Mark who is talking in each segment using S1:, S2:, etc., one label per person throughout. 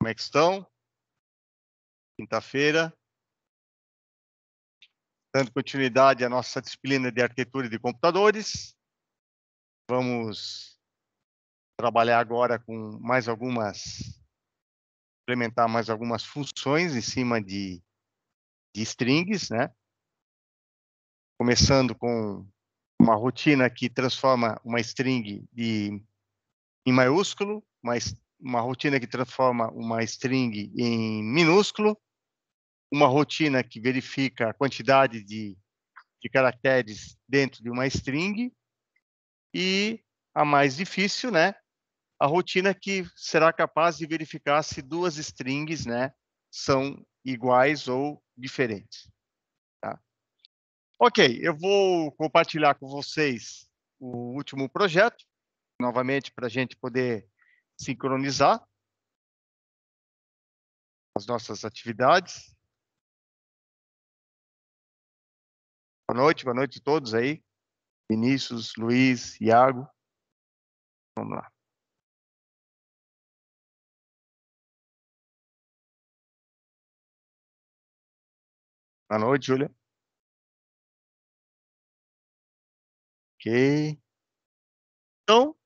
S1: Como é que estão? Quinta-feira. Dando continuidade à nossa disciplina de arquitetura
S2: de computadores. Vamos trabalhar agora com mais algumas, implementar mais algumas funções em cima de, de strings, né? Começando com uma rotina que transforma uma string de, em maiúsculo, uma uma rotina que transforma uma string em minúsculo, uma rotina que verifica a quantidade de, de caracteres dentro de uma string e a mais difícil, né? A rotina que será capaz de verificar se duas strings, né, são iguais ou diferentes. Tá? Ok, eu vou compartilhar com vocês o último projeto, novamente para a gente poder
S1: sincronizar as nossas atividades. Boa noite, boa noite a todos aí. Vinícius, Luiz, Iago. Vamos lá. Boa noite, Júlia. Ok. Então,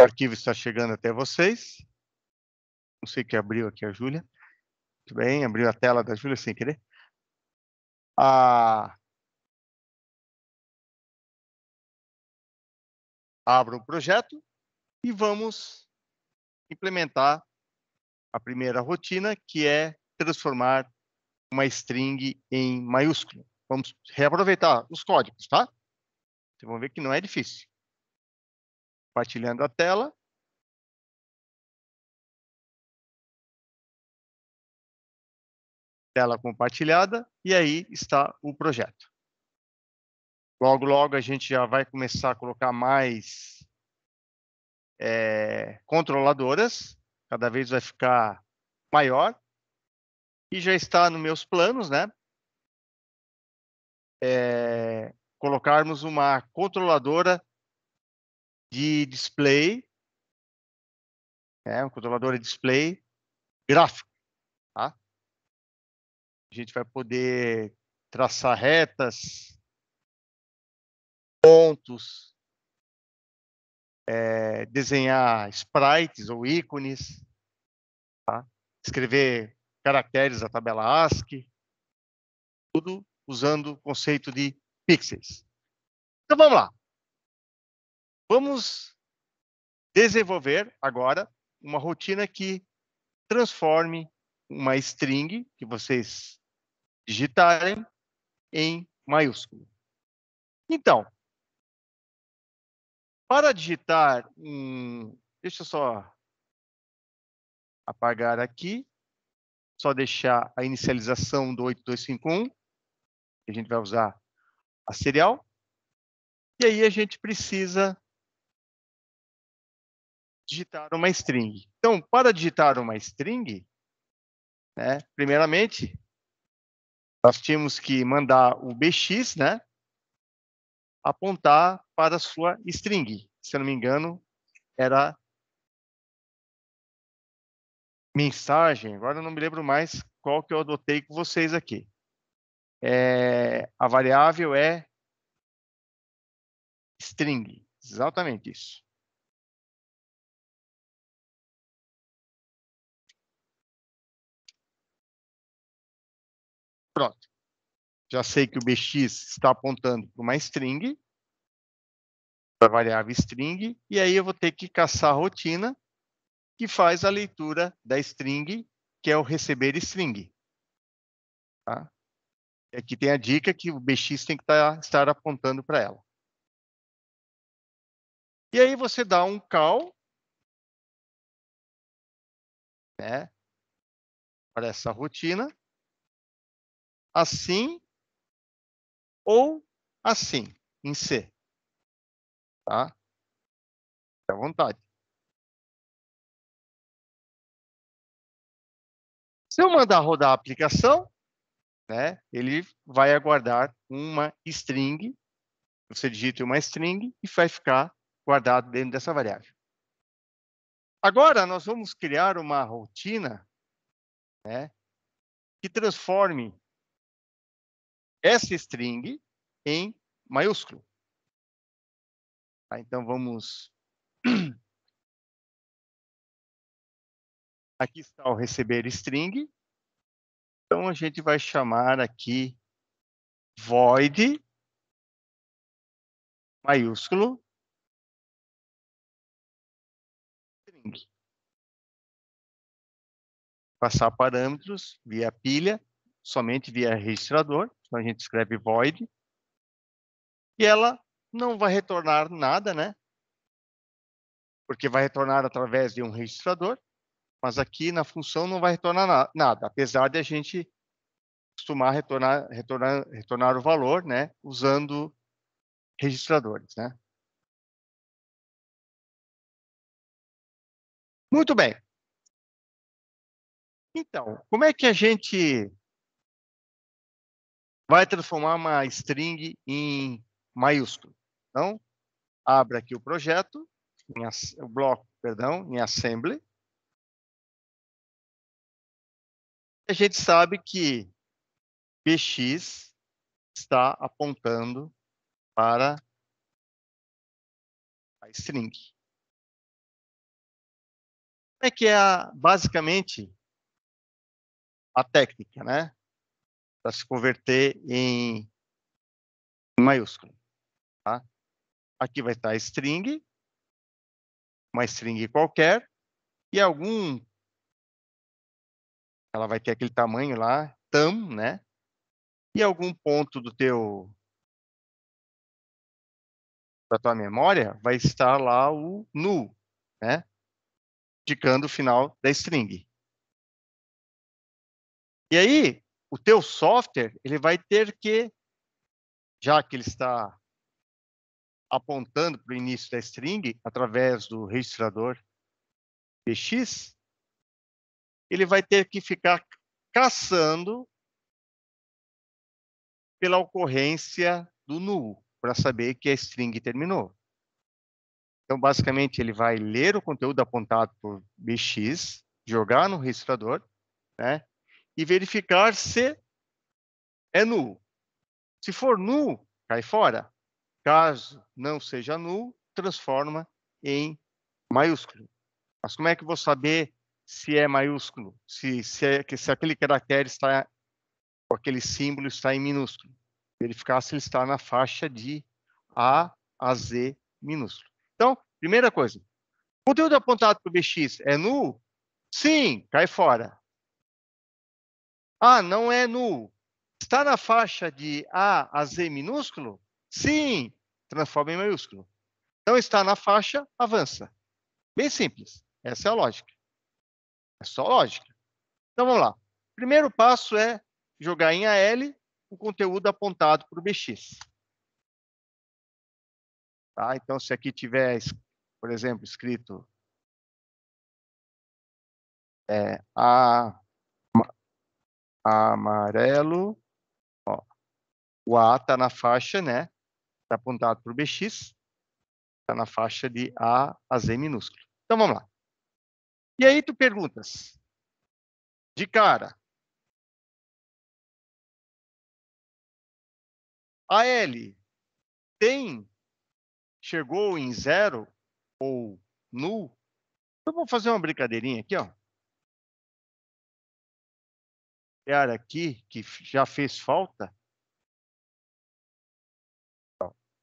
S1: O arquivo está chegando até vocês. Não sei que abriu aqui a Júlia. Muito bem, abriu a tela da Júlia sem querer. Ah, abra o projeto e vamos
S2: implementar a primeira rotina, que é transformar uma string em maiúsculo. Vamos reaproveitar os códigos, tá?
S1: Vocês vão ver que não é difícil compartilhando a tela. Tela compartilhada e aí está o projeto. Logo, logo a
S2: gente já vai começar a colocar mais é, controladoras, cada vez vai ficar maior e já está nos meus planos, né? É, colocarmos uma controladora de display, é um controlador de display gráfico. Tá? A gente vai poder traçar retas, pontos, é, desenhar sprites ou ícones, tá? escrever caracteres da tabela ASCII, tudo usando o conceito de pixels. Então vamos lá. Vamos desenvolver agora uma rotina que transforme uma string que vocês digitarem em maiúsculo. Então, para digitar um. Deixa eu só apagar aqui, só deixar a inicialização do 8251, a gente vai usar a serial. E aí a gente precisa digitar uma string. Então, para digitar uma string, né, primeiramente, nós tínhamos que mandar o bx né, apontar para a sua string. Se eu não me engano, era mensagem, agora eu não me lembro mais qual que eu adotei com vocês
S1: aqui. É, a variável é string, exatamente isso. Pronto. Já sei que o bx está apontando para uma string,
S2: para a variável string, e aí eu vou ter que caçar a rotina que faz a leitura da string, que é o receber string. Tá? aqui tem a dica que o bx tem que tá, estar apontando para ela.
S1: E aí você dá um call né, para essa rotina assim ou assim, em C. Tá? Fique à vontade. Se eu mandar rodar a aplicação, né, ele vai aguardar uma string. Você digita
S2: uma string e vai ficar guardado dentro dessa variável. Agora, nós vamos criar uma rotina né, que transforme
S1: essa string em maiúsculo. Tá, então, vamos... Aqui está o receber string. Então, a gente vai chamar aqui void maiúsculo string. Passar parâmetros via pilha,
S2: somente via registrador então a gente escreve void, e ela não vai retornar nada, né? Porque vai retornar através de um registrador, mas aqui na função não vai retornar na nada, apesar de a gente
S1: costumar retornar, retornar, retornar o valor, né? Usando registradores, né? Muito bem. Então, como é que a gente
S2: vai transformar uma string em maiúsculo.
S1: Então, abre aqui o projeto, o bloco, perdão, em assembly. A gente sabe que BX está apontando para a string. É que é basicamente a técnica, né?
S2: para se converter em, maiúsculo. Tá? Aqui vai estar string, uma string qualquer,
S1: e algum. Ela vai ter aquele tamanho lá, tam, né? E algum ponto do teu da tua memória vai estar lá o null, né?
S2: Indicando o final da string. E aí, o teu software ele vai ter que, já que ele está apontando para o início da string através do registrador BX, ele vai ter que ficar caçando pela ocorrência do null para saber que a string terminou. Então, basicamente, ele vai ler o conteúdo apontado por BX, jogar no registrador, né? e verificar se é nulo. Se for nulo, cai fora. Caso não seja nulo, transforma em maiúsculo. Mas como é que vou saber se é maiúsculo, se, se, é, se aquele caractere está, ou aquele símbolo está em minúsculo? Verificar se ele está na faixa de A a Z minúsculo. Então, primeira coisa, conteúdo apontado para o BX é nulo? Sim, cai fora. Ah, não é nu. Está na faixa de A a Z minúsculo? Sim, transforma em maiúsculo. Então está na faixa, avança. Bem simples. Essa é a lógica. É só lógica. Então vamos lá. Primeiro passo é jogar em AL o conteúdo apontado para o BX.
S1: Tá? Então, se aqui tiver, por exemplo, escrito é, A amarelo.
S2: Ó. O A está na faixa, né? Está apontado para o BX. Está na faixa de A a Z minúsculo. Então, vamos lá.
S1: E aí tu perguntas. De cara. A L tem, chegou em zero ou nulo? Eu vou fazer uma brincadeirinha aqui, ó olhar aqui, que já fez falta.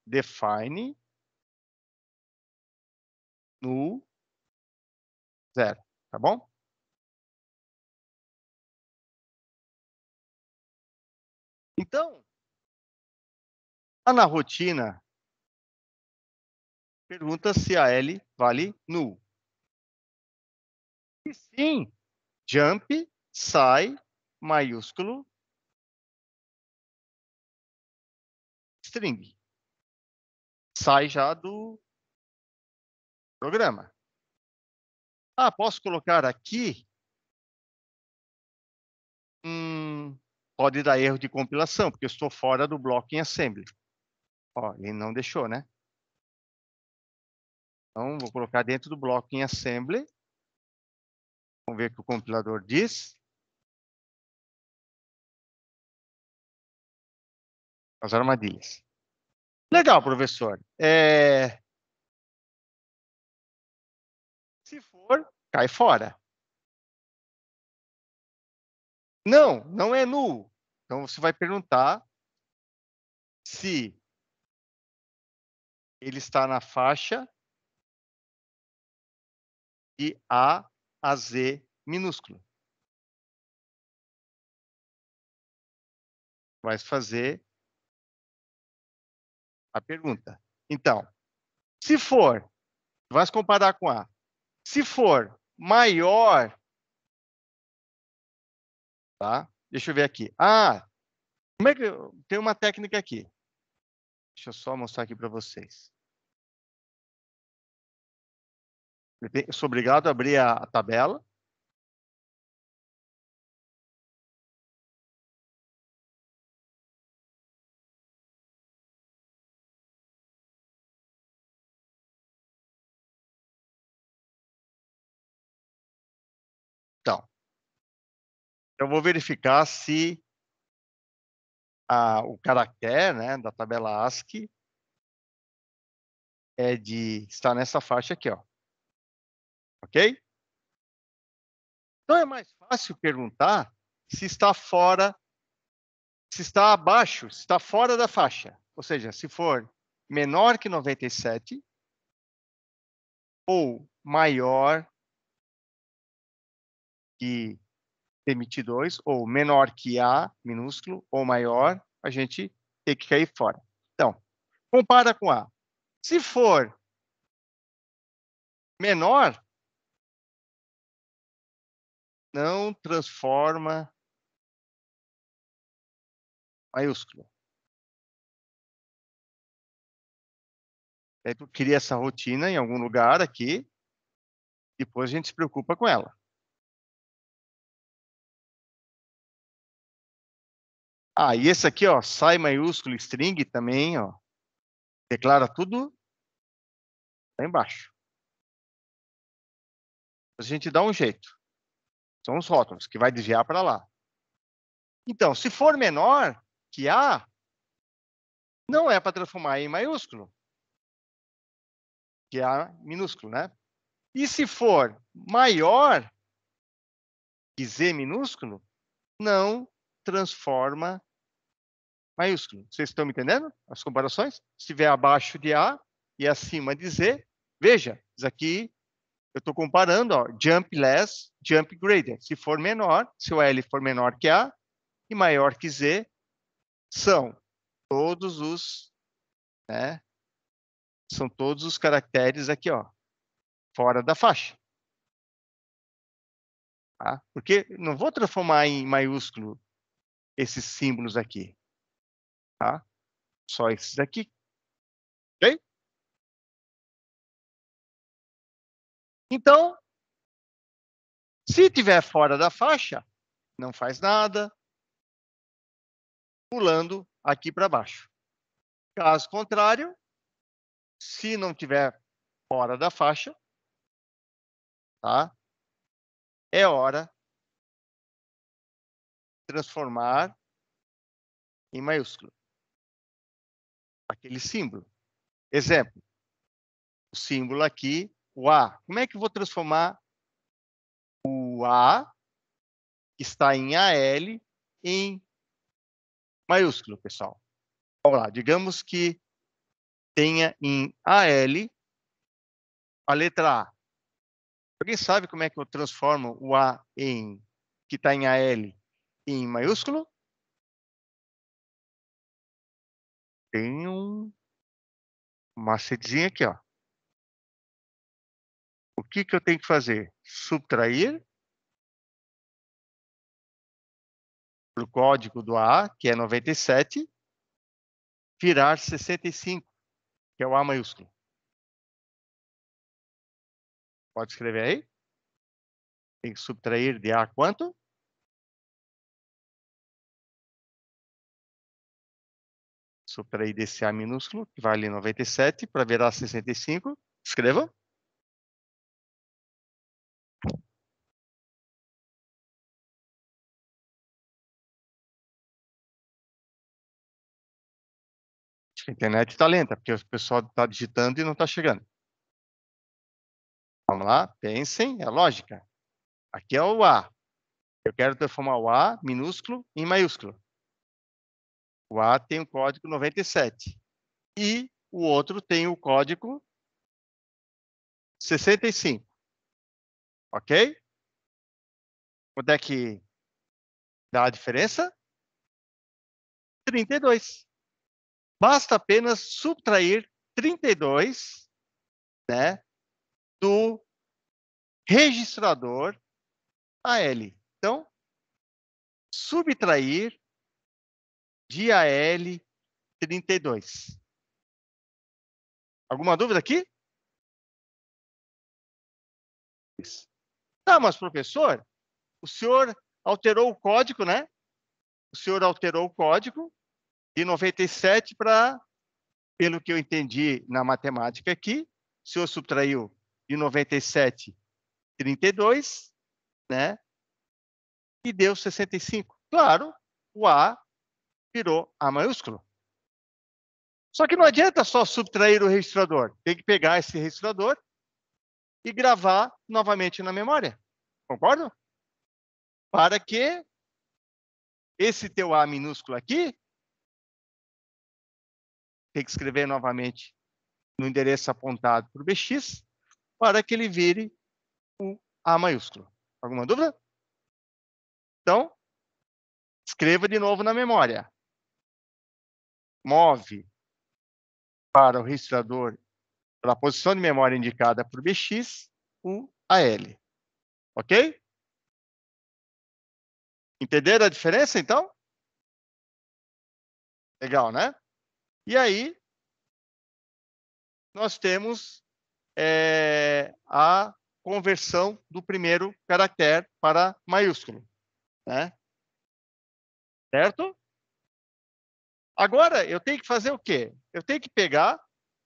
S1: Define no zero, tá bom? Então, lá na rotina, pergunta se a L vale null. E sim, jump sai maiúsculo string. Sai já do programa. Ah, posso colocar aqui? Hum,
S2: pode dar erro de compilação, porque eu estou fora do bloco em assembly. Ó, ele não deixou, né?
S1: Então, vou colocar dentro do bloco em assembly. Vamos ver o que o compilador diz. As armadilhas. Legal, professor. É... Se for, cai fora. Não, não é nu. Então você vai perguntar se ele está na faixa de A a Z minúsculo. Vai fazer a pergunta.
S2: Então, se for, vai se comparar com A, se for maior, tá? Deixa eu ver aqui. Ah, como é que eu, tem uma técnica aqui? Deixa eu só mostrar aqui para vocês.
S1: Eu sou obrigado a abrir a, a tabela Então, vou verificar se a, o caractere né, da tabela ASCII é de está nessa faixa aqui, ó. Ok?
S2: Então é mais fácil perguntar se está fora, se está abaixo, se está fora da faixa. Ou seja, se for menor que 97 ou maior que MT2, ou menor que A, minúsculo, ou maior, a gente tem que cair fora. Então, compara com A.
S1: Se for menor, não transforma maiúsculo. É eu queria essa rotina em algum lugar aqui, depois a gente se preocupa com ela. Ah, e esse aqui, ó, sai maiúsculo string também, ó. Declara tudo lá embaixo. A gente dá um jeito. São os rótulos que vai desviar para lá. Então, se for
S2: menor que A, não é para transformar em maiúsculo, que é A minúsculo, né? E se for maior que Z minúsculo, não transforma maiúsculo. Vocês estão me entendendo as comparações? Se estiver abaixo de A e acima de Z, veja, isso aqui eu estou comparando, ó, jump less, jump greater. Se for menor, se o L for menor que A e maior que Z, são todos os, né, são todos os caracteres aqui, ó, fora da faixa. Tá? Porque não vou transformar em maiúsculo esses
S1: símbolos aqui. Tá? Só esses aqui. Ok? Então, se tiver fora da faixa, não faz nada,
S2: pulando aqui para baixo. Caso contrário,
S1: se não tiver fora da faixa, tá? É hora transformar em maiúsculo aquele símbolo.
S2: Exemplo, o símbolo aqui, o A. Como é que eu vou transformar o A, que está em AL, em maiúsculo, pessoal? Vamos lá, digamos que tenha em AL a letra A. Alguém sabe como é que eu
S1: transformo o A em que está em AL em maiúsculo tem um macetezinho aqui, ó. O que, que eu tenho que fazer? Subtrair o código do A, que é 97, virar 65, que é o A maiúsculo. Pode escrever aí? Tem que subtrair de A quanto? subtrair desse A minúsculo, que vale 97, para virar 65. Escreva. A internet está lenta, porque o pessoal está digitando e não está chegando. Vamos lá, pensem, é lógica.
S2: Aqui é o A. Eu quero transformar o A minúsculo em maiúsculo. O A tem o código 97 e o outro tem o
S1: código 65. Ok? Quanto é que dá a diferença? 32. Basta apenas subtrair
S2: 32 né, do registrador AL. Então, subtrair
S1: dia l 32. Alguma dúvida aqui?
S2: Tá, mas professor, o senhor alterou o código, né? O senhor alterou o código de 97 para, pelo que eu entendi na matemática aqui, o senhor subtraiu de 97 32, né? E deu 65. Claro, o A virou A maiúsculo. Só que não adianta só subtrair o registrador. Tem que pegar esse registrador e gravar novamente na memória. Concordo? Para que esse teu A minúsculo aqui tem que escrever novamente no endereço apontado por BX para que ele vire o A maiúsculo.
S1: Alguma dúvida? Então, escreva de novo na memória move para o registrador,
S2: para a posição de memória indicada por BX, o AL.
S1: Ok? Entenderam a diferença, então? Legal, né? E aí,
S2: nós temos é, a conversão do primeiro caractere para maiúsculo. Né? Certo? Agora eu tenho que fazer o quê? Eu tenho que pegar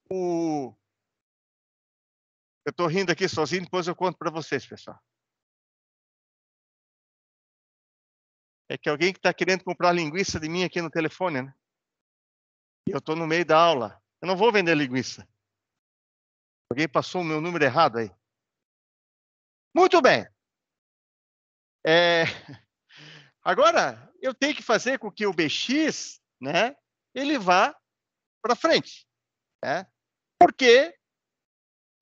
S2: o.
S1: Eu estou rindo aqui sozinho, depois eu conto para vocês, pessoal. É que alguém que está querendo comprar linguiça de mim aqui no telefone, né? Eu estou no meio da aula. Eu não vou vender linguiça.
S2: Alguém passou o meu número errado aí. Muito bem. É... Agora, eu tenho que fazer com que o BX né, ele vá para frente. Né? Porque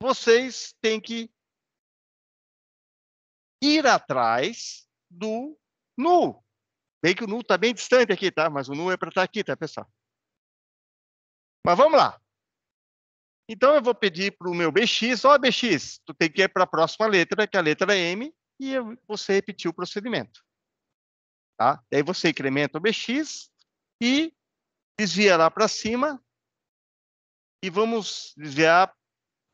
S2: vocês têm que ir atrás do nu. Bem que o nu está bem distante aqui, tá? Mas o nu é para estar tá aqui, tá, pessoal? Mas vamos lá. Então eu vou pedir para o meu BX, ó BX, tu tem que ir para a próxima letra, que é a letra M, e você repetir o procedimento. Tá? Daí você incrementa o BX e desvia lá para cima e vamos desviar,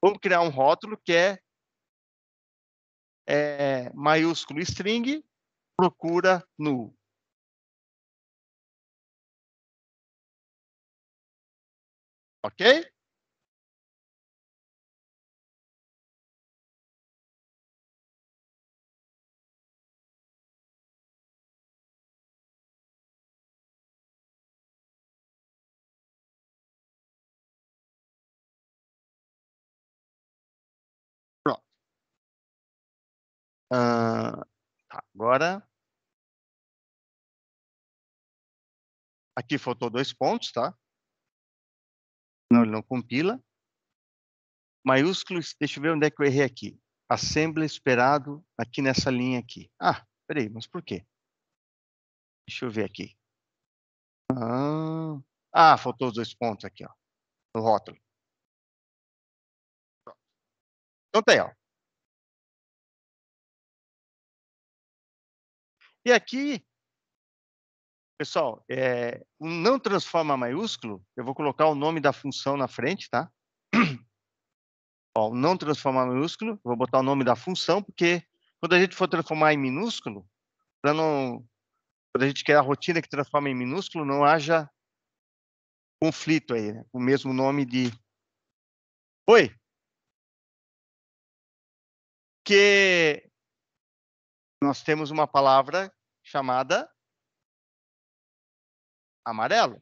S2: vamos criar um rótulo que é, é
S1: maiúsculo string procura no Ok? Ah, agora. Aqui faltou dois pontos, tá? Não, ele não compila.
S2: Maiúsculos, deixa eu ver onde é que eu errei aqui. Assembly esperado aqui nessa linha aqui. Ah, peraí, mas por quê? Deixa eu ver aqui.
S1: Ah, ah faltou os dois pontos aqui, ó. No rótulo. Então tá aí, ó. E aqui, pessoal,
S2: é, um não transforma maiúsculo, eu vou colocar o nome da função na frente, tá? Ó, não transformar maiúsculo, vou botar o nome da função, porque quando a gente for transformar em minúsculo, para não quando a gente quer a rotina que transforma em minúsculo,
S1: não haja
S2: conflito aí, né? o mesmo nome de...
S1: Oi? Que nós temos uma palavra chamada amarelo.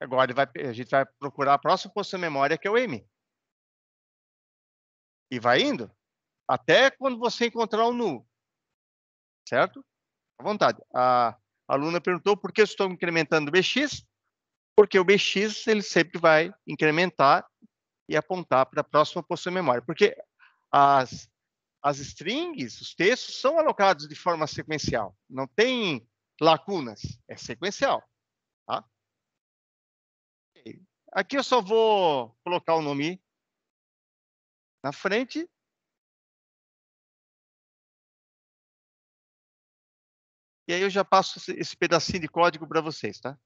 S1: Agora vai, a gente vai procurar a próxima posição de memória, que é o M. E vai indo. Até
S2: quando você encontrar o nu. Certo? À vontade. A, a aluna perguntou por que eu estou incrementando o BX. Porque o BX ele sempre vai incrementar e apontar para a próxima posição de memória. Porque as as strings, os textos, são alocados de forma sequencial. Não tem lacunas,
S1: é sequencial. Tá? Aqui eu só vou colocar o nome na frente. E aí eu já passo esse pedacinho de código para vocês, tá?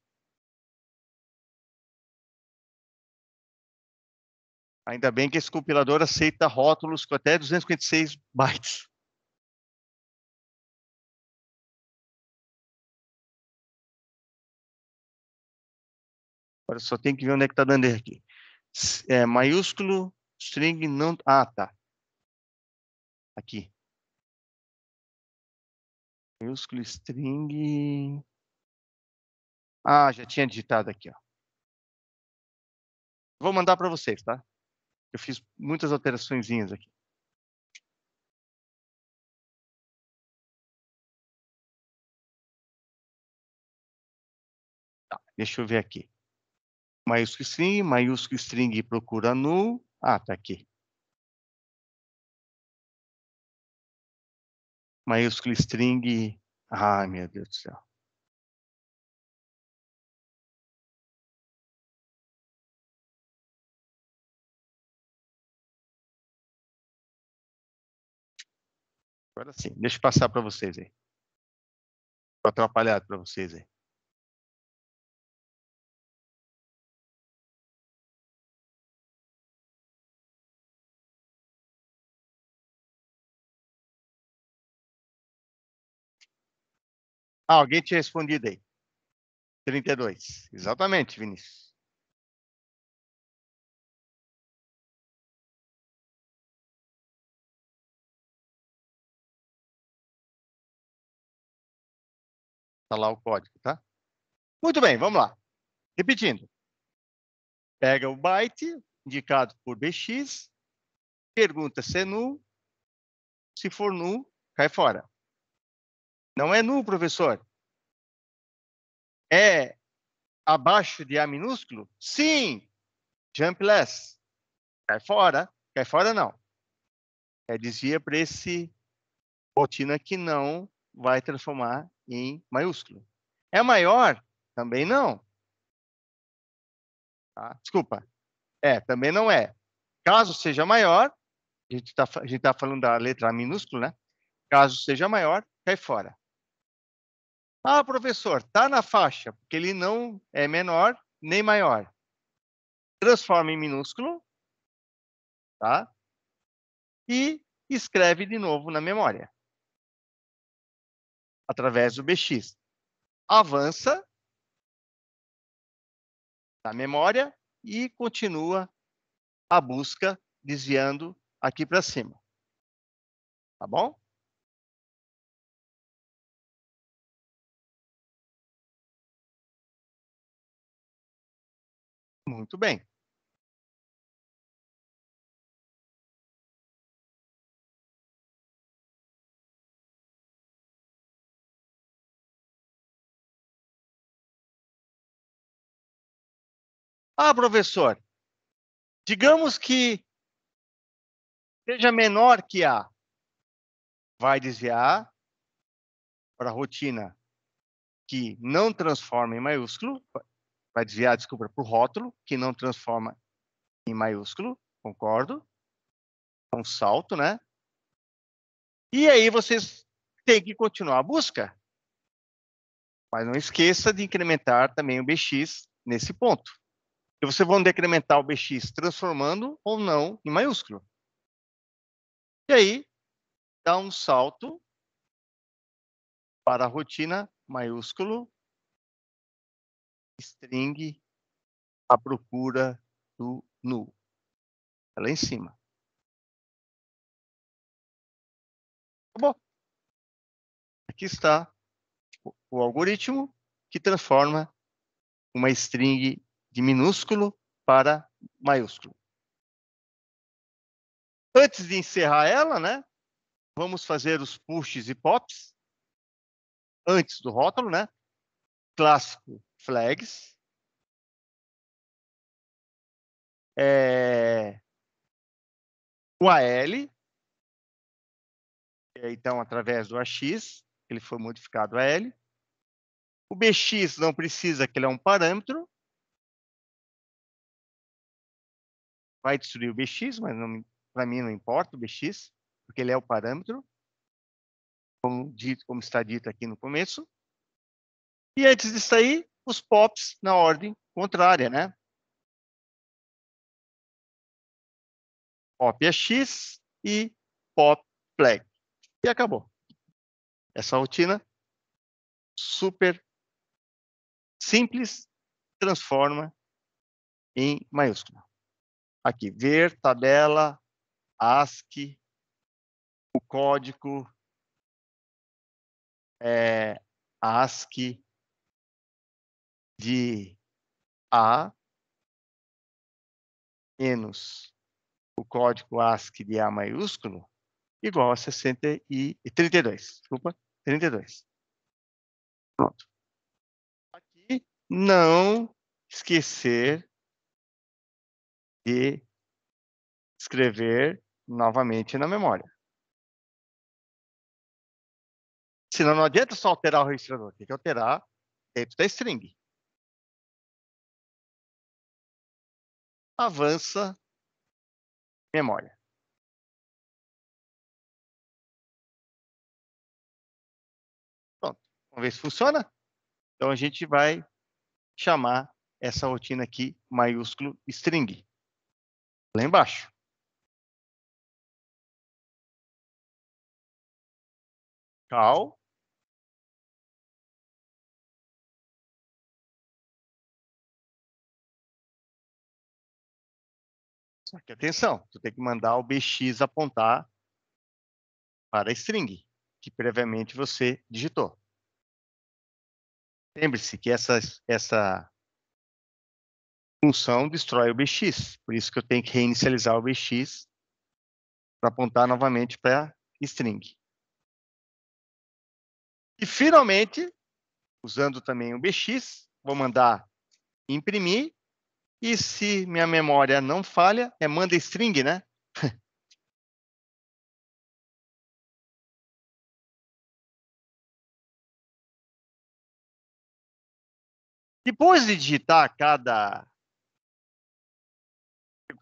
S1: Ainda bem que esse compilador aceita rótulos com até 256 bytes. Agora só tem que ver onde é que está dando aqui. É, maiúsculo, string não... Ah, tá. Aqui. Maiúsculo, string... Ah, já tinha digitado aqui, ó. Vou mandar para vocês, tá? Eu fiz muitas alterações aqui. Tá, deixa eu ver aqui. Maiúsculo string, maiúsculo string procura no. Ah, tá aqui. Maiúsculo string. Ai, meu Deus do céu. Agora sim, deixa eu passar para vocês aí. Estou atrapalhado para vocês aí. Ah, alguém tinha respondido aí. 32. Exatamente, Vinícius. Está lá o código, tá? Muito bem, vamos lá. Repetindo. Pega o byte
S2: indicado por BX, pergunta se é nu Se for nu cai fora. Não é nu professor. É abaixo de A minúsculo? Sim. Jump less. Cai fora. Cai fora, não. É desvia para esse rotina que não vai transformar em maiúsculo. É maior? Também não. Tá? Desculpa. É, também não é. Caso seja maior, a gente está tá falando da letra minúscula, né? Caso seja maior, cai fora. Ah, professor, tá na faixa, porque ele não é menor nem maior. Transforma em
S1: minúsculo, tá? E escreve de novo na memória através do BX. Avança na memória e continua a busca desviando aqui para cima. Tá bom? Muito bem. Ah, professor, digamos que seja menor que A.
S2: Vai desviar para a rotina que não transforma em maiúsculo, vai desviar, desculpa, para o rótulo, que não transforma em maiúsculo, concordo? É um salto, né? E aí vocês têm que continuar a busca. Mas não esqueça de incrementar também o bx nesse ponto. E você vão decrementar o bx transformando ou não em maiúsculo. E aí, dá um salto para a rotina maiúsculo
S1: string à procura do nu É tá lá em cima. Tá bom. Aqui está o algoritmo
S2: que transforma uma string de minúsculo para maiúsculo. Antes de encerrar ela, né,
S1: vamos fazer os pushes e pops antes do rótulo, né? Clássico flags. É... O AL,
S2: é, então através do AX, ele foi modificado a L. O BX não precisa, que ele é um parâmetro. vai destruir o bx, mas para mim não importa o bx, porque ele é o parâmetro, como, dito, como está dito aqui no começo. E antes
S1: disso aí, os pops na ordem contrária, né? Pop é x e pop flag. E acabou. Essa é rotina super
S2: simples transforma em maiúscula aqui, ver tabela ASCII, o
S1: código é, ASCII de A
S2: menos o código ASCII de A maiúsculo igual a 60 e 32, desculpa, 32. Pronto. Aqui, não esquecer
S1: e escrever novamente na memória. Senão não adianta só alterar o registrador, tem que alterar dentro da string. Avança memória. Pronto, vamos ver se funciona. Então a gente vai chamar essa rotina aqui, maiúsculo string lá embaixo. Cal. Só que atenção, tu tem que mandar o BX apontar
S2: para a string que previamente você digitou. Lembre-se que essa, essa função destrói o bx. Por isso que eu tenho que reinicializar o bx para apontar novamente para string. E, finalmente, usando também o bx, vou mandar imprimir. E se minha memória não
S1: falha, é manda string, né? Depois de digitar cada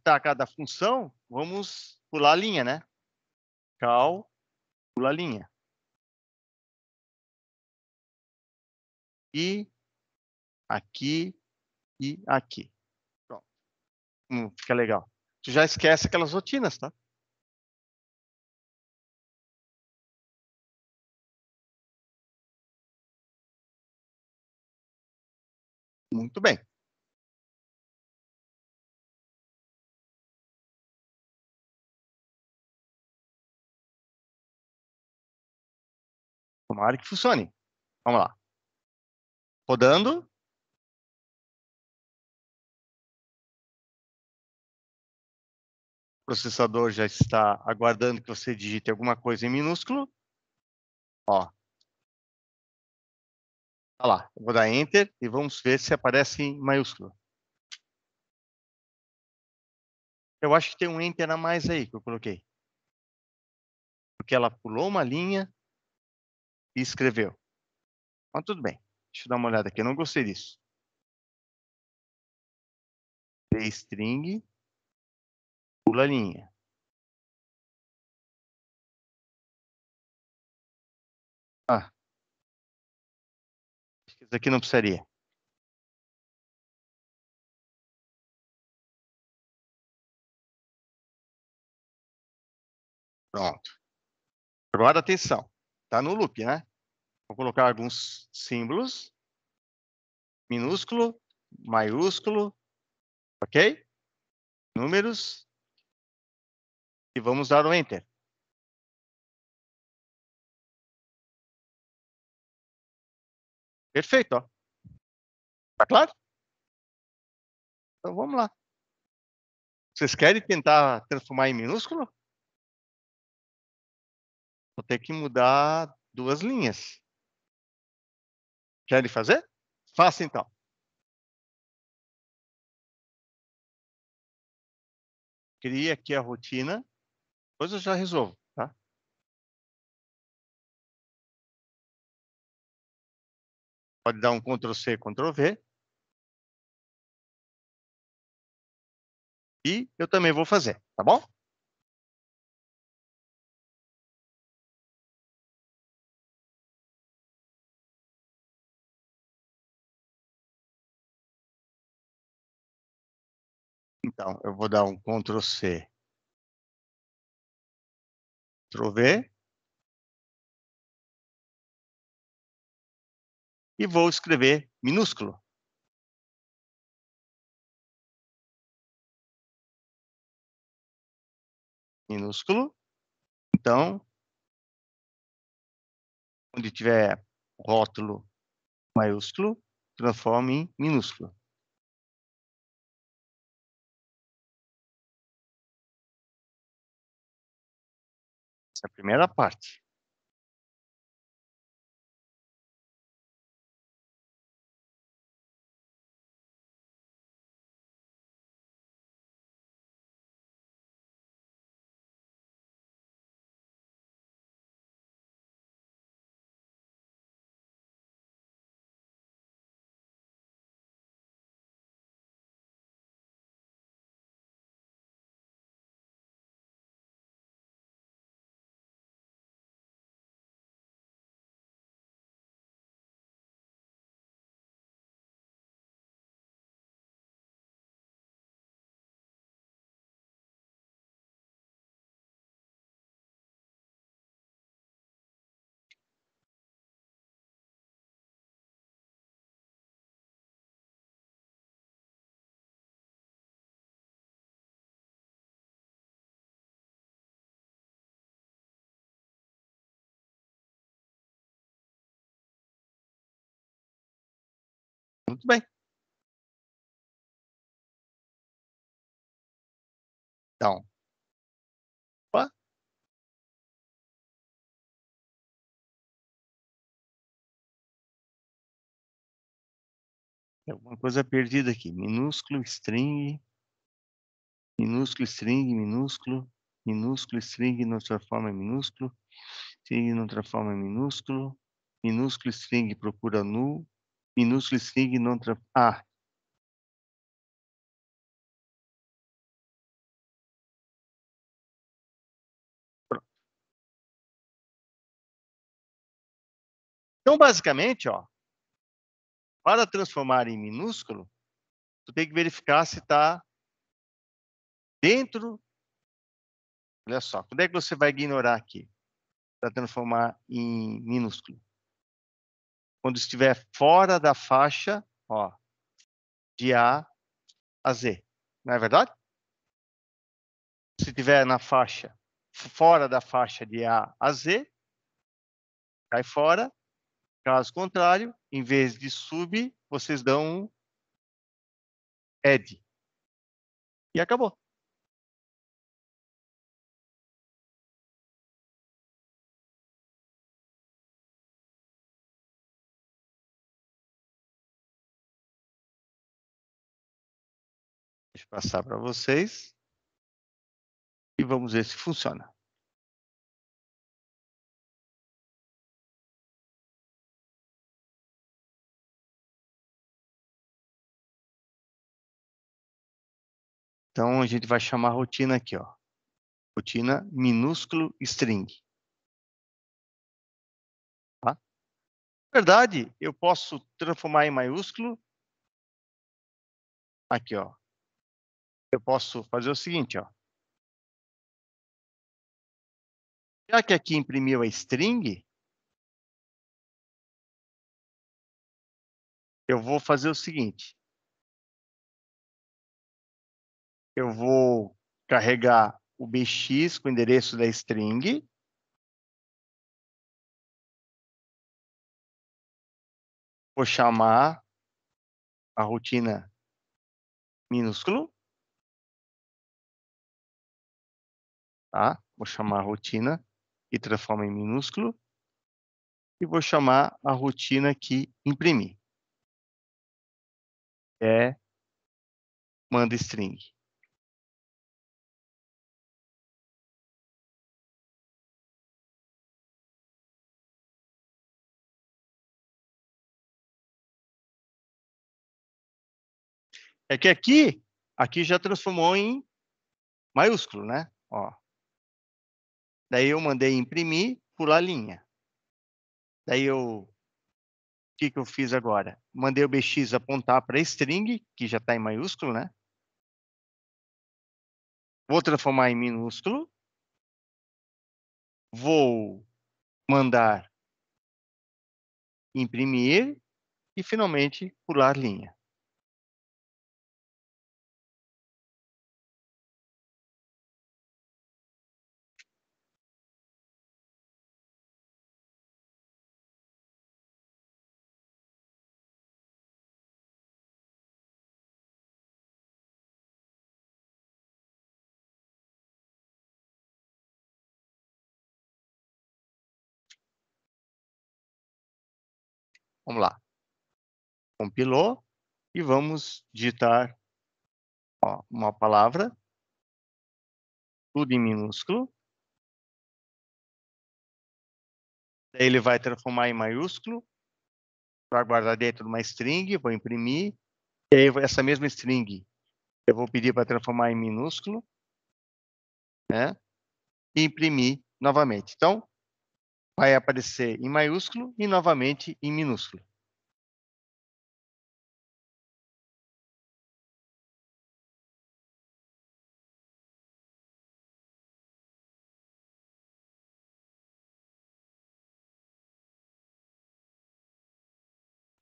S1: conectar cada função, vamos pular a linha, né? Cal, pula a linha. E aqui e aqui. Pronto. Hum, fica legal. Tu já esquece aquelas rotinas, tá? Muito bem. Tomara que funcione. Vamos lá. Rodando. O processador já está aguardando que você digite alguma coisa em minúsculo. Ó. Tá lá. Eu vou dar Enter e vamos ver se aparece em maiúsculo.
S2: Eu acho que tem um Enter a mais aí que eu coloquei. Porque ela pulou
S1: uma linha e escreveu. Mas tudo bem, deixa eu dar uma olhada aqui, eu não gostei disso. string pula a linha. Ah, acho que isso aqui não precisaria. Pronto. Agora atenção. está no loop, né? Vou colocar alguns símbolos. Minúsculo, maiúsculo, ok? Números. E vamos dar o Enter. Perfeito, ó. Tá claro? Então vamos lá. Vocês querem tentar transformar em minúsculo? Vou ter que mudar duas linhas. Querem fazer? Faça então. Crie aqui a rotina. Depois eu já resolvo, tá? Pode dar um Ctrl C, Ctrl V. E eu também vou fazer, tá bom? Então, eu vou dar um Ctrl C. Ctrl V. E vou escrever minúsculo. Minúsculo. Então, onde tiver rótulo maiúsculo, transforme em minúsculo. Essa é a primeira parte. tudo bem. Então. Opa. Tem alguma coisa perdida aqui. Minúsculo, string.
S2: Minúsculo, string, minúsculo. Minúsculo, string, não transforma forma é minúsculo.
S1: String não outra forma é minúsculo. Minúsculo, string procura null minúsculo string não tra... Ah, Então, basicamente, ó, para transformar em minúsculo, tu tem que verificar se está
S2: dentro. Olha só, quando é que você vai ignorar aqui para transformar em minúsculo? quando estiver fora da faixa, ó, de A a Z. Não é verdade? Se estiver na faixa, fora da faixa de A a Z, cai fora. Caso contrário, em vez de sub,
S1: vocês dão um add. E acabou. passar para vocês e vamos ver se funciona. Então a gente vai chamar a rotina aqui, ó. Rotina minúsculo string. Tá? Na verdade, eu posso transformar em maiúsculo. Aqui, ó eu posso fazer o seguinte, ó. Já que aqui imprimiu a string, eu vou fazer o seguinte. Eu vou carregar o bx com o endereço da string. Vou chamar a rotina minúsculo. tá? Vou chamar a rotina que transforma em minúsculo e vou chamar a rotina que imprimi. É manda string. É que aqui, aqui já transformou em
S2: maiúsculo, né? Ó, Daí eu mandei imprimir, pular linha. Daí eu. O que, que eu fiz agora? Mandei o BX apontar para string, que já está em maiúsculo, né? Vou transformar em minúsculo. Vou
S1: mandar imprimir e finalmente pular linha. Vamos lá. Compilou e vamos digitar ó, uma palavra, tudo em minúsculo. Daí ele vai transformar em maiúsculo para guardar dentro de uma string,
S2: vou imprimir. E aí essa mesma string eu vou pedir para transformar em minúsculo, né? E imprimir novamente. Então,
S1: vai aparecer em maiúsculo e novamente em minúsculo.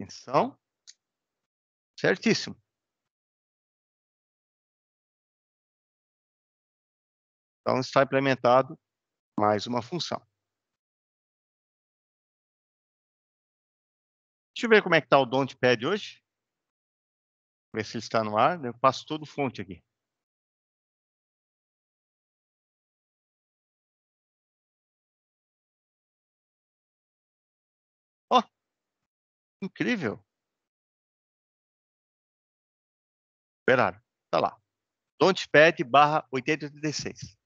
S1: Atenção. Certíssimo. Então, está implementado mais uma função. Deixa eu ver como é que tá o pad hoje. Ver se ele está no ar. Eu passo todo fonte aqui. Ó, oh, incrível. Esperaram. Tá lá. pad barra 8086.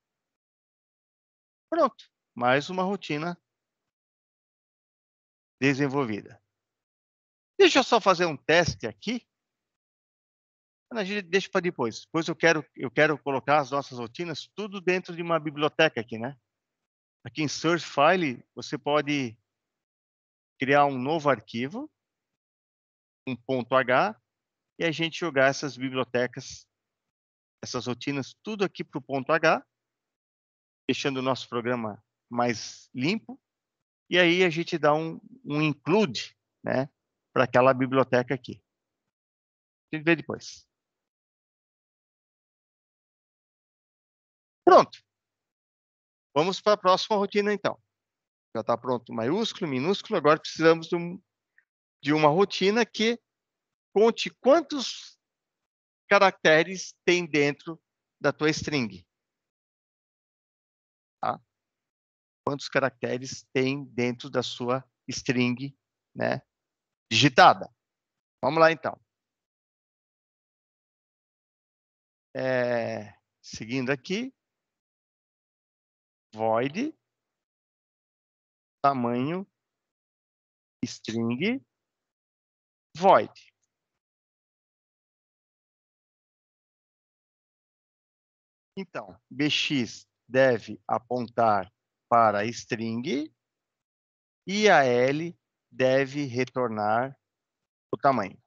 S1: Pronto. Mais uma rotina
S2: desenvolvida. Deixa eu só fazer um teste aqui. A gente deixa para depois. Depois eu quero, eu quero colocar as nossas rotinas tudo dentro de uma biblioteca aqui, né? Aqui em Source File, você pode criar um novo arquivo, um ponto .h, e a gente jogar essas bibliotecas, essas rotinas, tudo aqui para o ponto .h, deixando o nosso programa mais limpo.
S1: E aí a gente dá um, um include, né? para aquela biblioteca aqui. A gente vê depois. Pronto. Vamos para a próxima rotina, então. Já
S2: está pronto maiúsculo, minúsculo. Agora precisamos de uma rotina que conte quantos caracteres tem dentro da tua string. Tá? Quantos caracteres tem dentro da sua string, né? digitada. Vamos lá
S1: então. É, seguindo aqui, void tamanho string void. Então, bx deve apontar para string
S2: e a l deve retornar o tamanho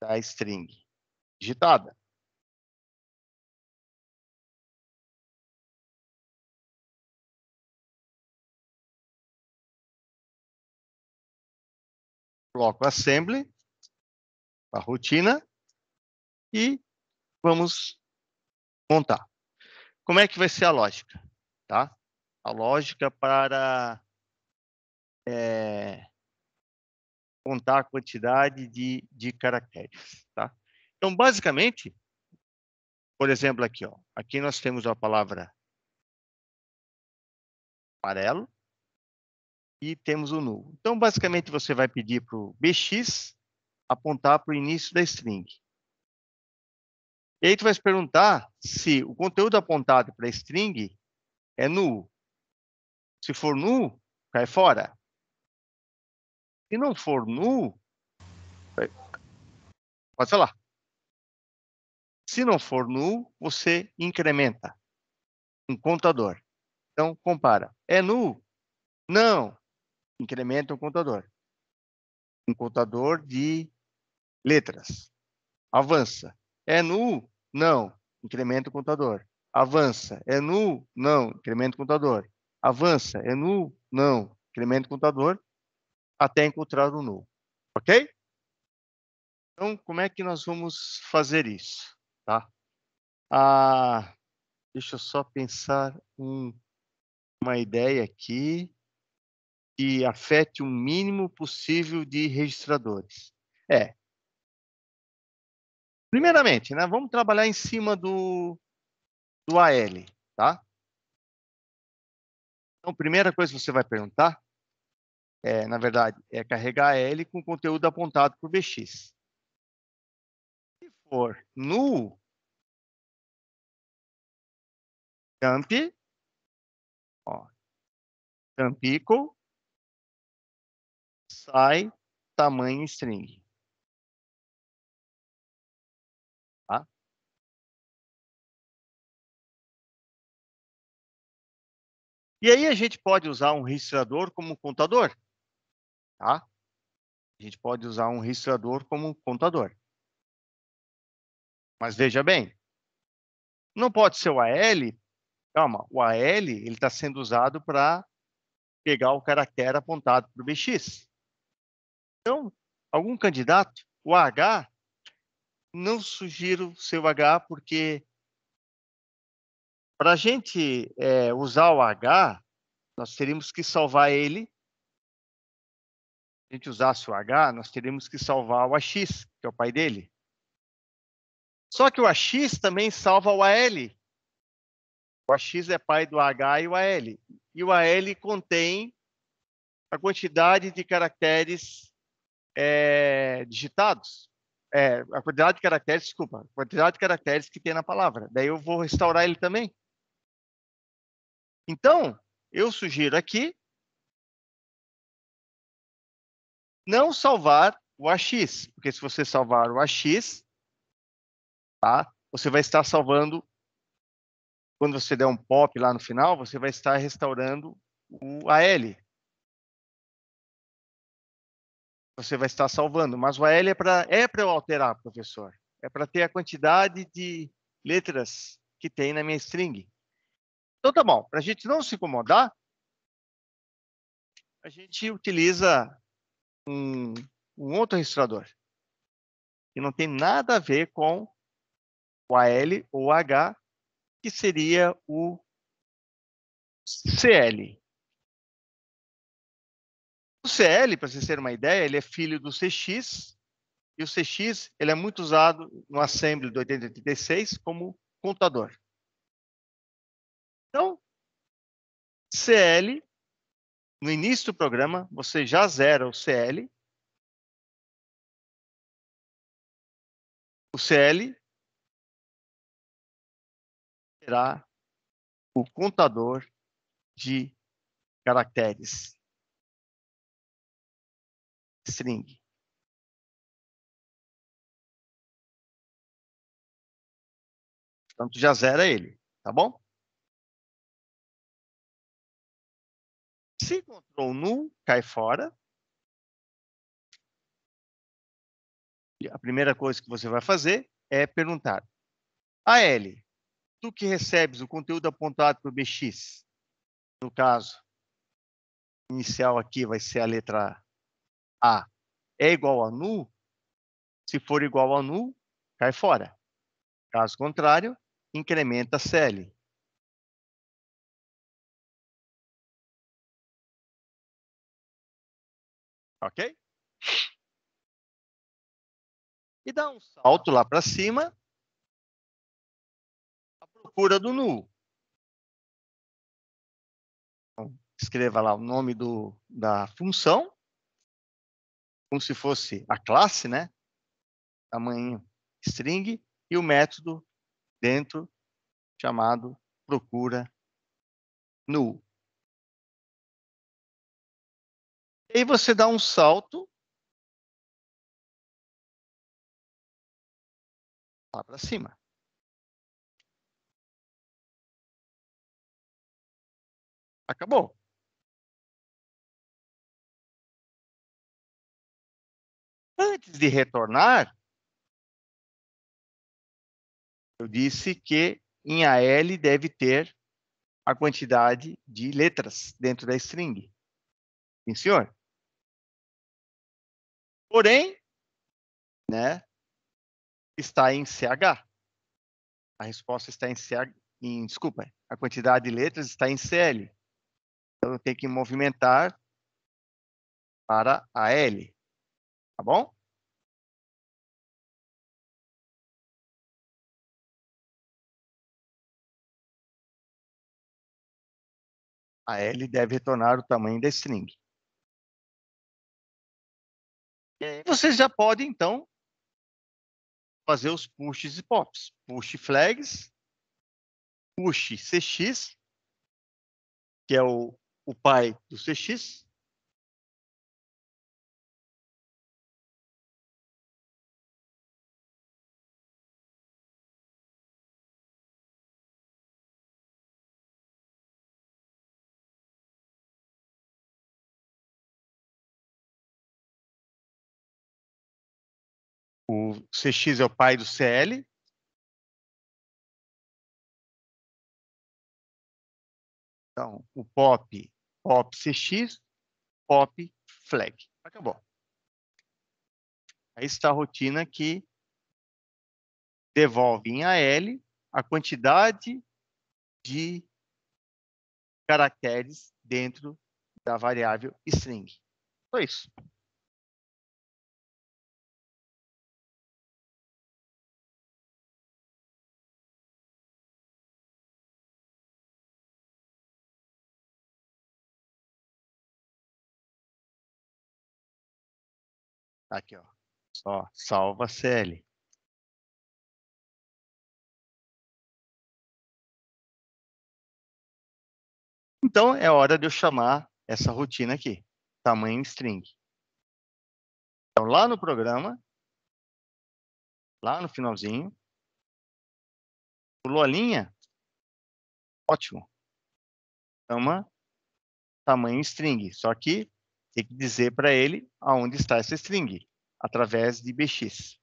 S1: da string digitada. Coloco assembly, a rotina, e vamos
S2: montar. Como é que vai ser a lógica? Tá? A lógica para é, contar a quantidade de, de caracteres. Tá? Então, basicamente, por exemplo, aqui, ó, aqui nós temos a palavra amarelo e temos o nulo. Então, basicamente, você vai pedir para o BX apontar para o início da string. E aí tu vai se perguntar se o conteúdo apontado para a string é nulo. Se for nulo, cai fora. Se não for nu. É, pode falar. Se não for nu, você incrementa um contador. Então, compara. É nu? Não. Incrementa um contador. Um contador de letras. Avança. É nu? Não. Incrementa o contador. Avança. É nu? Não. Incrementa o contador. Avança. É nu? Não. Incrementa o contador até encontrar o novo, ok? Então, como é que nós vamos fazer isso, tá? Ah, deixa eu só pensar uma ideia aqui que afete o mínimo possível de registradores.
S1: É, Primeiramente, né, vamos trabalhar em cima do, do AL, tá? Então, primeira
S2: coisa que você vai perguntar é, na verdade, é carregar L com conteúdo apontado
S1: por BX. Se for null, dump, ó, dump equal, sai tamanho string. Tá? E aí a gente pode usar um registrador como contador? Tá? A gente pode usar um
S2: registrador como contador. Mas veja bem, não pode ser o AL. Calma, o AL ele está sendo usado para pegar o caractere apontado para o BX. Então, algum candidato, o H, não sugiro o H porque para a gente é, usar o H, nós teríamos que salvar ele a gente usasse o H, nós teríamos que salvar o AX, que é o pai dele. Só que o AX também salva o AL. O AX é pai do H e o AL. E o AL contém a quantidade de caracteres é, digitados. É, a quantidade de caracteres, desculpa, a quantidade de caracteres que tem na palavra.
S1: Daí eu vou restaurar ele também. Então, eu sugiro aqui não salvar o
S2: AX, porque se você salvar o AX, tá? Você vai estar salvando quando você der um pop lá no final, você vai estar restaurando o AL. Você vai estar salvando, mas o AL é para é para eu alterar, professor. É para ter a quantidade de letras que tem na minha string. Então tá bom, para a gente não se incomodar, a gente utiliza um, um outro registrador que não tem nada a ver com o AL ou o H, que seria o CL. O CL, para vocês terem uma ideia, ele é filho do CX, e o CX ele é muito usado no Assembly do 8086 como
S1: contador. Então, CL no início do programa, você já zera o CL. O CL será o contador de caracteres string. Portanto já zera ele, tá bom? Se encontrou nu, cai fora.
S2: A primeira coisa que você vai fazer é perguntar: A L, tu que recebes o conteúdo apontado o BX, no caso, inicial aqui vai ser a letra A, é igual a nu?
S1: Se for igual a nu, cai fora. Caso contrário, incrementa a CL. Ok? E dá um salto lá para cima a procura do nu. Então, escreva lá o nome do, da função, como se fosse a classe,
S2: né? Tamanho string e o método dentro
S1: chamado procura nu. E aí você dá um salto lá para cima. Acabou. Antes de retornar, eu disse que
S2: em AL deve ter a quantidade de letras dentro da
S1: string. Sim, senhor? Porém, né, está em CH. A resposta
S2: está em CH, em, desculpa, a quantidade de letras está em CL. Então, eu tenho que
S1: movimentar para a L. Tá bom? A L deve retornar o tamanho da string. E aí vocês já
S2: podem, então, fazer os pushes e pops. Push flags,
S1: push CX, que é o, o pai do CX, CX é o pai do CL. Então, o POP, POP CX, POP flag. Acabou.
S2: Aí está a rotina que devolve em AL a quantidade de caracteres dentro
S1: da variável string. Só isso. Aqui, ó. Só salva CL. Então, é hora de eu chamar essa rotina aqui, tamanho string. Então, lá no programa, lá no finalzinho, pulou a linha, ótimo. Chama tamanho
S2: string, só que tem que dizer para ele aonde está essa string, através
S1: de bx.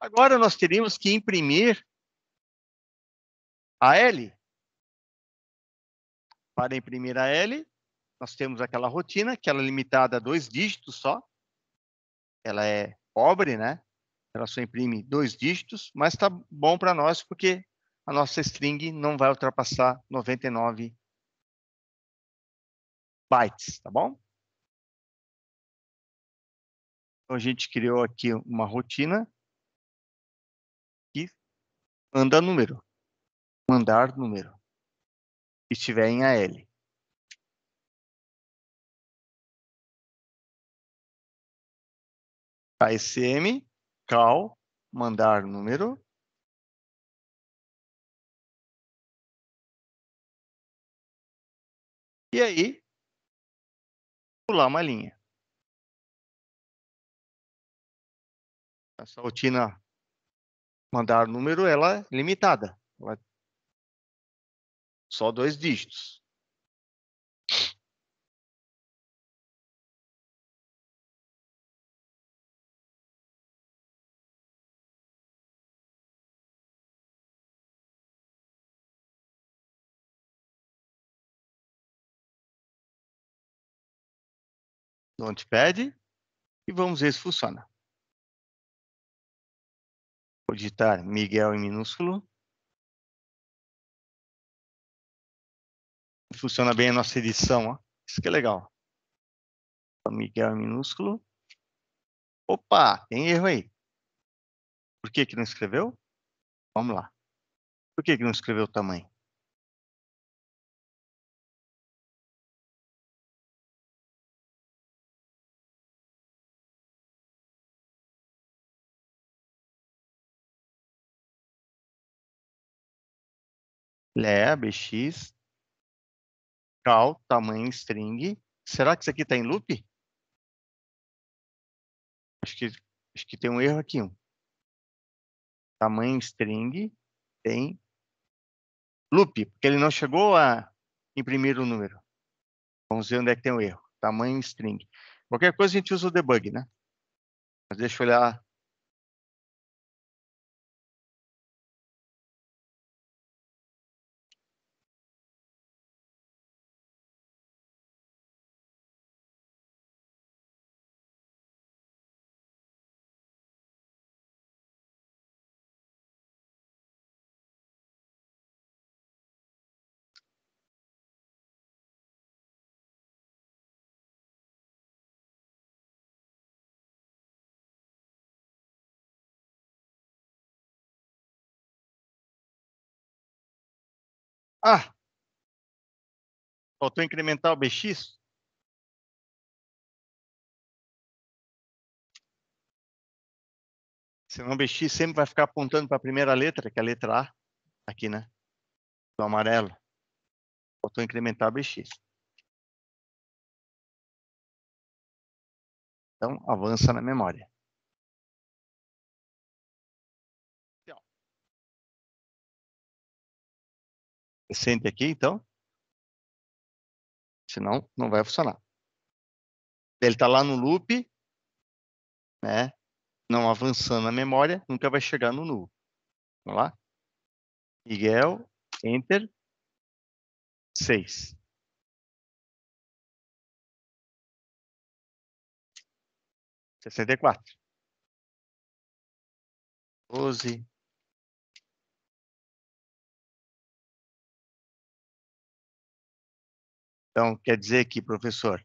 S1: Agora nós teríamos que imprimir a L. Para imprimir a
S2: L, nós temos aquela rotina, que ela é limitada a dois dígitos só. Ela é pobre, né? Ela só imprime dois dígitos, mas está bom para nós porque
S1: a nossa string não vai ultrapassar 99 bytes, tá bom? Então, a gente criou aqui uma rotina que manda número, mandar número, se estiver em AL. ASM, cal, mandar número, E aí, pular uma linha. Essa rotina mandar número, ela é limitada. Ela é só dois dígitos. no Notepad e vamos ver se funciona. Vou digitar Miguel em minúsculo. Funciona bem a nossa edição, ó. isso que é legal. Miguel em minúsculo. Opa, tem erro aí. Por que, que não escreveu? Vamos lá. Por que, que não escreveu o tamanho? lé bx, cal, tamanho string. Será que isso aqui está em loop?
S2: Acho que, acho que tem um erro aqui. Tamanho string tem loop, porque ele não chegou a imprimir o número.
S1: Vamos ver onde é que tem o erro. Tamanho string. Qualquer coisa a gente usa o debug, né? Mas deixa eu olhar Ah! Faltou incrementar o BX? Senão o BX sempre vai ficar apontando para a primeira letra, que é a letra A, aqui, né? Do amarelo. Faltou incrementar o BX. Então, avança na memória. Sente aqui, então. Senão, não vai funcionar. Ele está lá no loop,
S2: né? Não avançando na memória, nunca vai chegar no null. Vamos lá?
S1: Miguel, Enter, 6. Sessenta e quatro. Doze, Então, quer dizer que, professor,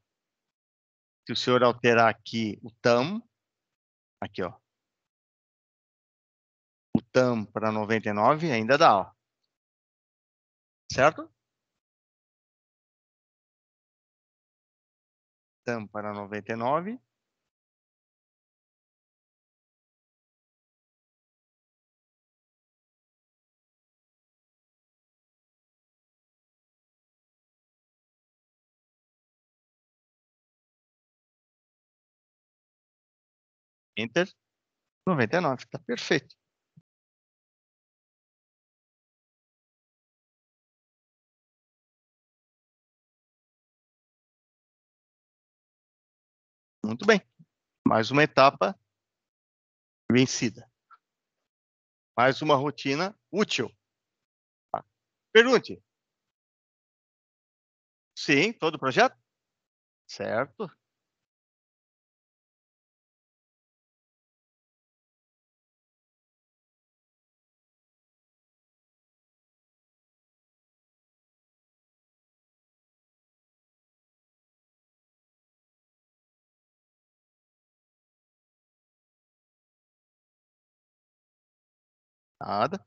S1: se o senhor alterar aqui o TAM, aqui, ó, o TAM para 99, ainda dá, ó. Certo? TAM para 99, Enter. 99, tá perfeito. Muito bem. Mais uma etapa vencida. Mais uma rotina útil. Tá. Pergunte. Sim, todo o projeto? Certo. Nada.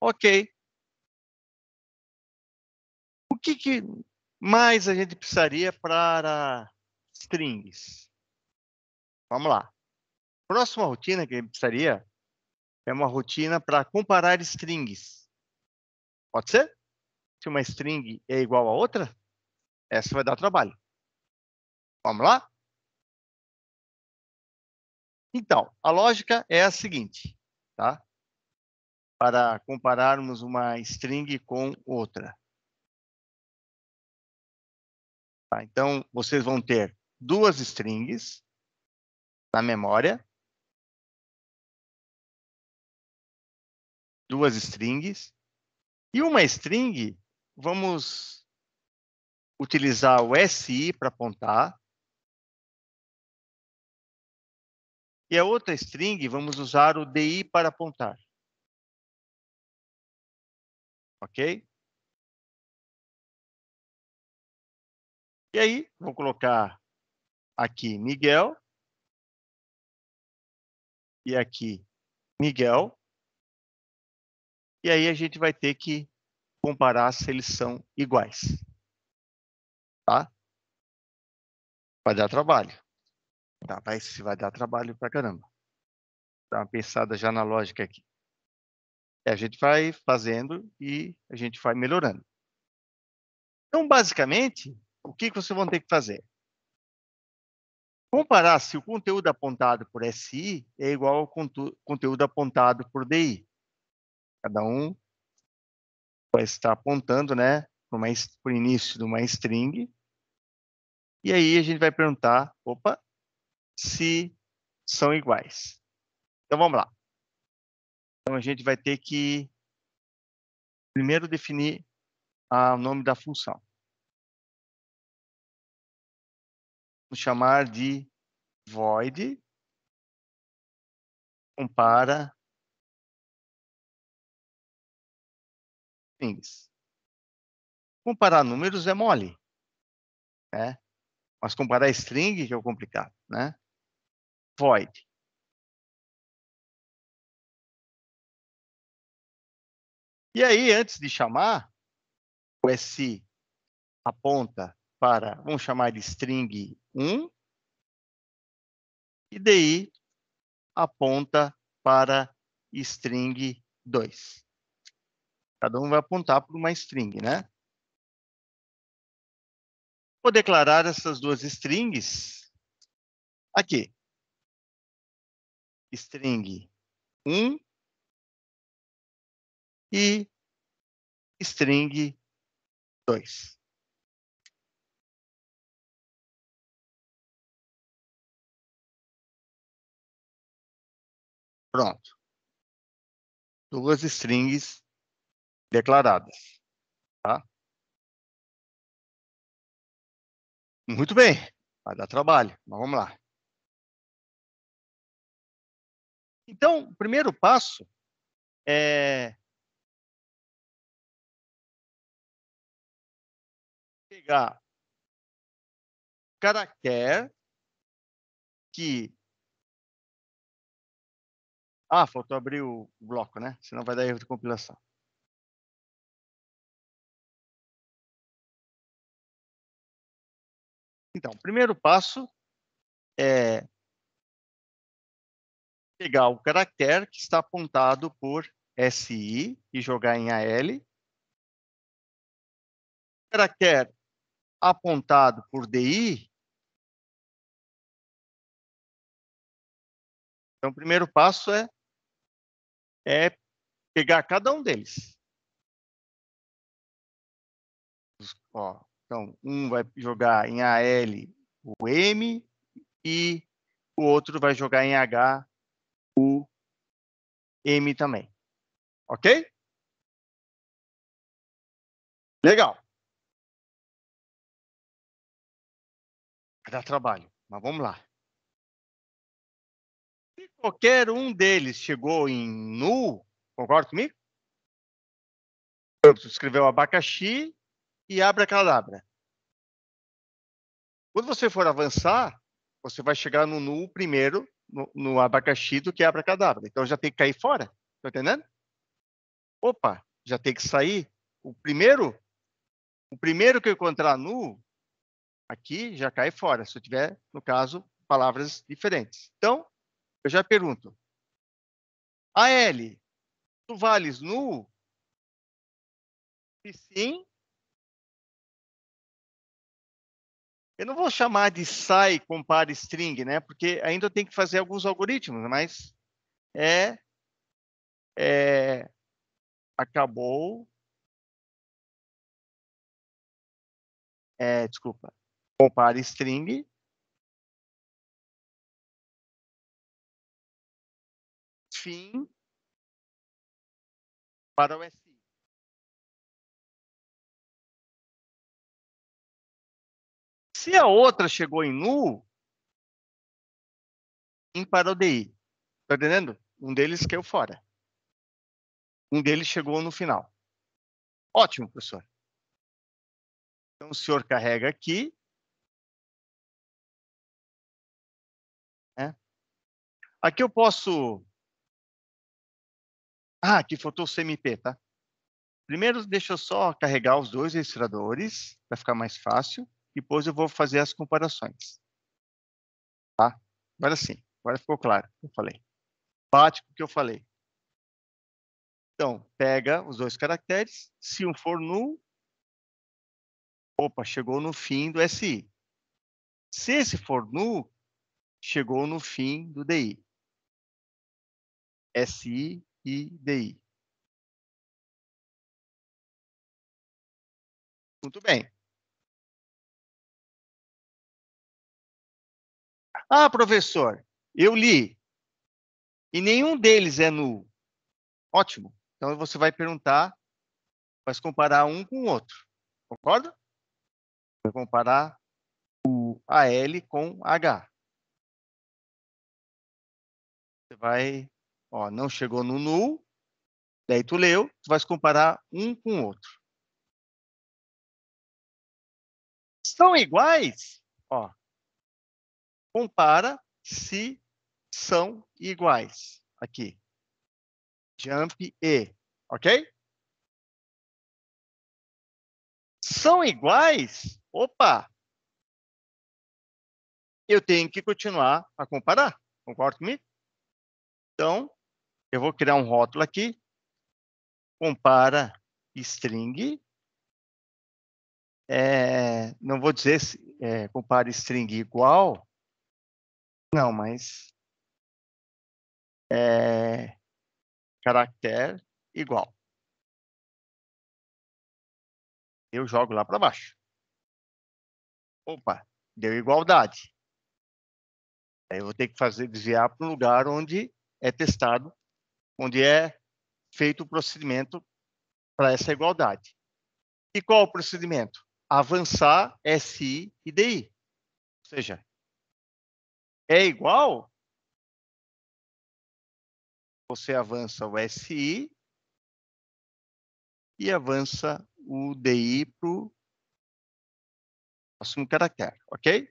S1: Ok. O que, que mais a gente precisaria para
S2: strings? Vamos lá. Próxima rotina que a gente precisaria é uma rotina para comparar strings. Pode
S1: ser? Se uma string é igual a outra, essa vai dar trabalho. Vamos lá? Então, a lógica
S2: é a seguinte, tá? Para compararmos uma string
S1: com outra. Tá? Então, vocês vão ter duas strings na memória, duas strings, e uma string, vamos utilizar o SI para apontar, E a outra string, vamos usar o DI para apontar. Ok? E aí, vou colocar aqui Miguel. E aqui Miguel. E aí a gente vai ter que
S2: comparar se eles são iguais. Tá? Vai dar trabalho. Tá, vai, vai dar trabalho pra caramba. Dá uma pensada já na lógica aqui. E a gente vai fazendo e a gente vai melhorando. Então, basicamente, o que, que vocês vão ter que fazer? Comparar se o conteúdo apontado por SI é igual ao conteúdo apontado por DI. Cada um vai estar apontando né, para o início de uma string. E aí a gente vai perguntar, opa, se são iguais.
S1: Então vamos lá. Então a gente vai ter que primeiro definir o nome da função. Vamos chamar de void compara strings. Comparar números é mole, né? Mas comparar string que é o complicado, né? void. E aí, antes de chamar, o s aponta para, vamos chamar de string
S2: 1, e DI aponta para string 2. Cada um vai apontar
S1: para uma string, né? Vou declarar essas duas strings aqui string 1 e string 2. Pronto. Duas strings declaradas. Tá? Muito bem. Vai dar trabalho, mas vamos lá. Então, o primeiro passo é pegar quer que ah, faltou abrir o bloco, né? Senão vai dar erro de compilação. Então, o primeiro passo é pegar o
S2: caractere que está apontado por SI e jogar em AL.
S1: O caractere apontado por DI. Então, o primeiro passo é, é pegar cada um deles. Ó, então, um vai jogar em AL
S2: o M e o outro vai jogar em H o
S1: M também. Ok? Legal. Dá trabalho, mas vamos lá. Se qualquer um deles chegou em nu, concorda comigo? Campos
S2: escreveu abacaxi e abre a calabra. Quando você for avançar, você vai chegar no nu primeiro no, no abacaxi do que abracadabra. Então já tem que cair fora. Tá entendendo? Opa, já tem que sair. O primeiro, o primeiro que eu encontrar nu, aqui já cai fora. Se eu tiver, no caso, palavras diferentes. Então, eu já pergunto.
S1: A L, tu vales nu? Se sim, Eu não vou chamar
S2: de sai compare string, né? Porque ainda tem que fazer alguns algoritmos, mas
S1: é, é acabou é, desculpa, compare string fim para o S Se a outra chegou em nu, em para o Tá entendendo?
S2: Um deles caiu fora. Um deles chegou no final.
S1: Ótimo, professor. Então, o senhor carrega aqui. Né? Aqui eu posso... Ah, aqui faltou o CMP, tá? Primeiro, deixa eu
S2: só carregar os dois registradores, para ficar mais fácil. Depois eu vou fazer as comparações. Tá? Agora sim, agora ficou claro o que eu falei. Bate com o que eu falei. Então, pega os dois caracteres, se um for null, opa, chegou no fim do SI.
S1: Se esse for null, chegou no fim do DI. SI e DI. Muito bem. Ah, professor, eu li. E nenhum
S2: deles é nulo. Ótimo. Então você vai perguntar, vai se comparar
S1: um com o outro. Concorda? Vai comparar o AL com H. Você vai,
S2: ó, não chegou no nulo, daí tu leu, tu vai comparar um com o outro.
S1: São iguais? Ó, compara se são iguais. Aqui. Jump e, ok? São iguais? Opa! Eu tenho que continuar a comparar. Concorda comigo? Então,
S2: eu vou criar um rótulo aqui. Compara string. É, não vou dizer se é, compara string
S1: igual, não, mas. É, caractere igual. Eu jogo lá para baixo. Opa, deu
S2: igualdade. Aí eu vou ter que fazer desviar para um lugar onde é testado, onde é feito o procedimento para essa igualdade.
S1: E qual o procedimento? Avançar SI e DI. Ou seja, é igual, você avança o SI e avança o DI para o próximo caractere, ok?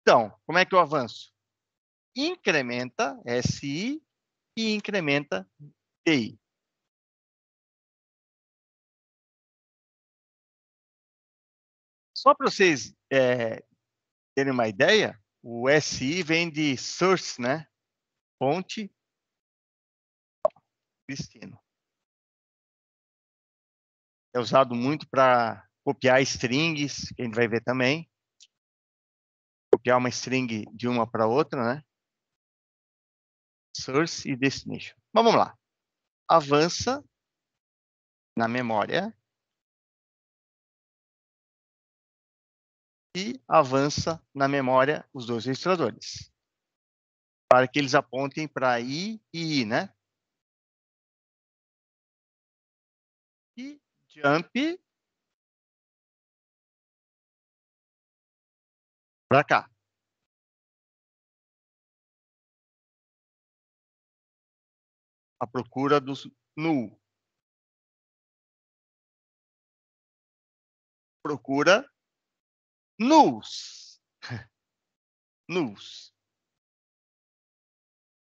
S1: Então, como é que eu avanço? Incrementa SI e incrementa DI. Só para vocês é, terem uma ideia, o SI vem de source, né? Ponte, destino. É usado muito para copiar strings, que a gente vai ver também.
S2: Copiar uma string de uma para outra, né? Source e destination.
S1: Mas vamos lá. Avança na memória e avança na memória os dois registradores, para que eles apontem para I e I, né? E jump para cá. A procura dos nu Procura nus. Nus.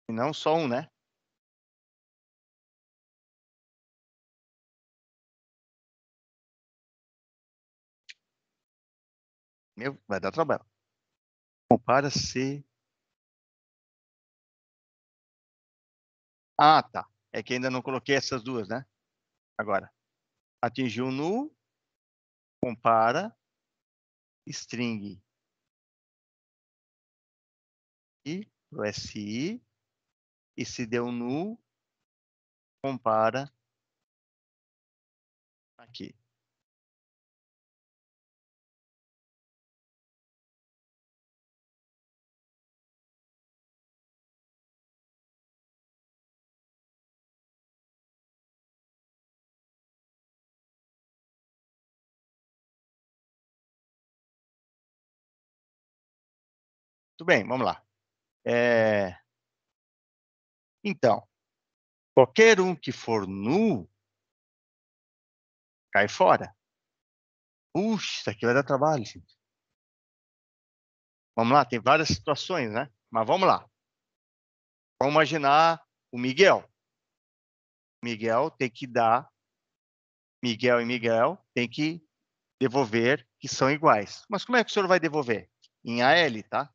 S1: E não só um, né? Meu, vai dar trabalho. Compara-se. Ah, tá. É que ainda não coloquei essas duas, né? Agora. Atingiu nu, compara string e o SI e se deu null, compara aqui. bem, vamos lá. É... Então, qualquer um que for nu cai fora. Puxa, isso aqui vai dar trabalho, gente. Vamos
S2: lá, tem várias situações, né? Mas vamos lá. Vamos imaginar o Miguel. Miguel tem que dar. Miguel e Miguel tem que devolver que são iguais. Mas como é que o senhor vai devolver? Em AL, tá?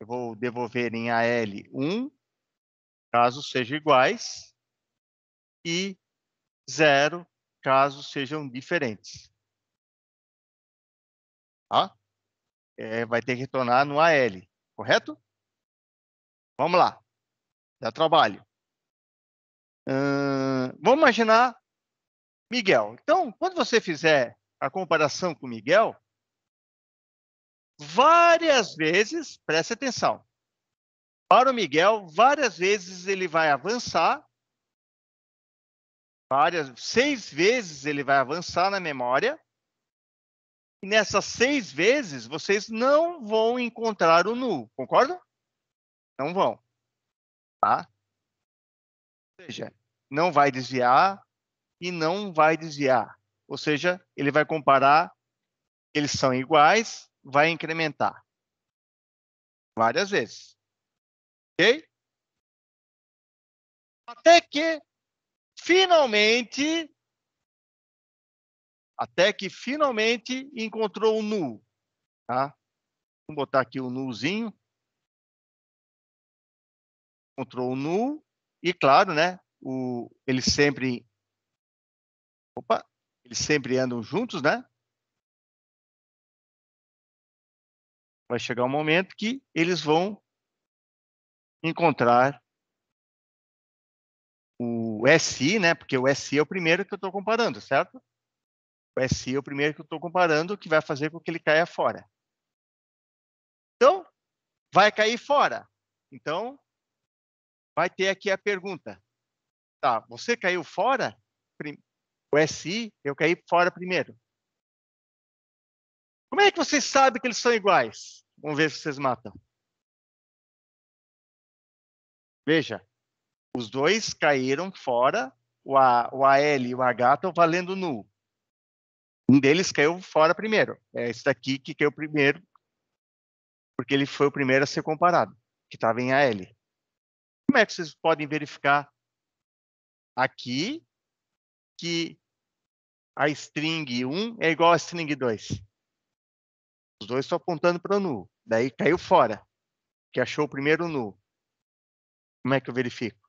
S2: eu vou devolver em AL1, caso sejam iguais, e 0, caso sejam diferentes. Tá? É, vai ter que retornar no AL, correto? Vamos lá. Dá trabalho. Hum, vamos imaginar Miguel. Então, quando você fizer a comparação com Miguel, várias vezes, preste atenção. Para o Miguel, várias vezes ele vai avançar, várias, seis vezes ele vai avançar na memória. E nessas seis vezes vocês não vão encontrar o nu, concordam? Não vão, tá? Ou seja, não vai desviar e não vai desviar. Ou seja, ele vai comparar, eles são iguais, vai incrementar
S1: várias vezes. Ok? Até que, finalmente, até que finalmente encontrou o nu. Tá? Vou botar aqui o nuzinho. Encontrou o nu. E claro, né? O, eles sempre. Opa! Eles sempre andam juntos, né? vai chegar um momento que eles vão encontrar
S2: o SI, né? Porque o SI é o primeiro que eu estou comparando, certo? O SI é o primeiro que eu estou comparando que vai fazer com que ele caia fora. Então, vai cair fora. Então, vai ter aqui a pergunta. Tá, você caiu fora? O SI,
S1: eu caí fora primeiro. Como é que vocês sabem que eles são iguais? Vamos ver se vocês matam. Veja,
S2: os dois caíram fora, o, A, o AL e o H estão valendo nu. Um deles caiu fora primeiro. É esse daqui que caiu primeiro, porque ele foi o primeiro a ser comparado, que estava em AL. Como é que vocês podem verificar aqui que a string 1 é igual a string 2? Os dois estão apontando para o
S1: nu. Daí caiu fora, que achou o primeiro nu. Como é que eu verifico?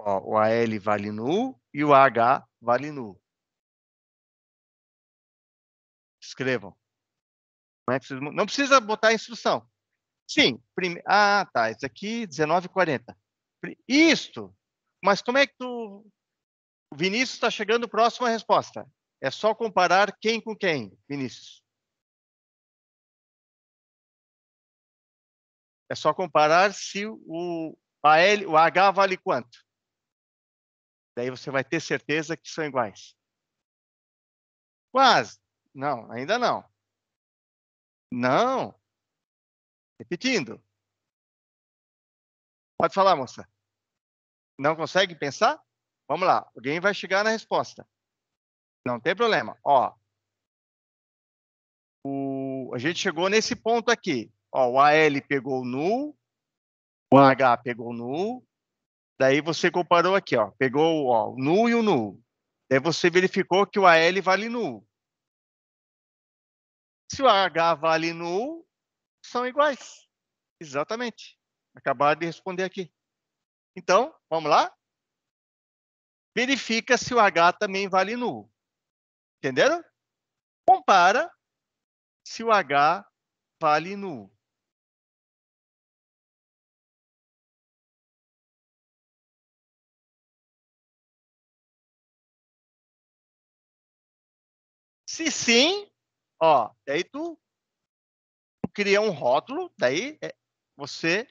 S1: Ó, o AL vale nu e o AH vale nu.
S2: Escrevam. Não, é não precisa botar a instrução. Sim, prime... ah, tá, isso aqui, 19,40. Isto, mas como é que tu...
S1: O Vinícius está chegando próximo à resposta. É só comparar quem com quem, Vinícius. É só comparar se o, a L, o H vale quanto.
S2: Daí você vai ter certeza que são iguais. Quase. Não,
S1: ainda não. Não. Repetindo. Pode falar, moça. Não consegue pensar?
S2: Vamos lá. Alguém vai chegar na resposta. Não tem problema. Ó, o, a gente chegou nesse ponto aqui. Ó, o AL pegou nu, o H pegou nu. daí você comparou aqui, ó, pegou ó, o nu e o nu. Daí você verificou que o AL vale nu. Se o H vale nu, são iguais. Exatamente. Acabaram de responder aqui. Então, vamos lá? Verifica se o H também vale nu. Entenderam? Compara
S1: se o H vale nulo. Se sim, ó, daí tu, tu cria um rótulo, daí é,
S2: você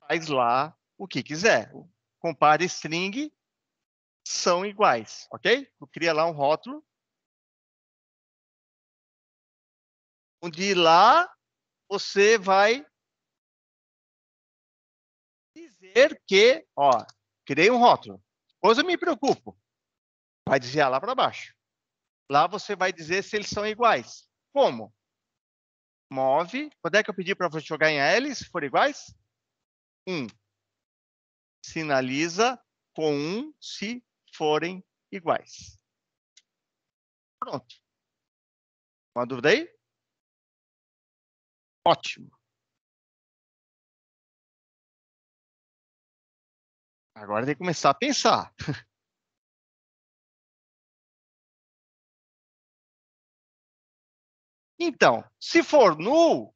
S2: faz lá o que quiser.
S1: Compare string são iguais, ok? Eu cria lá um rótulo. Onde lá você vai dizer que,
S2: ó, criei um rótulo. Depois eu me preocupo. Vai desviar lá para baixo. Lá você vai dizer se eles são iguais. Como? Move. Quando é que eu pedi para você jogar em L se for iguais? 1. Um. Sinaliza com 1 um se forem iguais.
S1: Pronto. Uma dúvida aí? Ótimo. Agora tem que começar a pensar. Então, se for nu,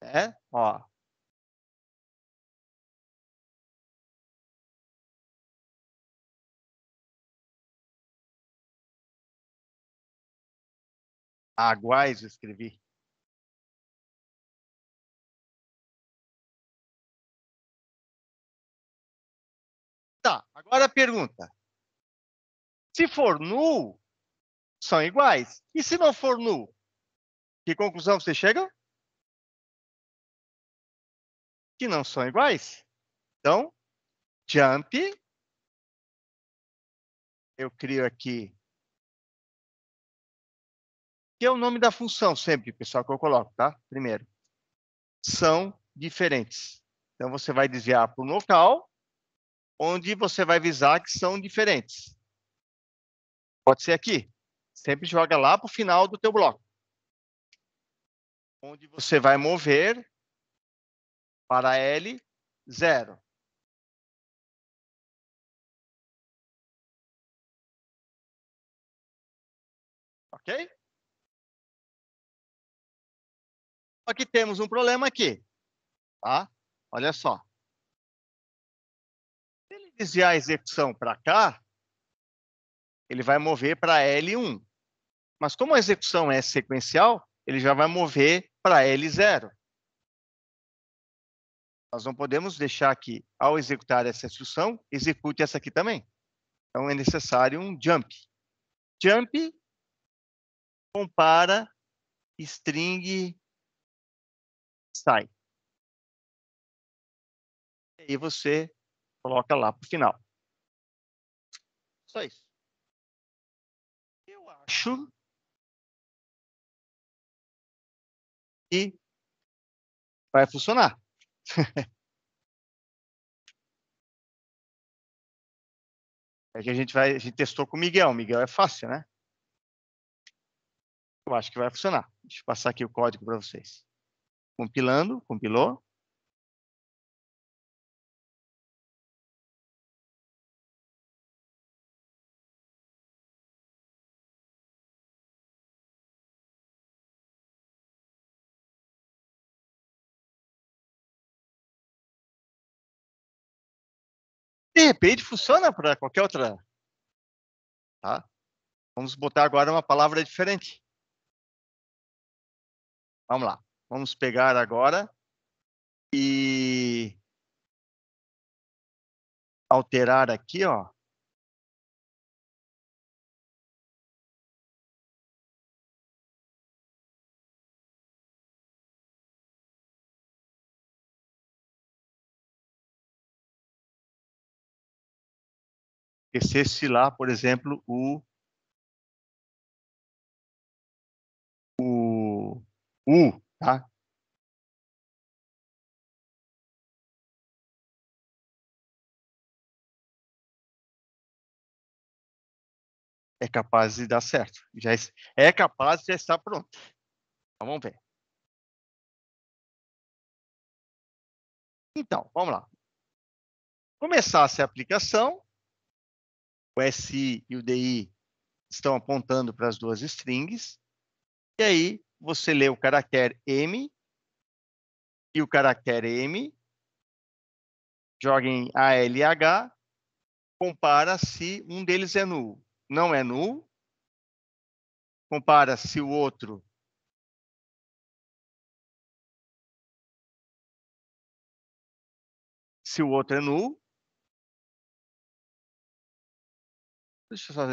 S1: né, ó, Aguais escrevi. Tá, agora a pergunta. Se for nu, são iguais. E se não for nu? Que conclusão você chega? Que não são iguais. Então, jump. Eu crio aqui que é o nome da função sempre, pessoal,
S2: que eu coloco, tá? Primeiro, são diferentes. Então, você vai desviar para um local onde você vai visar que são diferentes. Pode ser aqui. Sempre joga lá para o final do teu bloco.
S1: Onde você vai mover para L, zero. Ok? Só que temos um problema aqui, tá? Olha só. Se ele desviar a execução para cá,
S2: ele vai mover para L1. Mas como a execução é sequencial, ele já vai mover para L0. Nós não podemos deixar que, ao executar essa instrução, execute essa aqui também. Então, é necessário um
S1: jump. Jump compara string sai. E aí você coloca lá para o final. Só isso. Eu acho que vai funcionar. É que a gente vai, a gente testou com o Miguel. O Miguel é fácil, né? Eu acho que vai funcionar. Deixa eu passar aqui o código para vocês. Compilando, compilou. De repente funciona para qualquer outra. Tá? Vamos botar agora uma palavra diferente. Vamos lá. Vamos pegar agora e alterar aqui, ó. esquecesse lá, por exemplo, o, o U tá? É capaz de dar certo. Já é capaz, de estar pronto. vamos ver. Então, vamos lá. Começasse a aplicação, o SI e o DI
S2: estão apontando para as duas strings, e aí você lê o caractere M e o caractere M, joga em ALH, compara se um deles é nulo.
S1: Não é nulo, compara se o outro se o outro é nulo. Deixa eu só,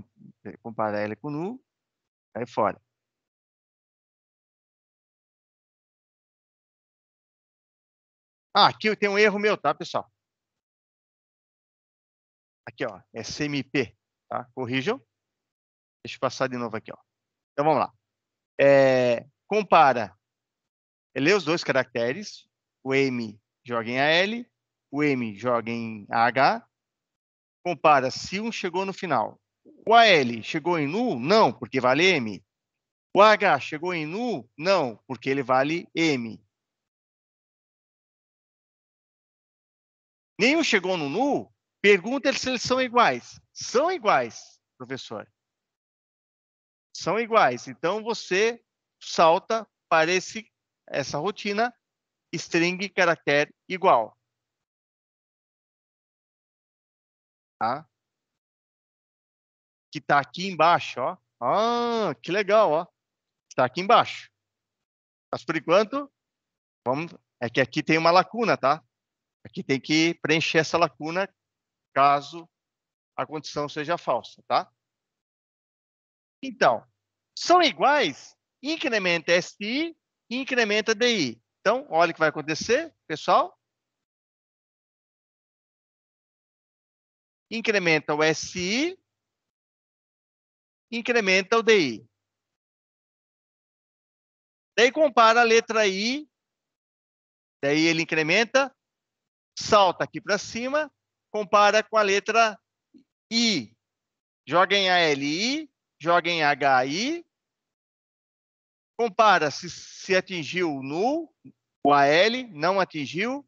S1: só comparar ele com nulo, aí fora. Ah, aqui tem um erro meu, tá, pessoal? Aqui, ó, é CMP, tá?
S2: Corrijam. Deixa eu passar de novo aqui, ó. Então, vamos lá. É, compara, é, lê os dois caracteres, o M joga em AL, o M joga em AH, compara se um chegou no final. O AL chegou em nu? Não, porque vale M. O AH chegou em nu? Não, porque ele vale M. Nenhum chegou no nu, pergunta se eles são iguais. São iguais, professor. São iguais. Então você salta
S1: para esse, essa rotina string caractere igual. Tá? Que está aqui embaixo, ó. Ah, que legal, ó. Está aqui embaixo.
S2: Mas por enquanto, vamos. É que aqui tem uma lacuna, tá? Aqui é tem que preencher essa lacuna caso a condição seja falsa, tá? Então, são iguais, incrementa SI, incrementa DI. Então, olha o que vai acontecer, pessoal.
S1: Incrementa o SI, incrementa o DI. Daí compara a letra I, daí ele incrementa
S2: salta aqui para cima, compara com a letra I. Joga em ALI, joga em HI, compara se, se atingiu o null, o AL não atingiu,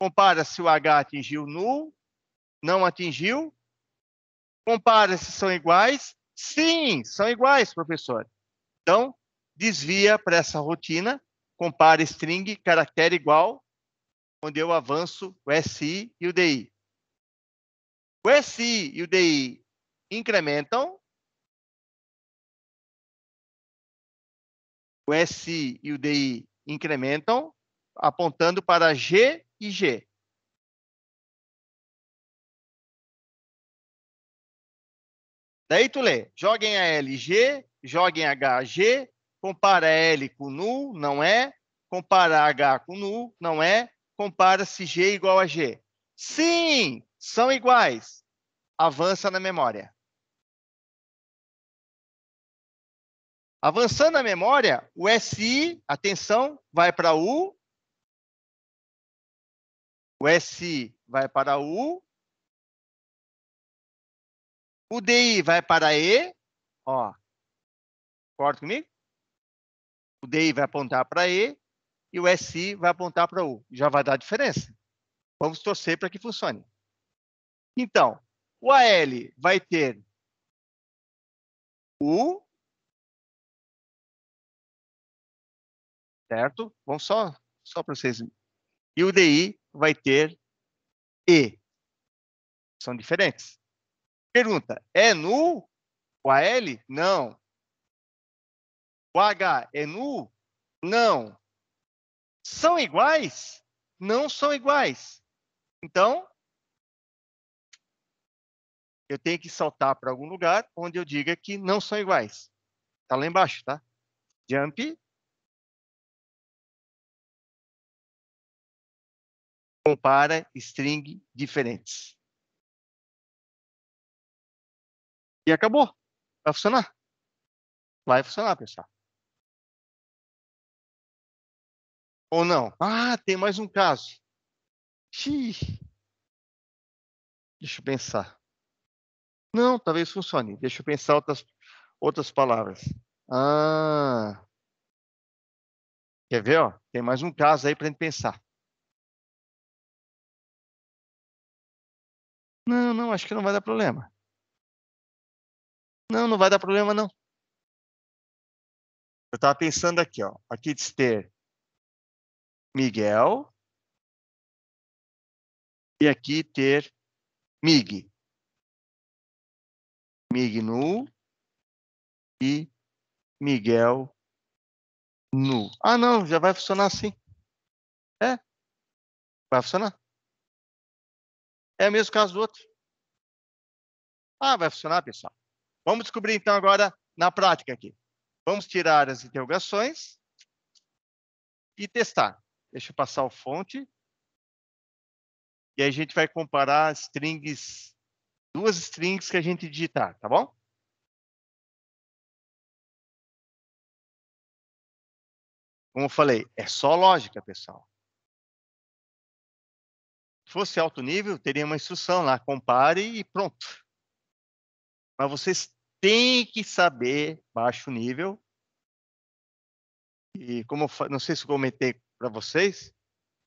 S2: compara se o H atingiu o null, não atingiu, compara se são iguais, sim, são iguais, professor. Então, desvia para essa rotina, compara string, caractere igual, onde eu avanço o
S1: SI e o DI. O SI e o DI incrementam. O SI e o DI incrementam, apontando para G e G. Daí tu lê, joguem a LG, joguem HG, compara L com
S2: nu, não é, compara H com nu, não é, compara-se G é igual a G. Sim, são iguais. Avança na memória.
S1: Avançando na memória, o SI, atenção, vai para U. O SI vai para U. O DI vai para E. Ó, corta comigo? O DI
S2: vai apontar para E e o SI vai apontar para U. Já vai dar diferença. Vamos
S1: torcer para que funcione. Então, o AL vai ter U, certo? Vamos só, só para vocês. E o DI vai ter
S2: E. São diferentes. Pergunta, é nu o AL? Não. O H é nu? Não. São iguais? Não são iguais. Então, eu tenho que saltar para algum lugar
S1: onde eu diga que não são iguais. Está lá embaixo, tá? Jump. Compara string diferentes. E acabou. Vai funcionar. Vai funcionar, pessoal. Ou não? Ah, tem mais um caso. Xiii. Deixa eu pensar. Não, talvez funcione.
S2: Deixa eu pensar outras, outras palavras. Ah.
S1: Quer ver? Ó? Tem mais um caso aí para gente pensar. Não, não, acho que não vai dar problema. Não, não vai dar problema, não. Eu estava pensando aqui, ó. Aqui de ter Miguel. E aqui ter MIG. MIG nu e Miguel nu. Ah, não, já vai funcionar assim. É. Vai
S2: funcionar. É o mesmo caso do outro. Ah, vai funcionar, pessoal. Vamos descobrir então agora na prática aqui. Vamos tirar as interrogações e testar. Deixa eu passar o fonte.
S1: E aí a gente vai comparar strings, duas strings que a gente digitar, tá bom? Como eu falei, é só lógica, pessoal. Se
S2: fosse alto nível, teria uma instrução lá, compare e pronto. Mas vocês têm que saber baixo nível. E como eu não sei se eu comentei para vocês.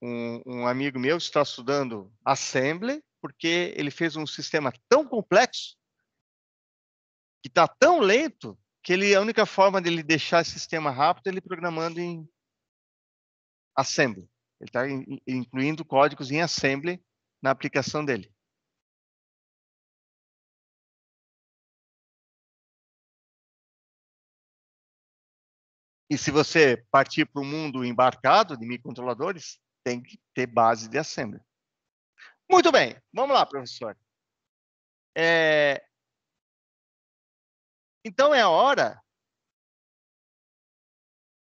S2: Um, um, amigo meu está estudando Assembly, porque ele fez um sistema tão complexo, que está tão lento, que ele, a única forma dele deixar esse sistema rápido é ele programando em
S1: Assembly. Ele está incluindo códigos em Assembly na aplicação dele. E se você partir para o mundo embarcado de microcontroladores, tem que ter base de assembly. Muito bem, vamos lá, professor. É... Então é a hora,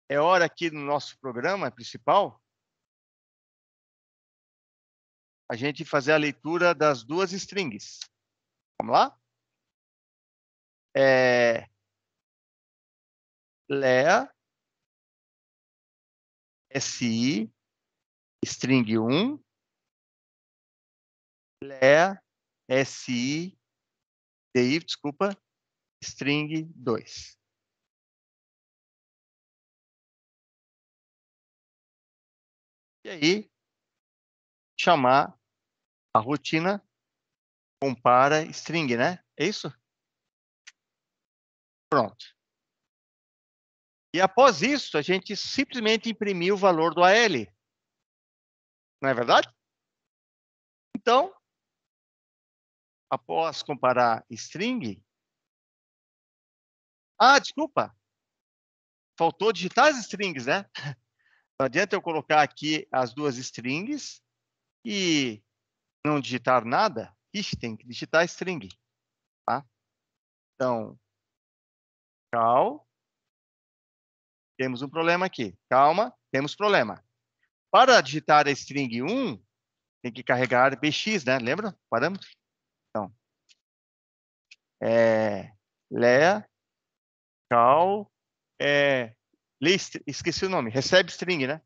S1: é hora aqui no nosso programa principal, a
S2: gente fazer a leitura das duas strings.
S1: Vamos lá? É... Lea SI, string 1, le, SI, DI, desculpa, string 2. E aí, chamar a rotina compara string, né? É isso?
S2: Pronto. E após isso, a gente simplesmente imprimiu o valor do AL. Não é verdade?
S1: Então, após comparar string. Ah, desculpa. Faltou digitar as strings, né?
S2: Não adianta eu colocar aqui as duas strings e não digitar nada. Ixi, tem que digitar string. Tá? Então, tchau temos um problema aqui. Calma, temos problema. Para digitar a string 1, tem que carregar bx, né? Lembra? paramos Então, é,
S1: lea, cal, é, list, esqueci o nome, recebe string, né?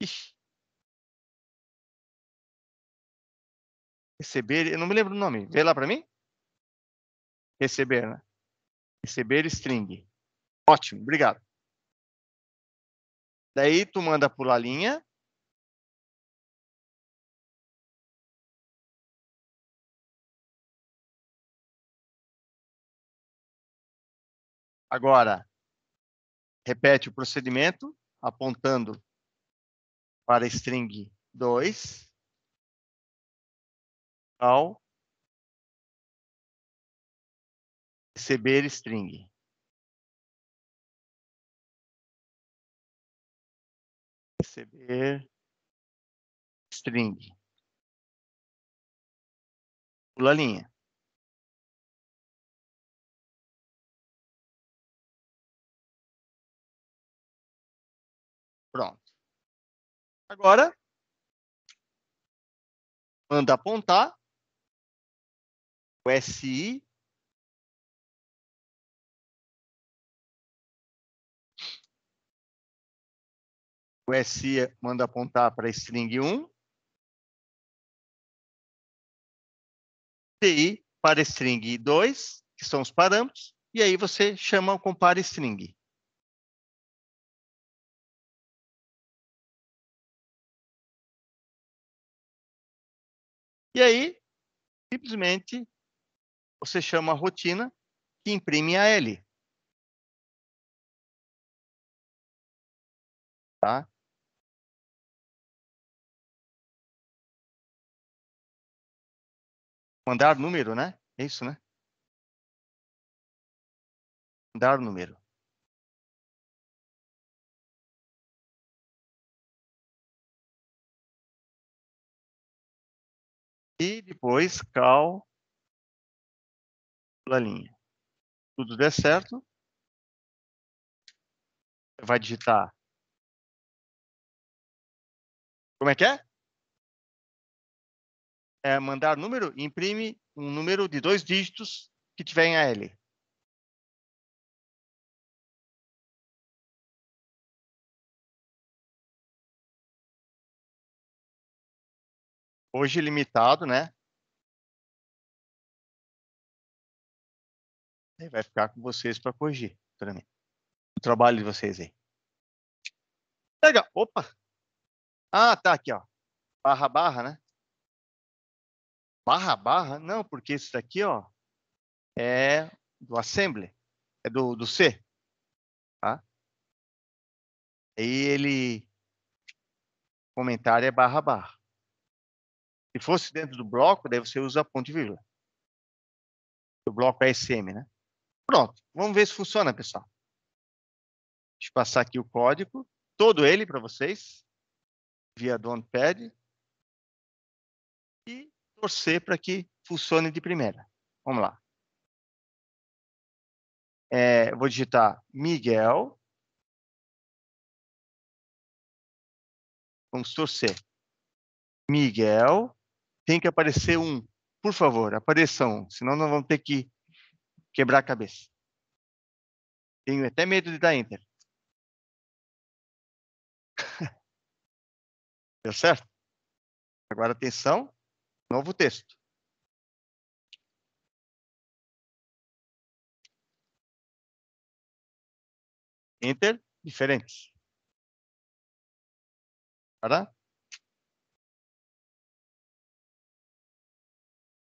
S1: Ixi. Receber, eu não me lembro o nome, vê lá para mim. Receber, né? Receber string. Ótimo, obrigado. Daí tu manda pular a linha. Agora, repete o procedimento, apontando para string 2, ao receber string. receber string. Pula a linha. Pronto. Agora, manda apontar o SI O SI manda apontar para string 1. TI para string 2, que são os parâmetros. E aí você chama o compare string. E aí, simplesmente, você chama a rotina que imprime a L. Tá? Mandar número, né? É isso, né? Mandar número. E depois cal a linha. Tudo der certo, vai digitar. Como é que é? é, mandar número, imprime um número de dois dígitos que tiver em AL. Hoje limitado, né? Aí vai ficar com vocês para corrigir. O trabalho de vocês aí.
S2: Legal. Opa! Ah, tá aqui, ó. Barra, barra, né? barra barra, não, porque esse daqui, ó, é do assembly, é do, do C, tá? Aí ele comentário é barra barra. Se fosse dentro do bloco, daí você usa ponto e vírgula. O bloco é SM, né? Pronto, vamos ver se funciona, pessoal. Deixa eu passar aqui o código, todo ele para vocês, via do
S1: torcer para que funcione de primeira. Vamos lá. É, vou digitar Miguel. Vamos torcer. Miguel.
S2: Tem que aparecer um. Por favor, apareça um. Senão nós vamos ter que
S1: quebrar a cabeça. Tenho até medo de dar Enter. Deu certo? Agora, atenção. Novo texto. Enter, diferentes. Para?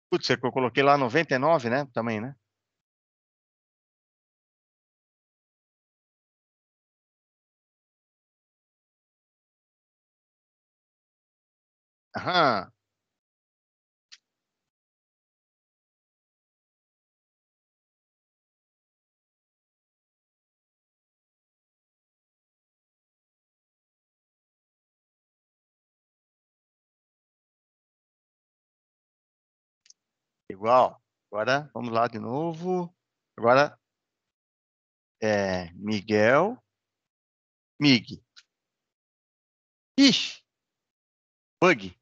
S1: Putz, é que eu coloquei lá 99, né? Também, né? Aham. Igual. Agora, vamos lá de novo. Agora, é Miguel, Mig. Ixi, bug.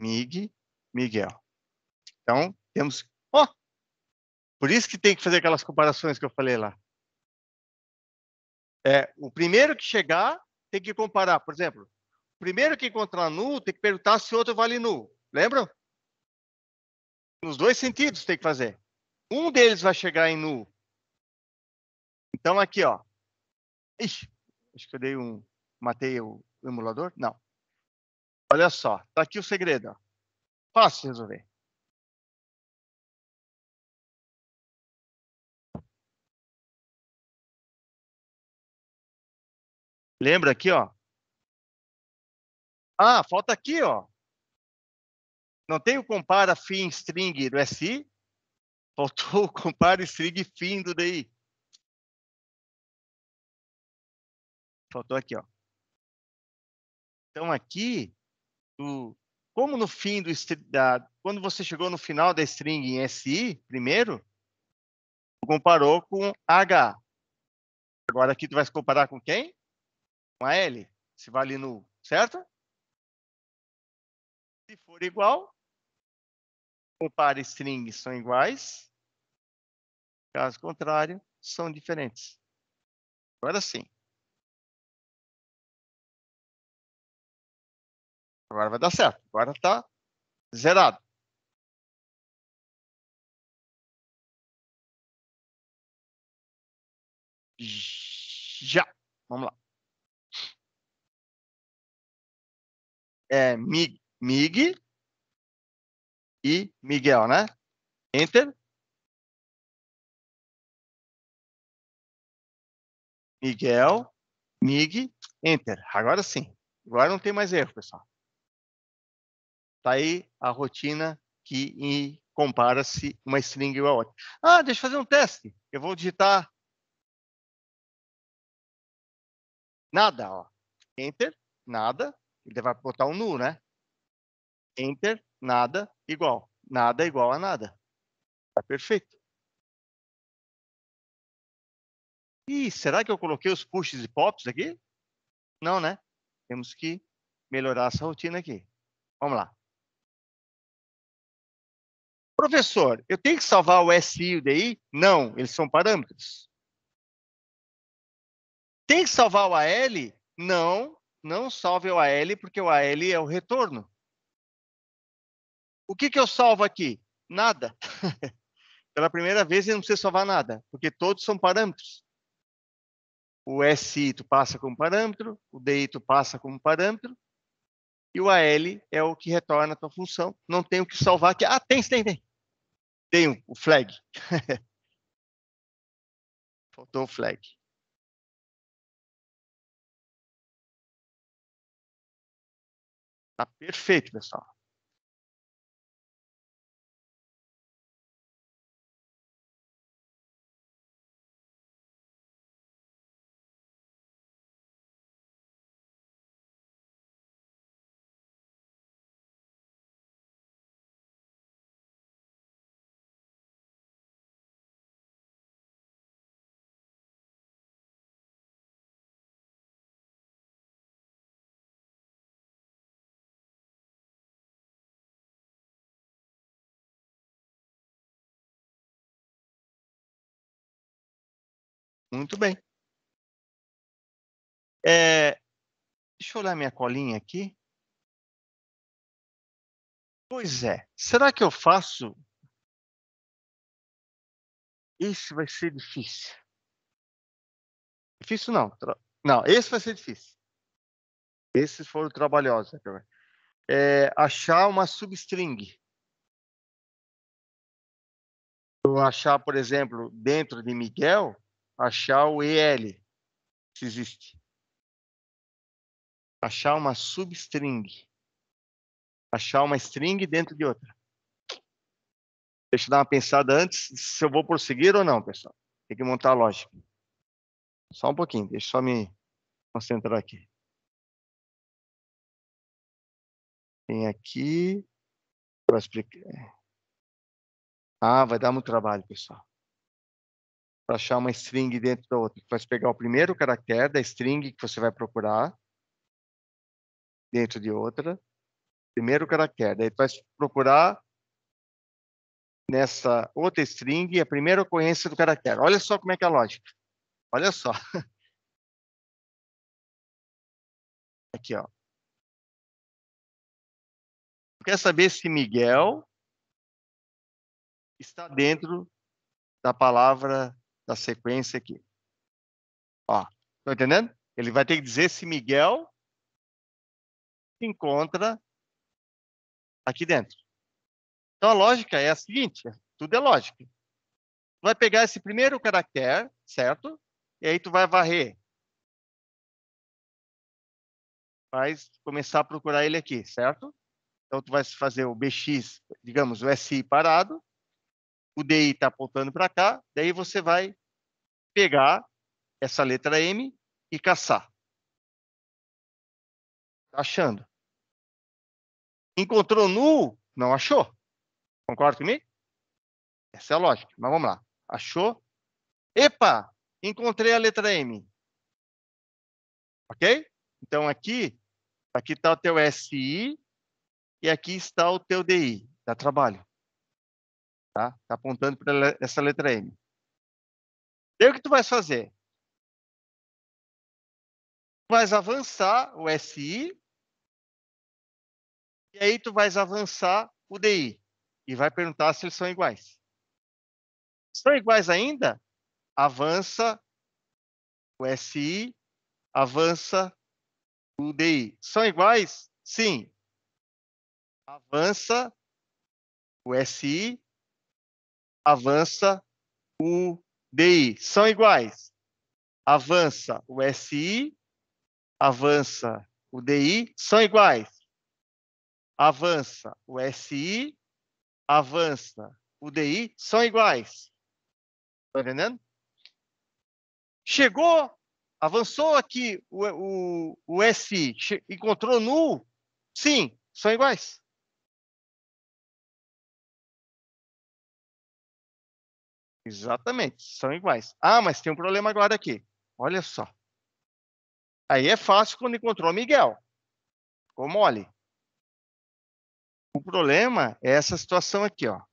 S1: Mig, Miguel. Então, temos... Ó, oh! por isso que tem que fazer aquelas comparações
S2: que eu falei lá. É, o primeiro que chegar tem que comparar. Por exemplo, primeiro que encontrar nu, tem que perguntar se o outro vale nu. Lembram? Nos dois sentidos tem que fazer. Um deles vai chegar em nu. Então aqui, ó. Ixi, acho que eu dei um. Matei
S1: o emulador? Não. Olha só, tá aqui o segredo. Ó. Fácil de resolver. Lembra aqui, ó. Ah, falta aqui, ó. Não tem o
S2: compara fim string do SI? Faltou o compara string fim do DI.
S1: Faltou aqui, ó. Então aqui, o como no fim do da,
S2: quando você chegou no final da string em SI primeiro, comparou com H. Agora aqui tu vai se comparar com quem? Com a L. Se vale no, certo? Se for igual,
S1: o par e são iguais. Caso contrário, são diferentes. Agora sim. Agora vai dar certo. Agora está zerado. Já. Vamos lá. É, mig Mig e Miguel, né? Enter. Miguel, Mig, Enter. Agora sim. Agora não tem mais erro, pessoal. Tá aí a rotina
S2: que compara-se uma string igual a outra. Ah, deixa eu fazer um teste. Eu vou
S1: digitar nada, ó. Enter, nada. Ele vai botar um nu, né? Enter, nada
S2: igual. Nada igual a nada. Tá perfeito. Ih, será que eu coloquei os pushes e pops aqui? Não, né? Temos que melhorar essa rotina aqui. Vamos lá. Professor, eu tenho que salvar o SI e o DI? Não, eles são parâmetros. Tem que salvar o AL? Não, não salve o AL, porque o AL é o retorno. O que, que eu salvo aqui? Nada. Pela primeira vez, eu não preciso salvar nada, porque todos são parâmetros. O SI tu passa como parâmetro, o DI tu passa como parâmetro, e o AL é o que retorna a tua função. Não tenho o que
S1: salvar aqui. Ah, tem, tem, tem. Tem o flag. Faltou o flag. Tá perfeito, pessoal. Muito bem. É, deixa eu olhar minha colinha aqui. Pois é. Será que eu faço? Esse vai ser difícil. Difícil não. Não, esse vai ser difícil.
S2: Esses foram trabalhosos. É, achar uma substring.
S1: Eu achar, por exemplo, dentro de Miguel, achar o EL, se existe.
S2: Achar uma substring. Achar uma string dentro de outra. Deixa eu dar uma pensada antes se eu vou prosseguir ou não, pessoal. Tem que
S1: montar a lógica. Só um pouquinho, deixa eu só me concentrar aqui. Tem aqui para explicar. Ah, vai dar muito trabalho, pessoal para
S2: achar uma string dentro da outra. Vai pegar o primeiro caractere da string que você vai procurar dentro de outra. Primeiro caractere. Daí vai procurar
S1: nessa outra string a primeira ocorrência do caractere. Olha só como é que é a lógica. Olha só. Aqui, ó. Quer saber se Miguel está dentro da palavra da sequência aqui. Ó, estão entendendo? Ele vai ter que dizer se Miguel se encontra aqui dentro.
S2: Então a lógica é a seguinte, tudo é lógica. Tu vai pegar esse primeiro caractere, certo? E aí tu vai varrer. Vai começar a procurar ele aqui, certo? Então tu vai fazer o BX, digamos, o SI parado, o DI está apontando para cá, daí você vai
S1: pegar essa letra M e caçar. Tá achando. Encontrou nu, não achou.
S2: Concorda comigo? Essa é a lógica, mas vamos lá. Achou? Epa, encontrei a letra M. Ok? Então aqui, aqui está o teu SI e aqui está o teu DI, dá
S1: trabalho. Tá? Tá apontando para essa letra M. Daí o que tu vais fazer? Tu vais avançar o SI e aí tu vais avançar o DI
S2: e vai perguntar se eles são iguais. São iguais ainda? Avança o SI, avança o DI. São iguais? Sim. Avança o SI, avança o DI são iguais. Avança o SI, avança o DI, são iguais. Avança o SI, avança o DI, são iguais. Tá entendendo? Chegou, avançou aqui o, o, o SI,
S1: encontrou nulo, sim, são iguais. Exatamente, são iguais. Ah, mas tem um problema agora aqui. Olha só. Aí é fácil quando encontrou Miguel. Ficou mole. O problema é essa situação aqui, ó.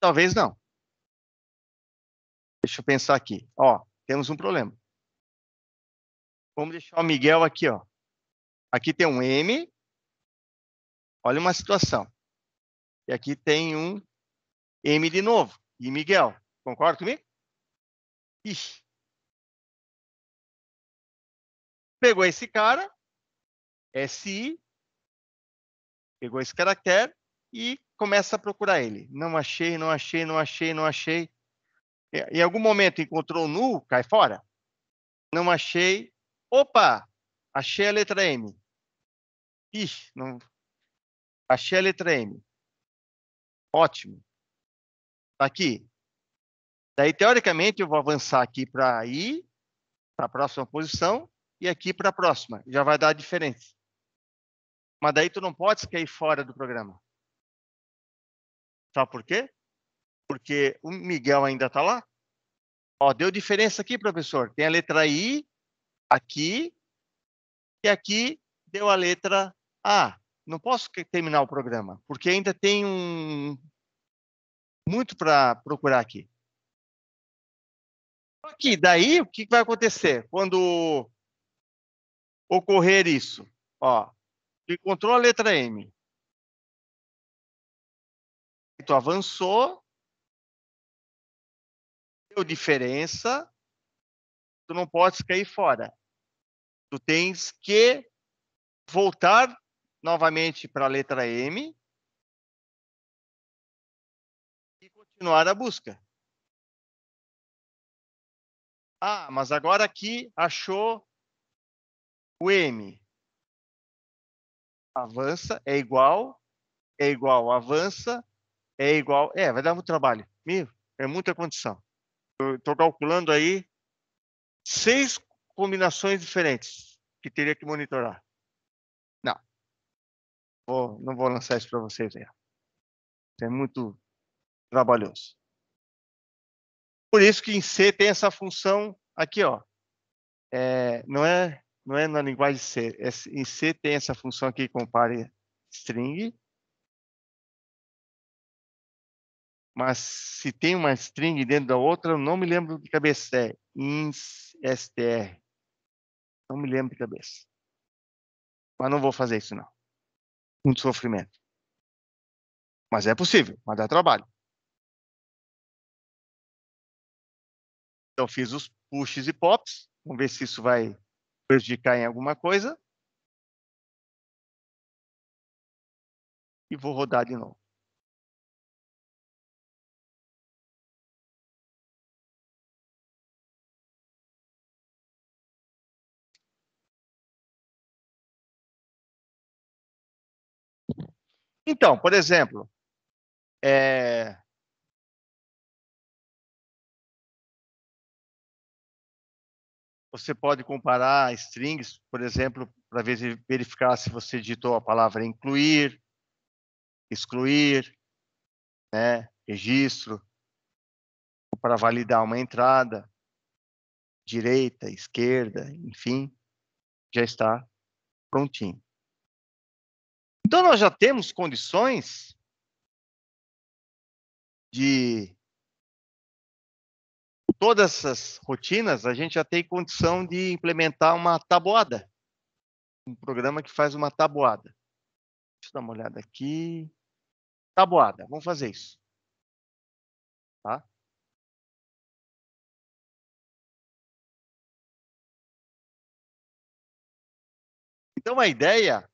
S1: Talvez não. Deixa eu pensar aqui. Ó, temos um problema. Vamos deixar o Miguel aqui, ó. Aqui tem um M.
S2: Olha uma situação. E aqui tem um M de novo.
S1: E Miguel. Concorda comigo? Ixi. Pegou esse cara, SI,
S2: pegou esse caractere e começa a procurar ele. Não achei, não achei, não achei, não achei. É, em algum momento encontrou nu, cai fora. Não achei. Opa! Achei a letra M. Ixi, não. Achei a letra M. Ótimo. Tá aqui. Daí, teoricamente, eu vou avançar aqui para i, para a próxima posição, e aqui para a próxima. Já vai dar a diferença. Mas daí tu não pode cair fora do programa. Sabe por quê? Porque o Miguel ainda está lá. Ó, deu diferença aqui, professor. Tem a letra I aqui e aqui deu a letra A não posso terminar o programa, porque ainda tem um muito para procurar aqui. Aqui, daí o que vai acontecer
S1: quando ocorrer isso? Ó, encontrou a letra M. Tu então, avançou, deu diferença, tu não podes cair
S2: fora. Tu tens que voltar novamente
S1: para a letra M e continuar a busca. Ah, mas agora aqui achou o M. Avança
S2: é igual, é igual, avança é igual. É, vai dar muito trabalho. Meu, é muita condição. Estou calculando aí seis combinações diferentes que teria que monitorar vou, não vou lançar isso para vocês ver. É muito trabalhoso. Por isso que em C tem essa função aqui, ó. É, não é não é na linguagem C. É, em C tem essa função aqui, compare string. Mas se tem uma string dentro da outra, eu não me lembro de cabeça. É instr. Não me lembro de cabeça. Mas não vou fazer isso, não
S1: muito sofrimento. Mas é possível, mas dá trabalho. Então, eu fiz os pushes e pops, vamos ver se isso vai prejudicar em alguma coisa. E vou rodar de novo. Então, por exemplo, é... você pode comparar strings, por exemplo, para verificar se você digitou a palavra
S2: incluir, excluir, né, registro, para validar uma entrada, direita, esquerda,
S1: enfim, já está prontinho. Então, nós já temos condições de
S2: todas essas rotinas, a gente já tem condição de implementar uma tabuada. Um programa que faz uma tabuada. Deixa
S1: eu dar uma olhada aqui. Tabuada, vamos fazer isso. Tá? Então, a ideia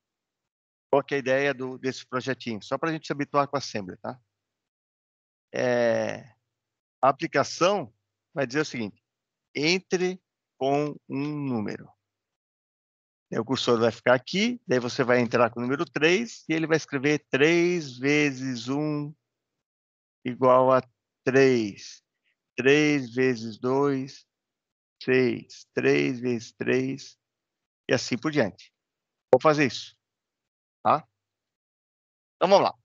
S1: qual que é a ideia do, desse projetinho? Só para a gente se habituar com a Assembly, tá? É,
S2: a aplicação vai dizer o seguinte, entre com um número. O cursor vai ficar aqui, daí você vai entrar com o número 3 e ele vai escrever 3 vezes 1 igual a 3. 3 vezes 2, 6. 3 vezes 3 e assim por diante. Vou fazer isso.
S1: Então vamos lá.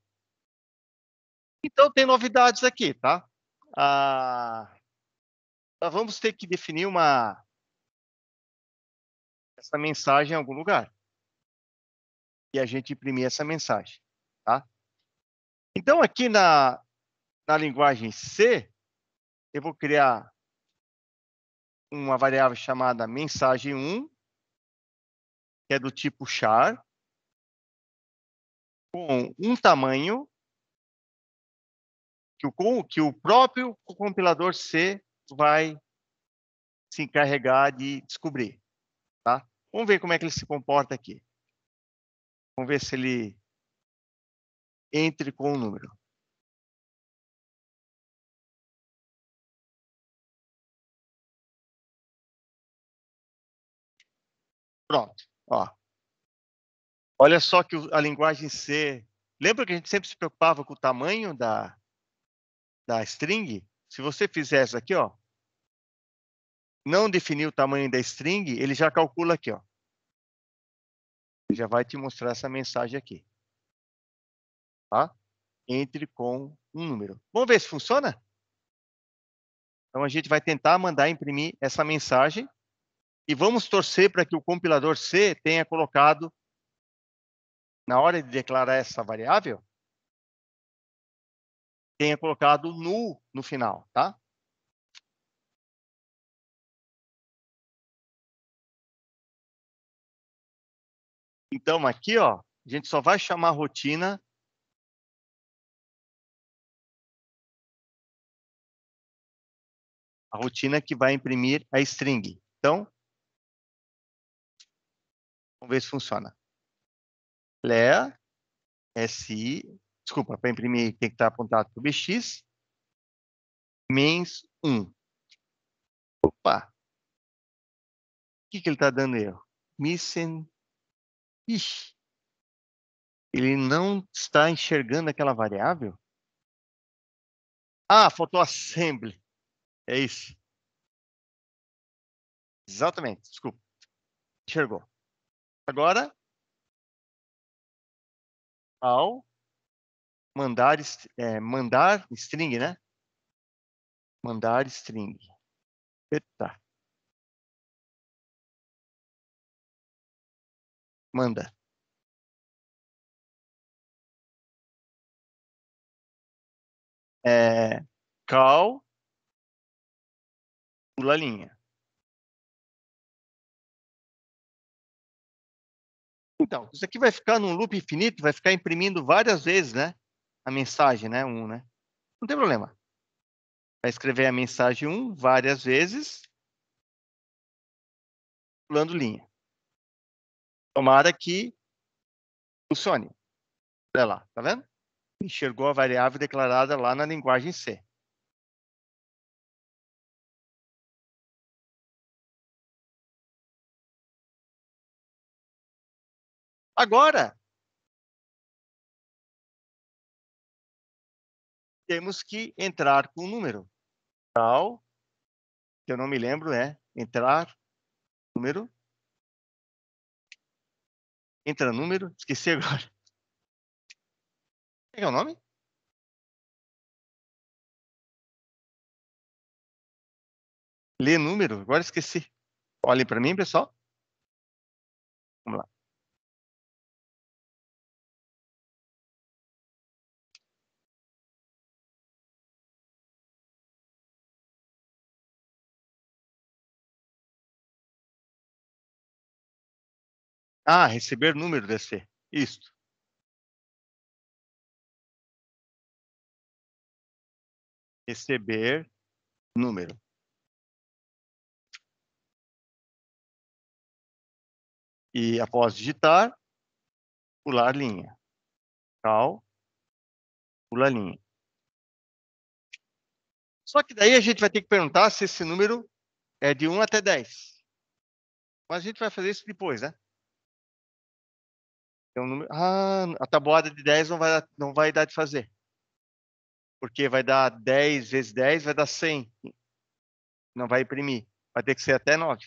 S1: Então tem novidades aqui, tá? Ah, nós ah, vamos ter que definir uma
S2: essa mensagem em algum lugar e a gente imprimir essa mensagem, tá? Então aqui na na linguagem C eu vou criar uma variável chamada mensagem
S1: 1, que é do tipo char, com um tamanho que o, que o próprio
S2: compilador C vai se encarregar de descobrir.
S1: Tá? Vamos ver como é que ele se comporta aqui. Vamos ver se ele entre com o um número. Pronto, ó. Olha só que a linguagem
S2: C. Lembra que a gente sempre se preocupava com o tamanho da, da string? Se você fizesse aqui, ó, não definir o tamanho da string, ele já calcula aqui, ó. Ele já vai te mostrar essa mensagem aqui. Tá? Entre com um número. Vamos ver se funciona? Então a gente vai tentar mandar imprimir essa mensagem e vamos torcer para que o compilador C tenha colocado na hora de declarar
S1: essa variável, tenha colocado nu no final, tá? Então, aqui, ó, a gente só vai chamar a rotina a rotina que vai imprimir a string. Então, vamos ver se funciona. Lea
S2: SI, desculpa, para imprimir tem que estar apontado para o BX,
S1: mens 1. Opa! O que, que ele está dando erro? Missing. Ixi! Ele não está enxergando aquela variável? Ah, faltou assembly. É isso. Exatamente, desculpa. Enxergou. Agora, ao mandar, é, mandar string, né? Mandar string. Eita. Manda. É, cal pula linha. Então, isso aqui vai ficar num loop infinito, vai ficar
S2: imprimindo várias vezes, né? A mensagem, né? 1, um, né? Não tem problema. Vai escrever a mensagem 1 um várias vezes, pulando linha. Tomara que funcione.
S1: Olha lá, tá vendo? Enxergou a variável declarada lá na linguagem C. Agora, temos que entrar com um número. Tal, que eu não me lembro, é entrar, número. Entra número, esqueci agora. É Qual é o nome? Lê número, agora esqueci. Olhem para mim, pessoal. Ah, receber número DC. Isto. Receber número. E após digitar, pular linha. Cal, pula linha.
S2: Só que daí a gente vai ter que perguntar se esse número é de 1 até 10. Mas a gente vai fazer isso depois, né? Tem é um número. Ah, a tabuada de 10 não vai, não vai dar de fazer. Porque vai dar 10 vezes 10, vai dar 100. Não vai imprimir. Vai ter que ser até 9.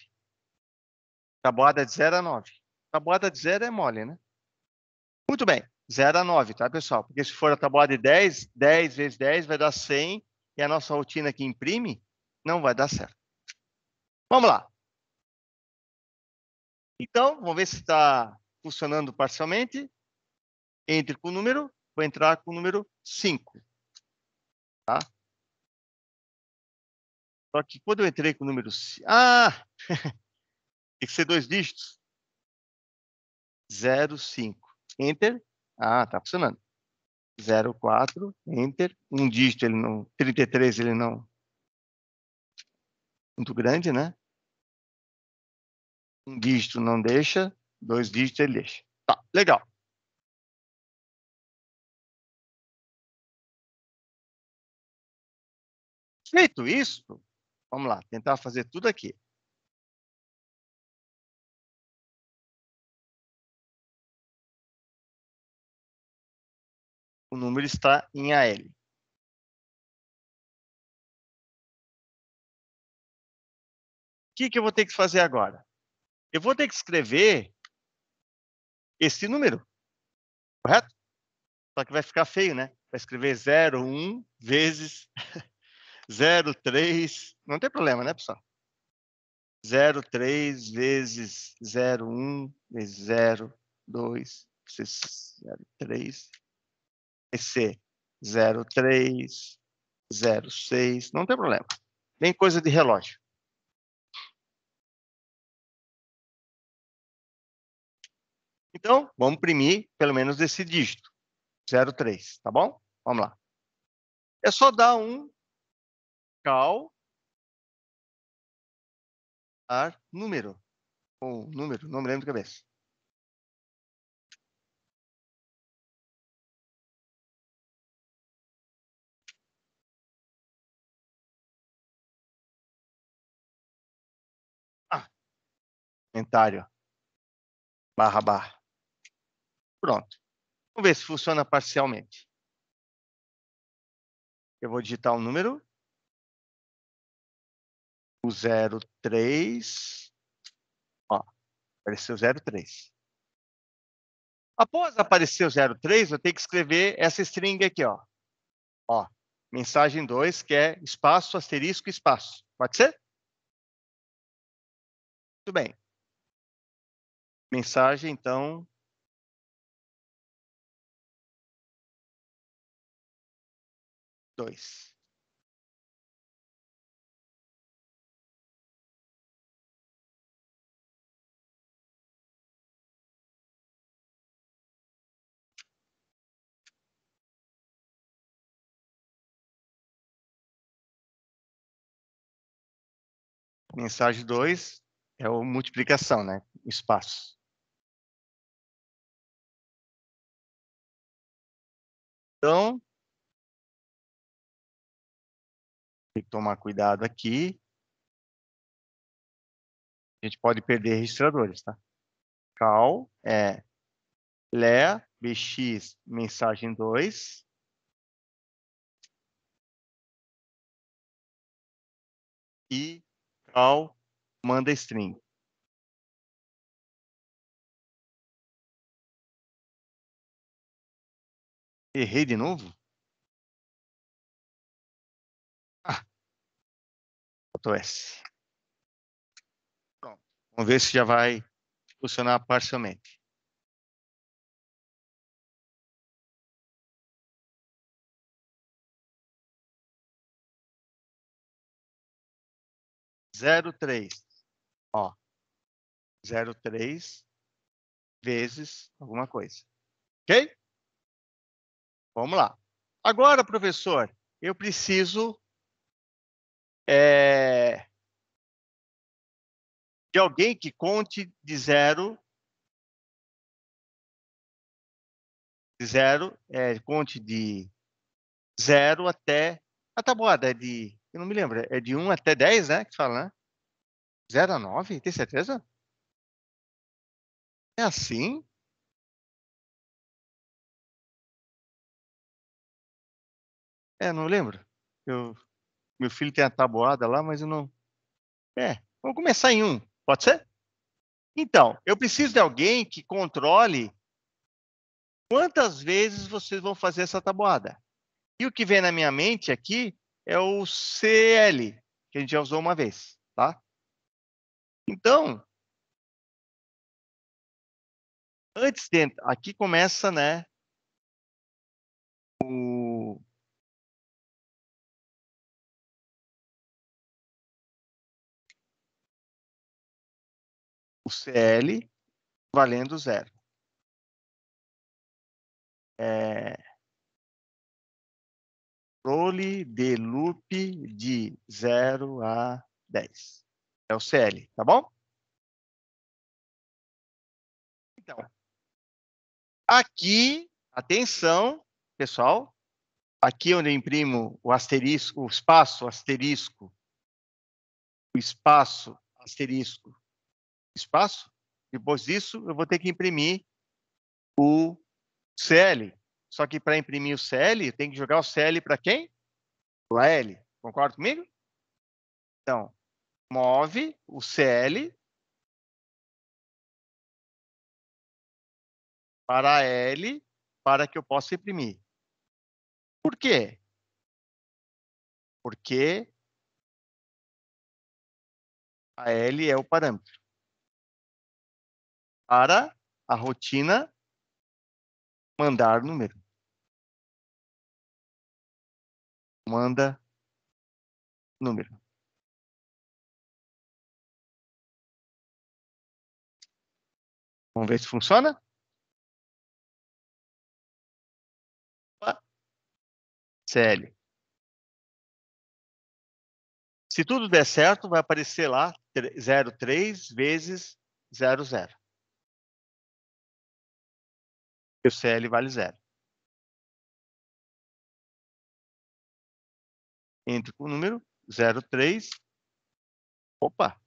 S2: Tabuada de 0 a 9. Tabuada de 0 é mole, né? Muito bem. 0 a 9, tá, pessoal? Porque se for a tabuada de 10, 10 vezes 10 vai dar 100. E a nossa rotina que imprime não vai dar certo. Vamos lá. Então, vamos ver se está funcionando parcialmente, entre com o número, vou entrar com o número 5. Tá? Só que quando eu entrei com o número... Ah! Tem que ser dois dígitos. 05. Enter. Ah, tá funcionando. 04, Enter. Um dígito, ele não... 33, ele não...
S1: Muito grande, né? Um dígito não deixa. Dois dígitos ele deixa. Tá, legal. Feito isso, vamos lá, tentar fazer tudo aqui. O número está em AL. O que, que eu vou ter que fazer agora? Eu vou ter que escrever esse número. Correto?
S2: Só que vai ficar feio, né? Vai escrever 0, 1 vezes 0, 3. Não tem problema, né, pessoal? 0, 3 vezes 0, 1 vezes 0, 2, 0, 3. ser 0, 3, 0, 6. Não
S1: tem problema. Nem coisa de relógio. Então, vamos imprimir pelo menos esse dígito, 03, tá bom? Vamos lá. É só dar um cal ar número, ou número, não me lembro de cabeça. comentário. Ah, barra, barra. Pronto. Vamos ver se funciona parcialmente. Eu vou digitar um número. O 03.
S2: Ó, apareceu 03. Após aparecer o 03, eu tenho que escrever essa string aqui, ó. Ó, mensagem 2, que é espaço,
S1: asterisco, espaço. Pode ser? Muito bem. Mensagem, então, dois Mensagem dois é o multiplicação, né? Espaço. Então, Tem que tomar cuidado aqui. A gente pode perder registradores, tá? Cal é le bx mensagem 2 e cal manda string. Errei de novo? .s. vamos ver se já vai funcionar parcialmente. zero três ó, zero três vezes alguma coisa, ok?
S2: Vamos lá. Agora, professor, eu preciso
S1: é, de alguém que conte de zero, de zero,
S2: é, conte de zero até a ah, tabuada tá ah, é de, eu
S1: não me lembro, é de 1 até 10, né, que fala, né? 0 a 9, tem certeza? É assim? É, não lembro. Eu meu
S2: filho tem a tabuada lá, mas eu não. É, vamos começar em um, pode ser? Então, eu preciso de alguém que controle quantas vezes vocês vão fazer essa tabuada. E o que vem na minha mente aqui é o CL, que a gente já usou uma vez, tá? Então,
S1: antes de aqui começa, né, o o CL valendo zero. É, controle de loop de 0 a 10. É o CL, tá bom? Então, aqui,
S2: atenção, pessoal, aqui é onde eu imprimo o asterisco, o espaço, asterisco, o espaço, asterisco, espaço. Depois disso, eu vou ter que imprimir o CL. Só que para imprimir o CL, tem que jogar o CL para quem? Para L. Concorda comigo?
S1: Então, move o CL para L para que eu possa imprimir. Por quê? Porque a L é o parâmetro para a rotina mandar número. Manda número. Vamos ver se funciona? CL.
S2: Se tudo der certo, vai aparecer lá 03 vezes
S1: 00 e o CL vale zero. Entre o número 03, opa,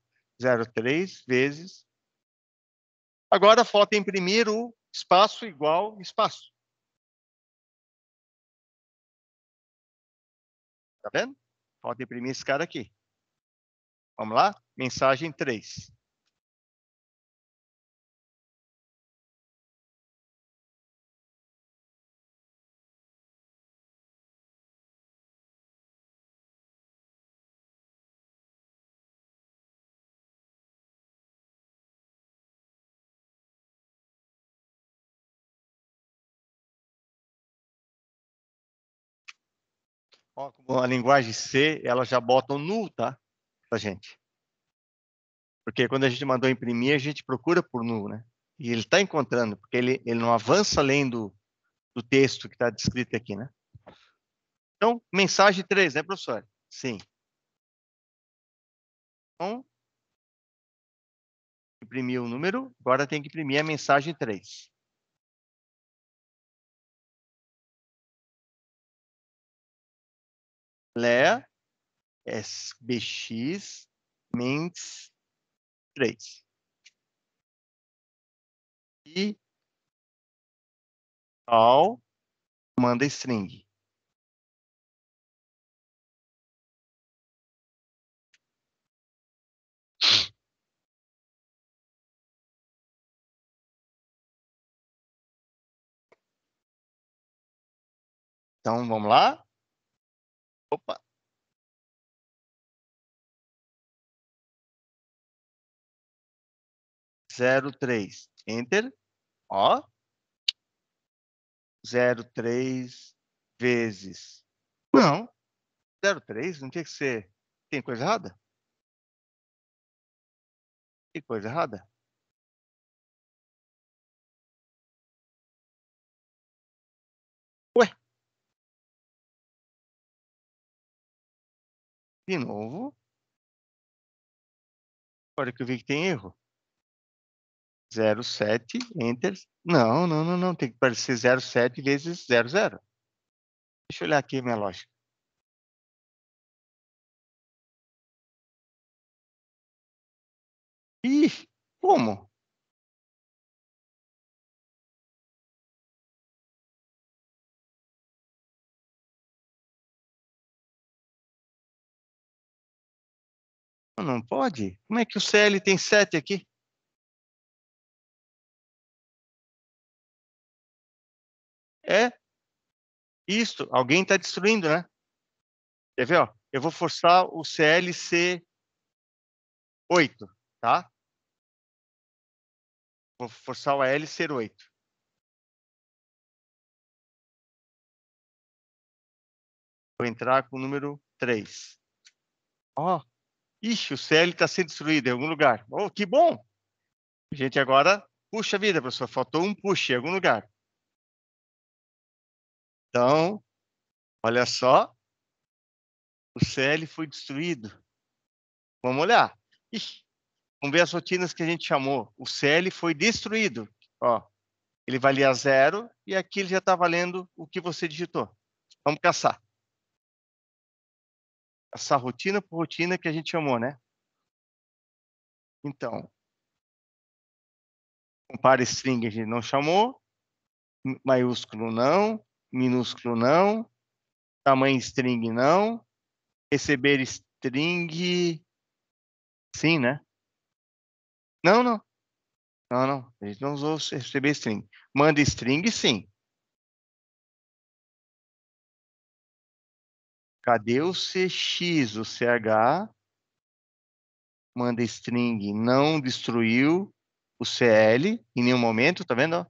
S1: 03 vezes. Agora falta é imprimir o espaço igual espaço. Tá vendo? Falta imprimir esse cara aqui. Vamos lá? Mensagem 3. Ó, como a linguagem C, elas já
S2: botam null, tá? Pra gente. Porque quando a gente mandou imprimir, a gente procura por null, né? E ele está encontrando, porque ele, ele não avança além do, do texto
S1: que está descrito aqui, né? Então, mensagem 3, né, professor? Sim. Então, imprimiu o número, agora tem que imprimir a mensagem 3. Lé, SBX, Mentes 3. E ao manda string. Então, vamos lá? Opa! Zero três, enter, ó, zero
S2: três vezes, não, zero três, não tinha que ser,
S1: tem coisa errada? Tem coisa errada? De novo. Agora que eu vi que tem erro.
S2: 07, enter. Não, não, não, não. Tem que parecer 07 vezes
S1: 00. Deixa eu olhar aqui a minha lógica. Ih, como? Não pode? Como é que o CL tem 7 aqui? É Isso, Alguém está destruindo, né? Quer ver? Ó? Eu vou forçar o CL ser 8, tá? Vou forçar o AL ser 8. Vou entrar com o número 3.
S2: Ó, oh, Ixi, o CL está sendo destruído em algum lugar. Oh, que bom! A gente agora, puxa vida, professor, faltou um puxa em algum lugar. Então, olha só, o CL foi destruído. Vamos olhar. Ixi, vamos ver as rotinas que a gente chamou. O CL foi destruído. Ó, ele valia zero e aqui ele já está valendo o que você digitou. Vamos caçar essa rotina por rotina que a gente chamou, né? Então, compare string a gente não chamou, maiúsculo não, minúsculo não, tamanho string não, receber string sim, né? Não, não.
S1: Não, não. A gente não usou receber string. Manda string sim. Cadê o CX, o CH? Manda string, não destruiu o CL em nenhum momento, tá vendo?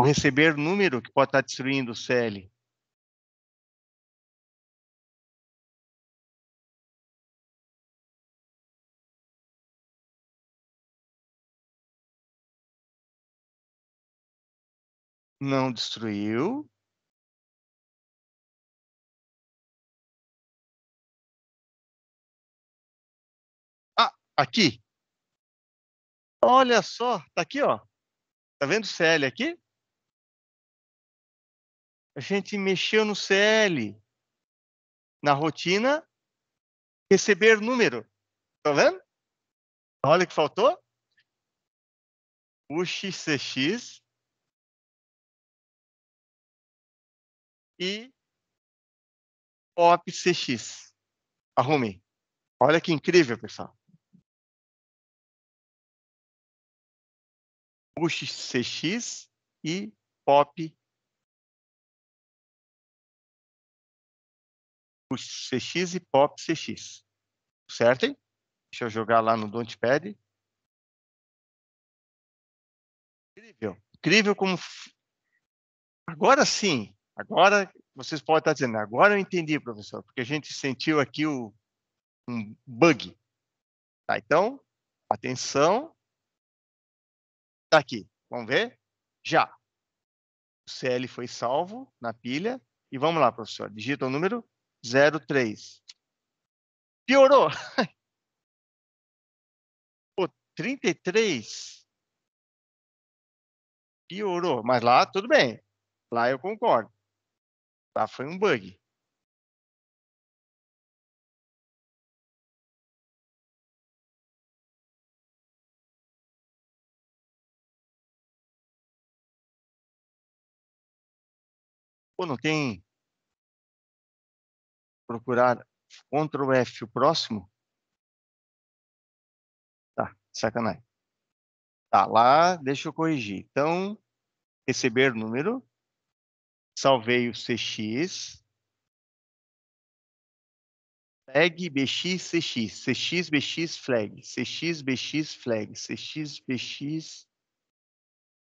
S1: O receber número que pode estar tá destruindo o CL. Não destruiu. Aqui. Olha só, tá aqui, ó. Tá vendo o CL aqui?
S2: A gente mexeu no CL. Na rotina,
S1: receber número. Tá vendo? Olha o que faltou. O XCX e OPCX. Arrume. Olha que incrível, pessoal. Push CX e Pop Push CX e Pop CX. Certo? Hein? Deixa eu jogar lá no Dontpad. Incrível. Incrível como.
S2: Agora sim, agora vocês podem estar dizendo, agora eu entendi, professor, porque a gente sentiu
S1: aqui o, um bug. Tá, então, atenção, Tá aqui. Vamos ver? Já. O CL
S2: foi salvo na pilha. E vamos lá, professor. Digita o número 03.
S1: Piorou. Pô, 33. Piorou. Mas lá, tudo bem. Lá eu concordo. Lá foi um bug. não tem procurar Ctrl F o próximo. Tá, sacanagem.
S2: Tá, lá, deixa eu corrigir. Então, receber número. Salvei o CX. Flag BX CX CX BX flag, CX BX flag, CX BX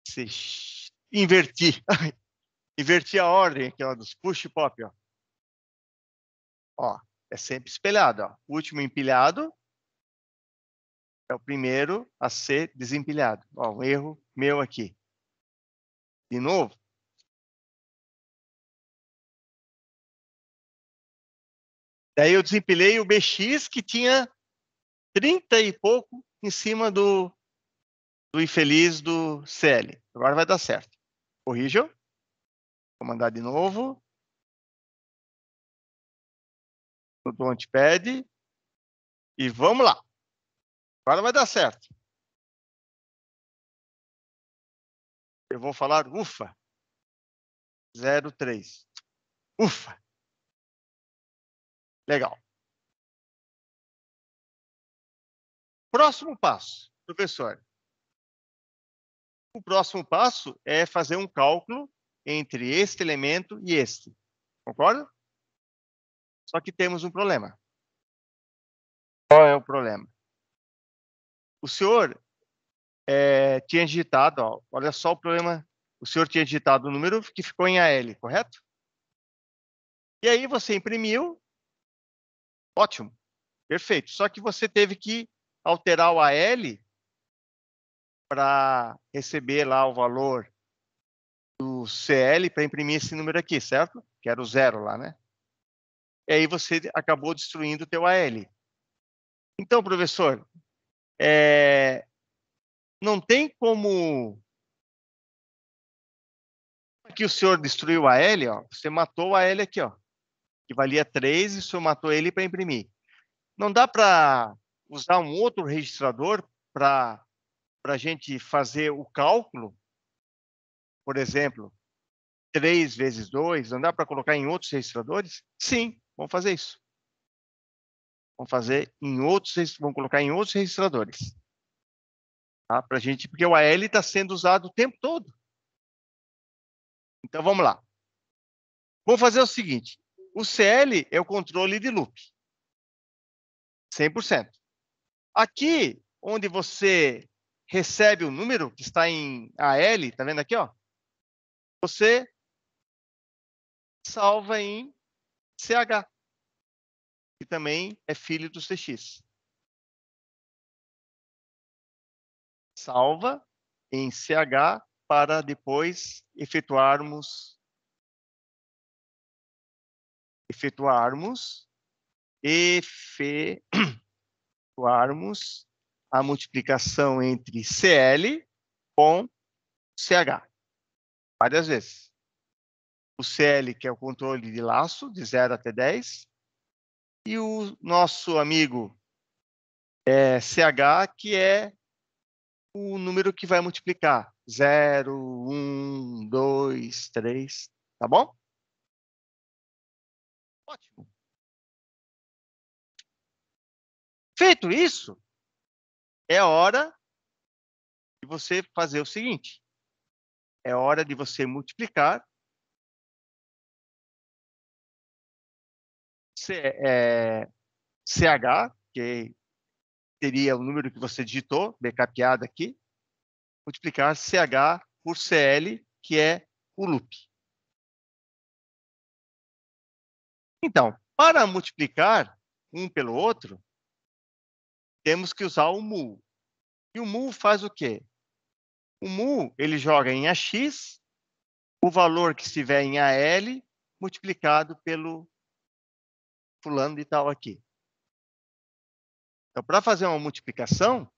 S2: CX... Inverti. inverti a ordem aqui, ó, dos push pop, ó. Ó, é sempre espelhado, ó. O último empilhado é o primeiro a ser
S1: desempilhado. Ó, um erro meu aqui. De novo. Daí eu desempilhei o BX que tinha 30 e pouco em cima do, do infeliz do CL. Agora vai dar certo. Corrijam. Vou mandar de novo. Do Launchpad. E vamos lá. Agora vai dar certo. Eu vou falar ufa. 03. Ufa. Legal. Próximo passo, professor. O próximo passo é fazer um cálculo entre
S2: este elemento e este. Concorda? Só que temos um problema. Qual é o problema? O senhor é, tinha digitado, ó, olha só o problema. O senhor tinha digitado o número que ficou em AL, correto? E aí você imprimiu. Ótimo. Perfeito. Só que você teve que alterar o AL para receber lá o valor do CL para imprimir esse número aqui, certo? Que era o zero lá, né? E aí você acabou
S1: destruindo o teu AL. Então, professor, é... não tem como que o senhor
S2: destruiu a L, ó, você matou a L aqui, ó, que valia 3 e o senhor matou ele para imprimir. Não dá para usar um outro registrador para a gente fazer o cálculo por exemplo, 3 vezes 2, não dá para colocar em outros registradores? Sim, vamos fazer isso. Vamos fazer em outros, vamos colocar em outros registradores. Tá? Para gente, porque o AL está sendo usado o tempo todo. Então vamos lá. Vou fazer o seguinte: o CL é o controle de loop. 100%. Aqui, onde você recebe o número que está em AL, tá vendo aqui, ó? você
S1: salva em CH, que também é filho do CX.
S2: Salva em CH para depois efetuarmos efetuarmos efetuarmos a multiplicação entre CL com CH várias vezes. O CL, que é o controle de laço, de 0 até 10. E o nosso amigo é, CH, que é
S1: o número que vai multiplicar. 0, 1, 2, 3, tá bom? Ótimo. Feito isso, é hora de você fazer o seguinte é hora de você multiplicar. C, é, CH, que seria o número que você digitou, backupada
S2: aqui, multiplicar CH por CL, que é o loop.
S1: Então, para multiplicar um pelo outro, temos que usar o mu. E o mu faz
S2: o quê? O mu ele joga em AX o valor que estiver em AL multiplicado pelo fulano de tal aqui.
S1: Então, para fazer uma multiplicação,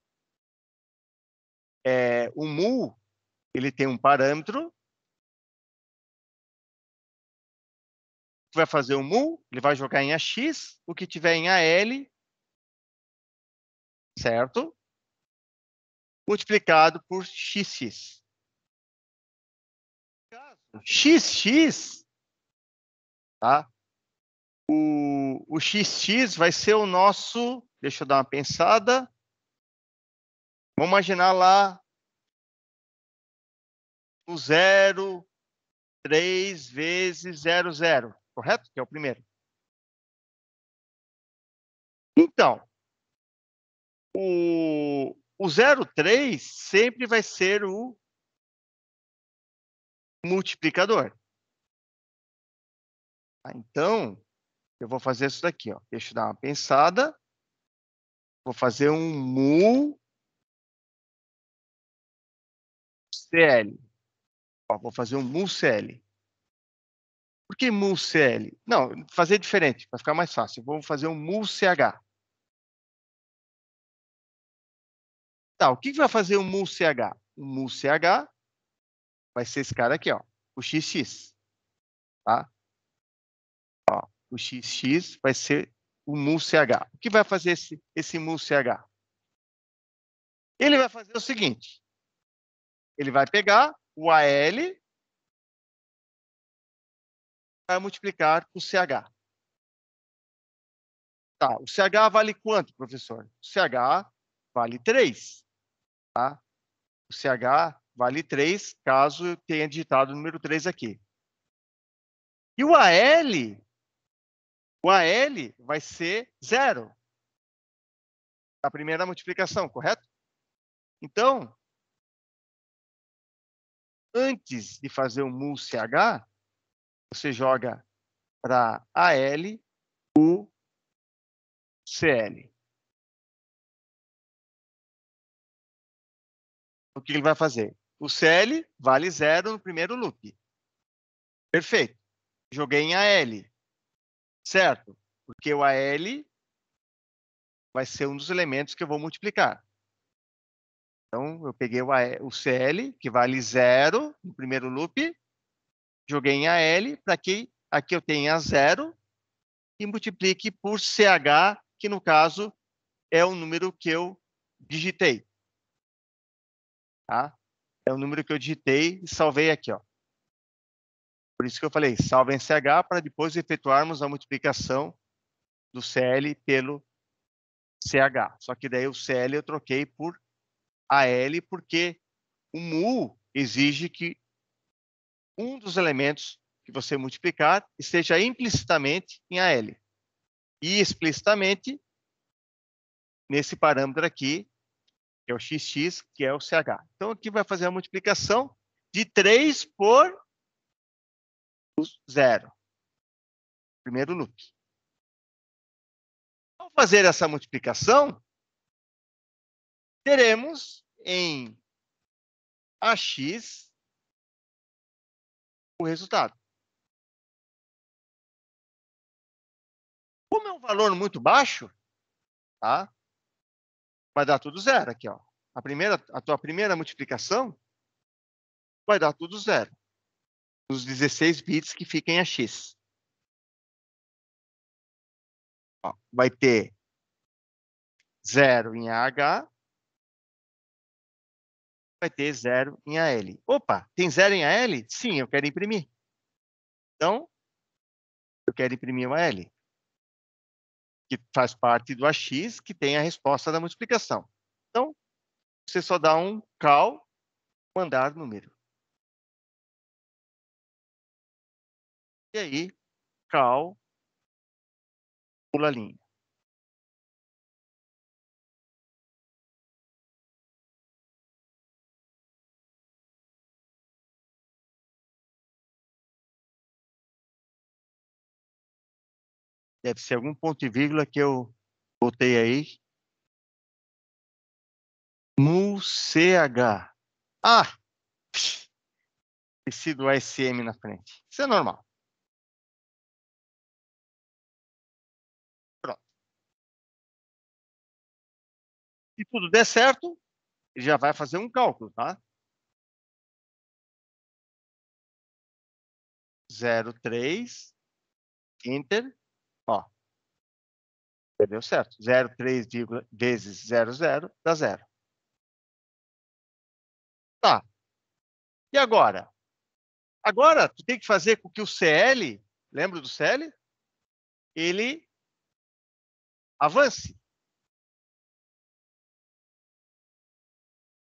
S1: é, o mu ele tem um parâmetro vai fazer o mu, ele vai jogar em AX, o que tiver em AL, certo? multiplicado por xx.
S2: xx, tá? O, o xx vai ser o nosso, deixa eu dar uma pensada, vamos imaginar
S1: lá o 0, 3 vezes 0, 0, correto? Que é o primeiro. Então, o, o 03 sempre vai ser o multiplicador.
S2: Tá, então, eu vou fazer isso daqui. Ó. Deixa eu dar uma
S1: pensada. Vou fazer um mu CL. Ó, vou fazer um mu CL. Por que mu CL? Não, fazer diferente, para ficar mais fácil. Vou fazer um mu CH. Tá, o que vai fazer
S2: o MUCH? O MUCH vai ser esse cara aqui, ó, o XX. Tá? Ó, o XX vai ser o MUCH. O que vai fazer esse, esse MULCH? Ele vai fazer o
S1: seguinte. Ele vai pegar o AL e vai multiplicar por CH.
S2: Tá, o CH vale quanto, professor? O CH vale 3. Tá? O CH vale 3, caso tenha digitado o número 3 aqui. E o AL, o AL vai ser
S1: 0. A primeira multiplicação, correto? Então, antes de fazer o mul CH, você joga para AL o CL. o que ele vai fazer? O CL vale zero no primeiro loop.
S2: Perfeito. Joguei em AL. Certo? Porque o AL vai ser um dos elementos que eu vou multiplicar. Então, eu peguei o, AL, o CL, que vale zero no primeiro loop, joguei em AL para que aqui eu tenha zero e multiplique por CH, que no caso é o número que eu digitei. Tá? É o número que eu digitei e salvei aqui. Ó. Por isso que eu falei, salve em CH para depois efetuarmos a multiplicação do CL pelo CH. Só que daí o CL eu troquei por AL, porque o MU exige que um dos elementos que você multiplicar esteja implicitamente em AL. E explicitamente, nesse parâmetro aqui, que é o XX, que é o CH. Então, aqui vai fazer a multiplicação de 3 por
S1: zero. Primeiro loop. Ao fazer essa multiplicação, teremos em AX o resultado. Como é um valor muito baixo, tá? vai dar tudo zero aqui, ó. A primeira, a tua
S2: primeira multiplicação vai dar tudo zero. Os 16
S1: bits que fiquem a x. Ó, vai ter zero em AH,
S2: vai ter zero em AL. Opa, tem zero em AL? Sim, eu quero imprimir. Então, eu quero imprimir o AL que faz parte do AX, que tem a resposta da multiplicação. Então, você só dá um
S1: cal, mandar número. E aí, cal, pula a linha. Deve ser algum ponto e vírgula que eu botei aí. ch Ah! Tecido ASM na frente. Isso é normal. Pronto. Se tudo der certo, ele já vai fazer um cálculo, tá? 03 enter Ó,
S2: deu certo. 0,3 vezes 0,0 dá zero. Tá. E agora? Agora, tu tem que fazer
S1: com que o CL, lembra do CL? Ele avance.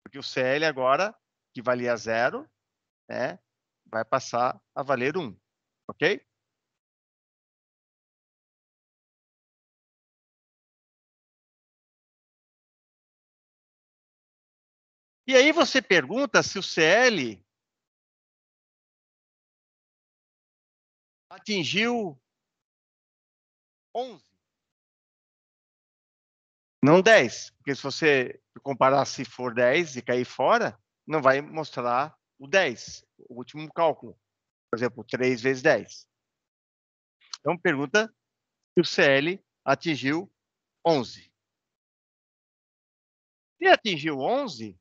S1: Porque o CL agora, que valia zero, né, vai passar a valer 1. Um, ok? E aí você pergunta se o CL atingiu 11, não 10, porque se você comparar se for 10 e cair
S2: fora, não vai mostrar o 10, o último cálculo. Por exemplo, 3 vezes 10. Então, pergunta se o CL atingiu
S1: 11. Se atingiu 11,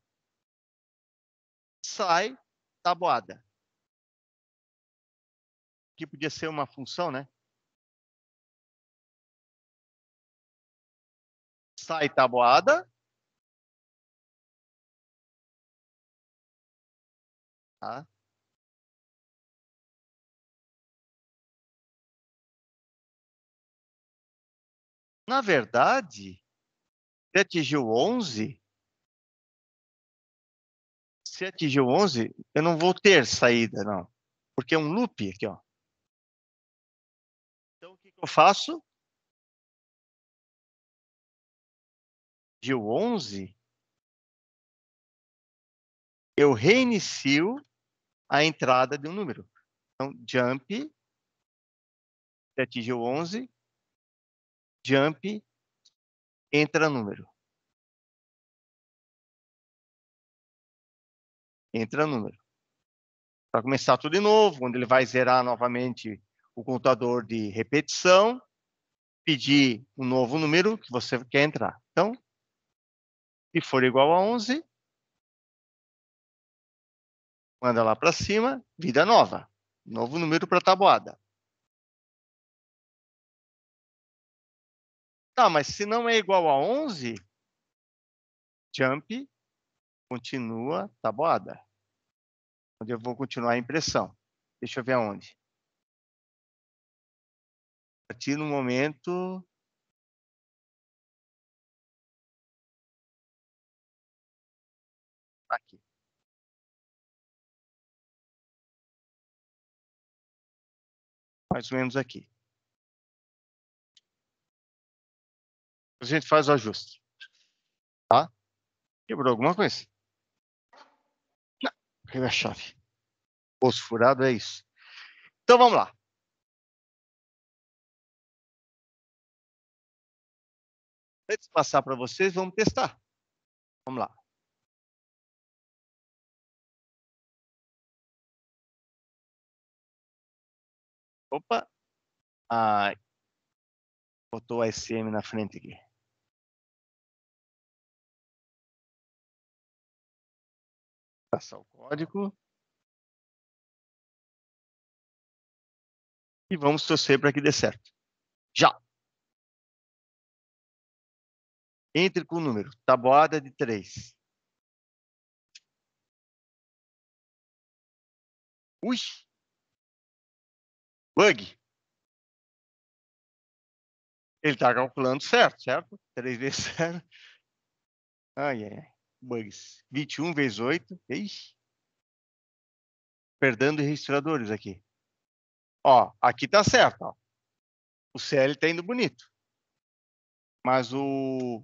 S1: sai tabuada. Tá que podia ser uma função, né? Sai tabuada. Tá, tá? Na verdade, ele atingiu 11, você atingiu 11, eu não vou ter saída, não. Porque é um loop aqui, ó. Então, o que, que eu faço? Atingiu 11, eu reinicio a entrada de um número. Então, jump, você atingiu 11, jump, entra número. entra número. Para começar tudo de novo, quando ele vai zerar
S2: novamente o contador de repetição, pedir um novo número que você quer entrar. Então, se for igual a 11,
S1: manda lá para cima, vida nova, novo número para a tabuada. Tá, mas se não é igual a 11, jump
S2: continua tabuada. Tá Onde eu vou continuar a impressão. Deixa eu ver aonde.
S1: Aqui no do momento aqui. Mais ou menos aqui. A gente faz o ajuste. Tá? Quebrou alguma coisa? Caiu é a chave. Osso furado é isso. Então vamos lá. Antes de passar para vocês, vamos testar. Vamos lá. Opa! Ah, botou a SM na frente aqui. Passar o código. E vamos torcer para que dê certo. Já. Entre com o número. Tabuada de 3. Ui! Bug. Ele está calculando certo, certo? 3 vezes 0. Ai, ai, ai bugs. 21
S2: vezes 8. Ixi. Perdendo registradores aqui. Ó, aqui tá certo. Ó. O CL tá indo bonito. Mas o,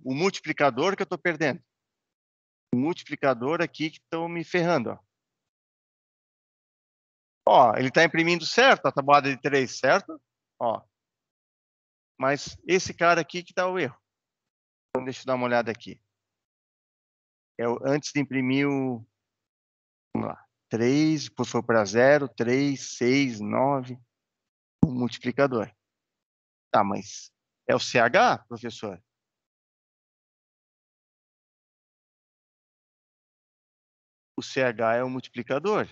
S2: o multiplicador que eu tô perdendo. O multiplicador aqui que estão me ferrando. Ó. ó, ele tá imprimindo certo a tabuada de 3, certo? Ó. Mas esse cara aqui que tá o erro. Então, deixa eu dar uma olhada aqui eu, é antes de imprimir o. Vamos lá. 3, depois foi para 0, 3, 6, 9,
S1: o multiplicador. Tá, mas é o CH, professor? O CH é o multiplicador.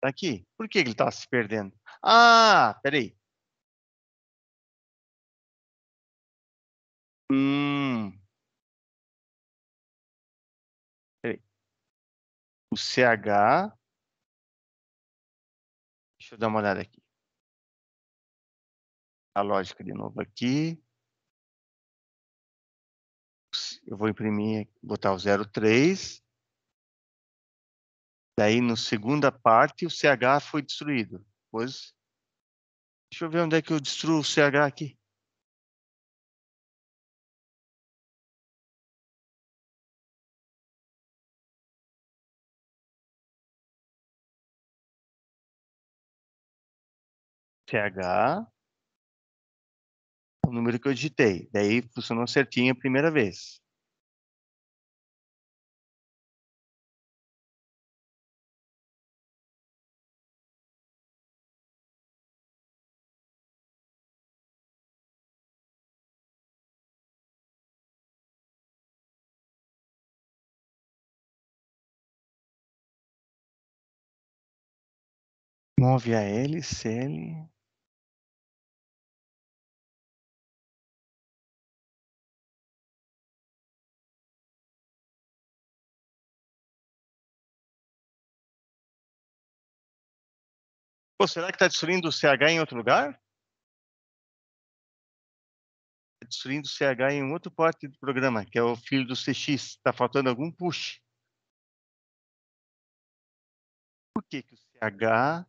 S1: Tá aqui. Por que ele está se perdendo? Ah, peraí. Hum. O CH. Deixa eu dar uma olhada aqui. A lógica de novo aqui. Eu vou imprimir, botar o 03.
S2: Daí, na segunda parte, o CH foi destruído. Pois,
S1: deixa eu ver onde é que eu destruo o CH aqui. ch o número que eu digitei. Daí funcionou certinho a primeira vez. Move a L, CL, Pô, será que está destruindo o CH em outro lugar? Tá destruindo o CH em outro parte do programa, que é o filho do CX. Está faltando algum push. Por que, que o CH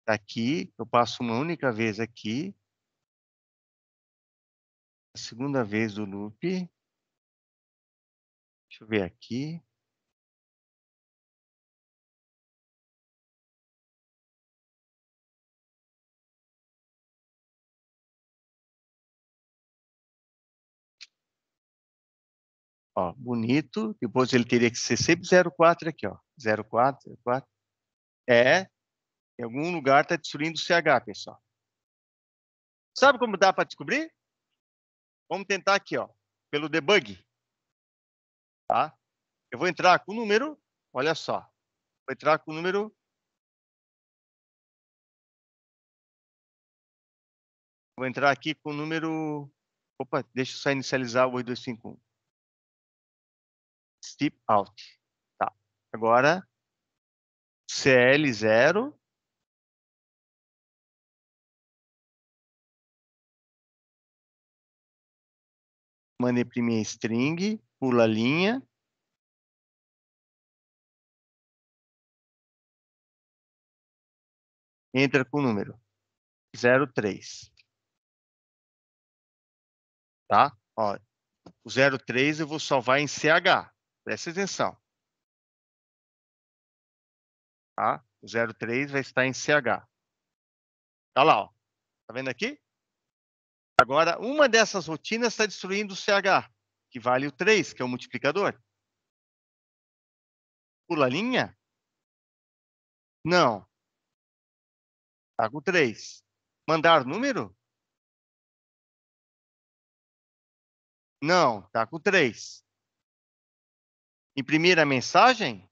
S1: está aqui? Eu passo uma única vez aqui. A segunda vez do loop. Deixa eu ver aqui. Ó, bonito. Depois ele teria que ser sempre 04 aqui, ó.
S2: 04, 04. É. Em algum lugar está destruindo o CH, pessoal. Sabe como dá para descobrir? Vamos tentar aqui, ó,
S1: pelo debug. Tá? Eu vou entrar com o número, olha só. Vou entrar com o número Vou entrar aqui com o número. Opa, deixa eu só inicializar o 8251. Step out. Tá. Agora, CL0. Manda imprimir string, pula a linha. Entra com o número 03. Tá? Ó,
S2: o 03 eu vou salvar em CH. Preste atenção. Tá? O 03 vai estar em CH. Tá lá, ó. Tá vendo aqui? Agora, uma dessas rotinas está destruindo o
S1: CH, que vale o 3, que é o multiplicador. Pula a linha? Não. Tá com 3. Mandar número? Não, tá com 3. Imprimir a mensagem?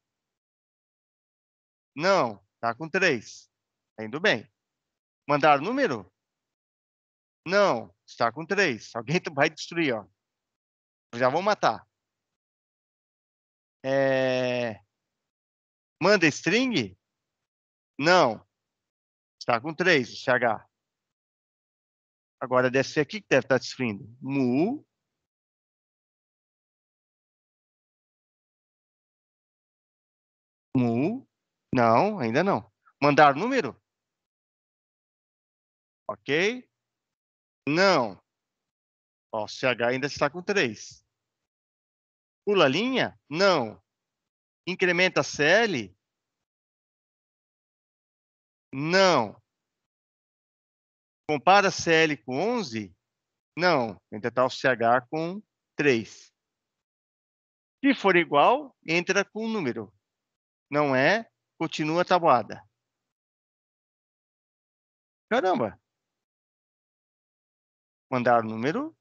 S2: Não, está com três. Está indo bem. Mandar número? Não, está com três. Alguém vai destruir, ó.
S1: Já vou matar. É... Manda string? Não. Está com 3, o CH. Agora deve ser aqui que deve estar tá destruindo. Mu Mu. Não, ainda não. Mandar número? Ok. Não. O CH ainda está com 3. Pula a linha? Não. Incrementa CL? Não. Compara CL com 11? Não. Ainda está o CH com
S2: 3. Se for igual, entra com o número.
S1: Não é, continua tabuada. Caramba! Mandar o número.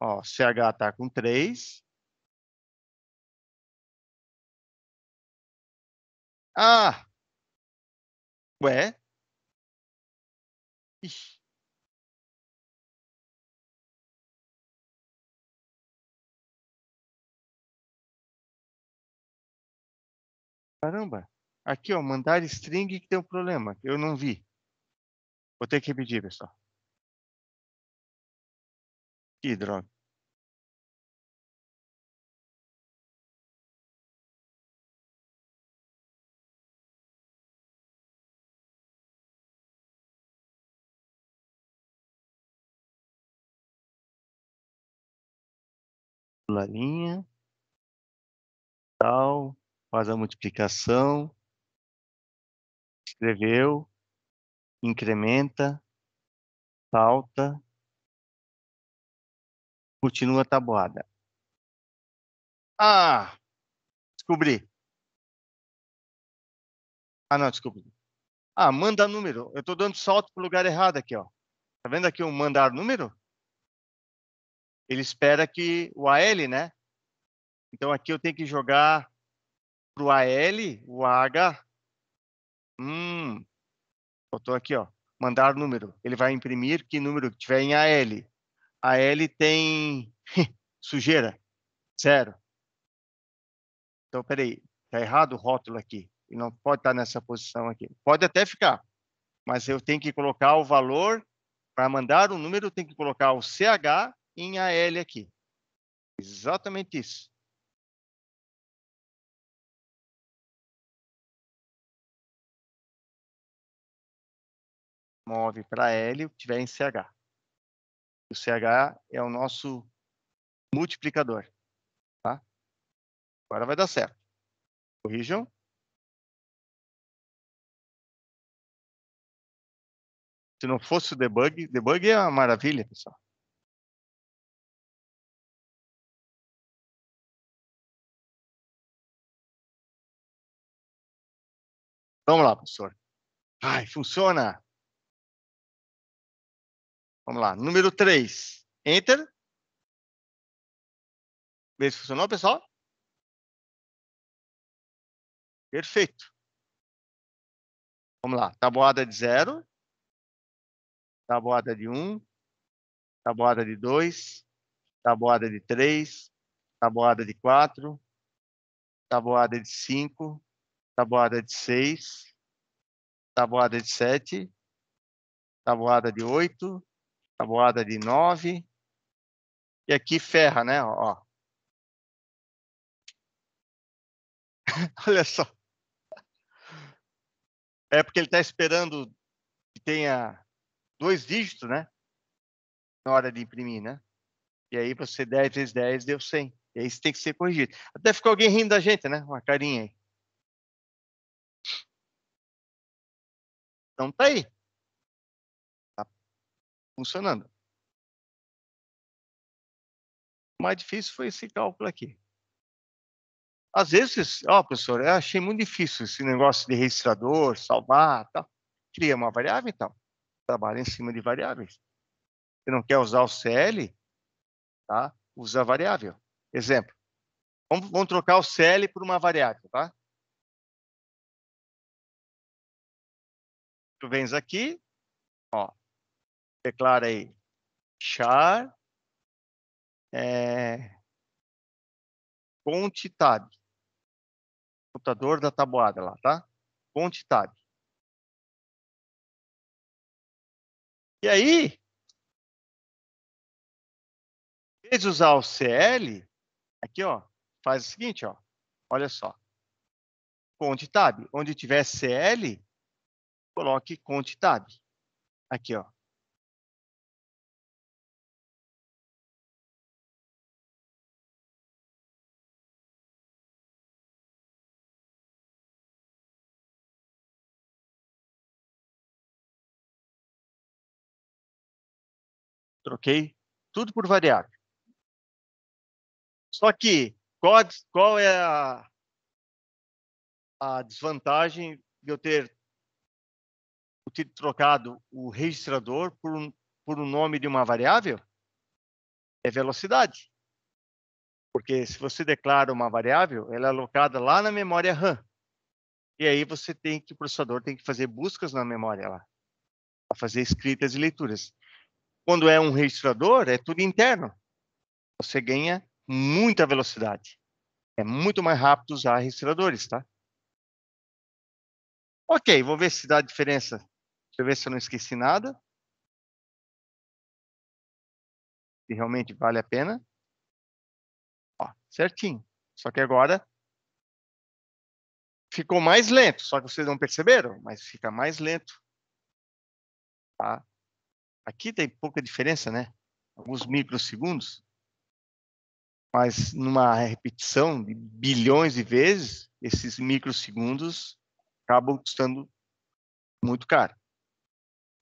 S1: Ó, CH está com 3. Ah! Ué? Ixi. Caramba, aqui ó, mandar string que tem um problema, eu não vi. Vou ter que pedir, pessoal. Que droga. linha. Tal faz a multiplicação, escreveu, incrementa, salta, continua a tabuada. Ah, descobri. Ah, não, descobri. Ah, manda número. Eu estou dando salto
S2: para o lugar errado aqui, ó. Tá vendo aqui o mandar número? Ele espera que o AL, né? Então aqui eu tenho que jogar Pro AL, o AH. Hum. Botou aqui, ó. Mandar número. Ele vai imprimir que número que tiver em AL. AL tem sujeira. Zero. Então, peraí. Tá errado o rótulo aqui. E não pode estar nessa posição aqui. Pode até ficar. Mas eu tenho que colocar o valor. Para mandar o um número, tem que colocar o CH em AL aqui.
S1: Exatamente isso. move para L, tiver em CH. O CH é o nosso multiplicador. Tá? Agora vai dar certo. Corrijam. Se não fosse o debug, debug é uma maravilha, pessoal. Vamos lá, professor. Ai, funciona! Vamos lá. Número 3. Enter. Vê se funcionou, pessoal. Perfeito. Vamos lá. Tabuada de 0. Tabuada de 1. Um, tabuada de 2.
S2: Tabuada de 3. Tabuada de 4. Tabuada de 5. Tabuada de 6. Tabuada de 7.
S1: Tabuada de 8 tabuada de 9. E aqui ferra, né? Ó. Olha só. É porque ele está esperando que tenha
S2: dois dígitos, né? Na hora de imprimir, né? E aí você 10 vezes 10 deu 100. E aí isso tem que ser corrigido. Até ficou alguém rindo da gente, né? Uma carinha aí.
S1: Então tá aí funcionando. O mais difícil foi esse cálculo aqui. Às vezes, ó, professor, eu
S2: achei muito difícil esse negócio de registrador, salvar, tal. Cria uma variável, então. Trabalha em cima de variáveis. Você não quer usar o CL, tá?
S1: Usa a variável. Exemplo. Vamos, vamos trocar o CL por uma variável, tá? Tu vens aqui, ó, Declara aí. Char é, Conte Tab. Computador da tabuada lá, tá? Conte Tab. E aí, em vez de usar o CL, aqui, ó, faz o seguinte, ó. Olha só. Conte Tab. Onde tiver CL, coloque Conte Tab. Aqui, ó. Troquei tudo por variável. Só que qual, qual é a,
S2: a desvantagem de eu ter, eu ter trocado o registrador por um, por um nome de uma variável? É velocidade. Porque se você declara uma variável, ela é alocada lá na memória RAM. E aí você tem que o processador tem que fazer buscas na memória lá, para fazer escritas e leituras. Quando é um registrador, é tudo interno. Você ganha muita velocidade. É muito mais rápido usar registradores, tá?
S1: Ok, vou ver se dá diferença. Deixa eu ver se eu não esqueci nada. Se realmente vale a pena. Ó, certinho. Só que agora
S2: ficou mais lento. Só que vocês não perceberam, mas fica mais lento. Tá? Aqui tem pouca diferença, né? Alguns microsegundos. Mas numa repetição de bilhões de vezes, esses
S1: microsegundos acabam custando muito caro.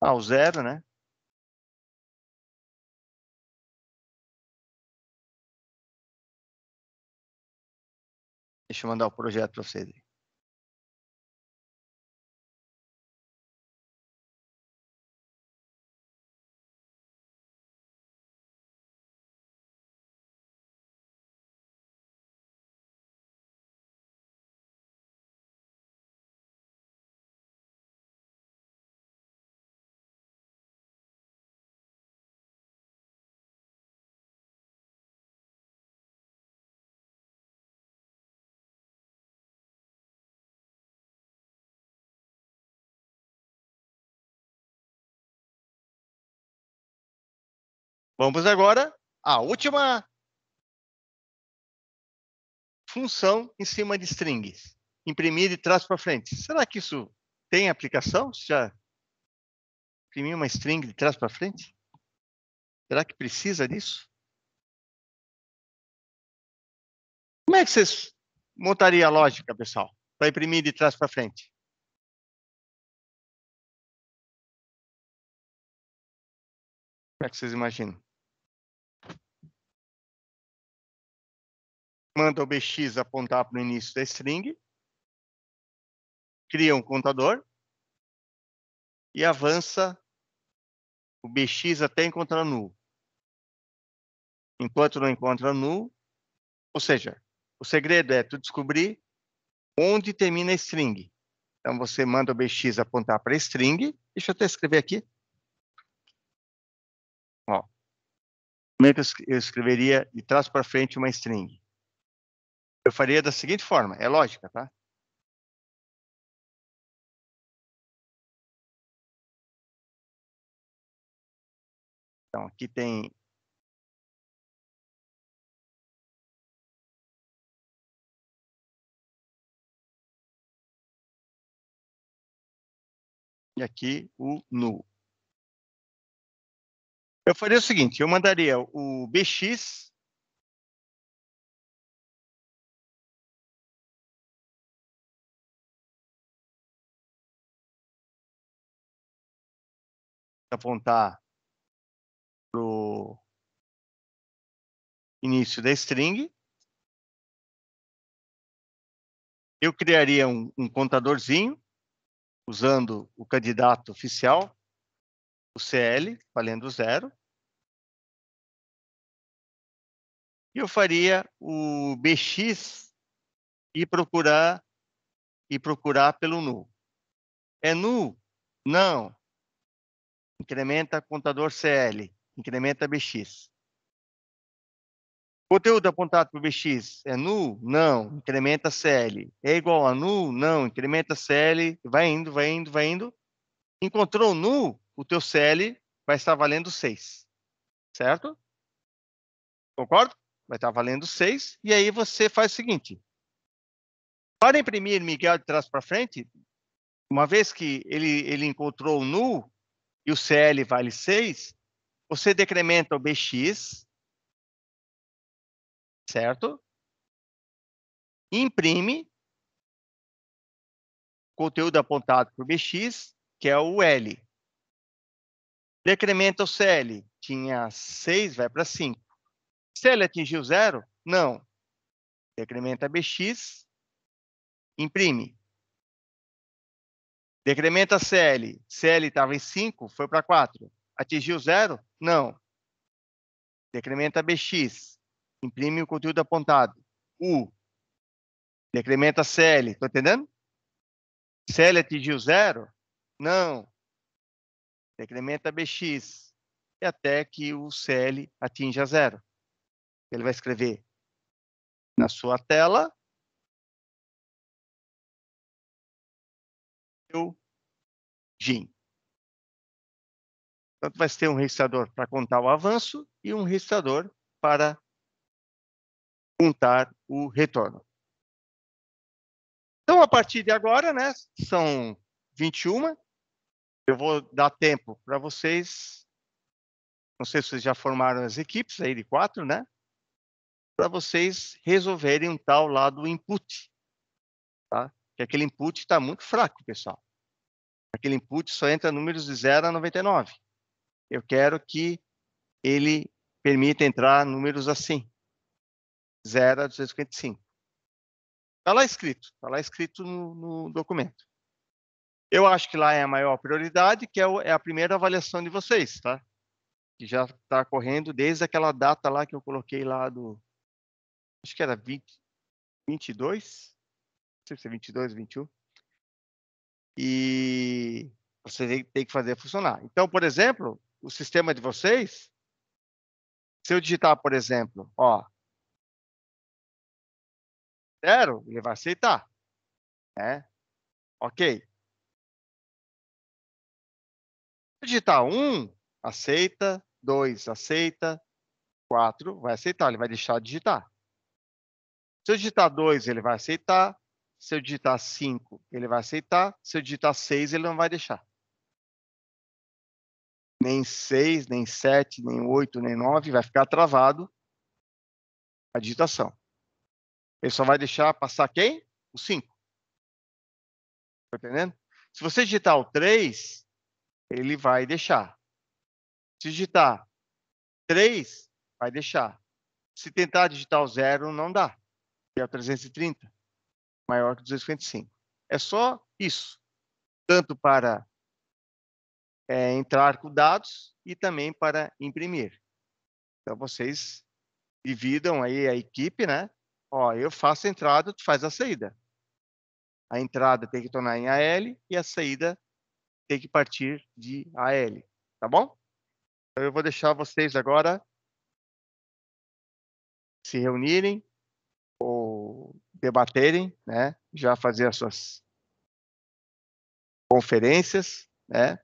S1: Ao ah, zero, né? Deixa eu mandar o projeto para vocês. Vamos agora à última função em cima de strings.
S2: Imprimir de trás para frente. Será que isso tem aplicação? Já imprimir uma string de trás para frente? Será que precisa disso?
S1: Como é que vocês montariam a lógica, pessoal, para imprimir de trás para frente? Como é que vocês imaginam? Manda o BX apontar para o início da string. Cria um contador. E avança o BX até encontrar null. Enquanto não
S2: encontra null, ou seja, o segredo é tu descobrir onde termina a string. Então, você manda o BX apontar para a string. Deixa eu até escrever aqui. Primeiro é eu escreveria de
S1: trás para frente uma string. Eu faria da seguinte forma, é lógica, tá? Então, aqui tem e aqui o null. Eu faria o seguinte, eu mandaria o BX apontar para o início da string. Eu criaria
S2: um, um contadorzinho usando o candidato oficial o CL valendo zero. E eu faria o BX e procurar e procurar pelo nu. É nu? Não. Incrementa contador CL, incrementa BX. Conteúdo apontado para o BX é nu? Não. Incrementa CL. É igual a nu? Não. Incrementa CL. Vai indo, vai indo, vai indo. Encontrou nu? o teu CL vai estar valendo 6, certo? Concordo? Vai estar valendo 6, e aí você faz o seguinte, para imprimir Miguel de trás para frente, uma vez que ele, ele encontrou o null e o CL vale 6, você decrementa o BX,
S1: certo? Imprime o conteúdo apontado por BX, que é o L.
S2: Decrementa o CL. Tinha 6, vai para 5. Se ele atingiu zero? Não. Decrementa BX, imprime. Decrementa CL. CL estava em 5, foi para 4. Atingiu zero? Não. Decrementa BX, imprime o conteúdo apontado. U. Decrementa CL, estou entendendo? CL atingiu zero? Não decrementa bx e até que o CL atinja zero. Ele
S1: vai escrever na sua tela o jim Então, vai ter um registrador para contar o avanço e um registrador para
S2: contar o retorno. Então, a partir de agora, né, são 21, eu vou dar tempo para vocês. Não sei se vocês já formaram as equipes aí de quatro, né? Para vocês resolverem um tal lá do input. Tá? Que aquele input está muito fraco, pessoal. Aquele input só entra números de 0 a 99. Eu quero que ele permita entrar números assim. 0 a 255. Está lá escrito, está lá escrito no, no documento. Eu acho que lá é a maior prioridade, que é, o, é a primeira avaliação de vocês, tá? Que já está correndo desde aquela data lá que eu coloquei lá do. Acho que era 20, 22? Não sei se é 22, 21. E você tem que fazer funcionar. Então, por exemplo, o sistema de vocês, se eu digitar, por exemplo, ó,
S1: zero, ele vai aceitar, né? Ok. Digitar
S2: 1, aceita. 2, aceita. 4, vai aceitar, ele vai deixar de digitar. Se eu digitar 2, ele vai aceitar. Se eu digitar 5, ele vai aceitar. Se eu digitar 6, ele não vai deixar. Nem 6, nem 7, nem 8, nem 9, vai ficar travado a digitação. Ele só vai deixar passar quem? O 5. Está entendendo? Se você digitar o 3, ele vai deixar. Se digitar 3, vai deixar. Se tentar digitar o 0, não dá. É o 330, maior que 255. É só isso. Tanto para é, entrar com dados e também para imprimir. Então, vocês dividam aí a equipe, né? Ó, eu faço a entrada, tu faz a saída. A entrada tem que tornar em AL e a saída tem que partir de AL, tá bom? Então, eu vou deixar vocês agora se reunirem ou debaterem, né? Já fazer as suas conferências, né?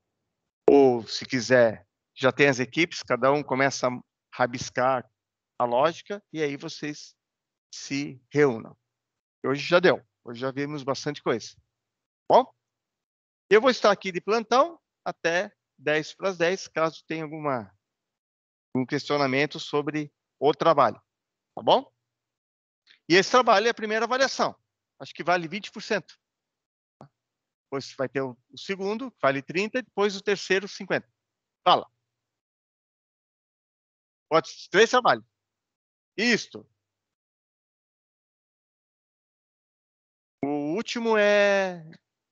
S2: Ou se quiser, já tem as equipes, cada um começa a rabiscar a lógica e aí vocês se reúnam. Hoje já deu, hoje já vimos bastante coisa. Tá bom? Eu vou estar aqui de plantão até 10 para as 10, caso tenha alguma, algum questionamento sobre o trabalho. Tá bom? E esse trabalho é a primeira avaliação. Acho que vale 20%. Depois vai ter o, segundo, vale 30%, depois o terceiro, 50%.
S1: Fala. Tá Pode três trabalhos. Isto. O último
S2: é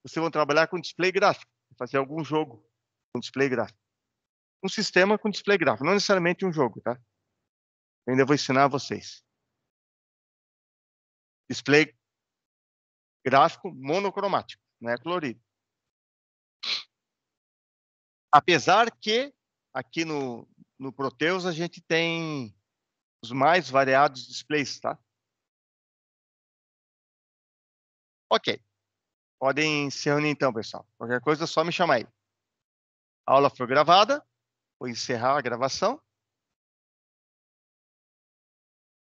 S2: vocês vão trabalhar com display gráfico, fazer algum jogo com display gráfico. Um sistema com display gráfico, não necessariamente um jogo, tá? Eu ainda vou ensinar vocês.
S1: Display gráfico monocromático, não é colorido. Apesar
S2: que aqui no, no Proteus a gente tem os mais variados
S1: displays, tá? Ok. Podem se reunir então, pessoal. Qualquer coisa, só me chamar aí. A aula foi gravada. Vou encerrar a gravação.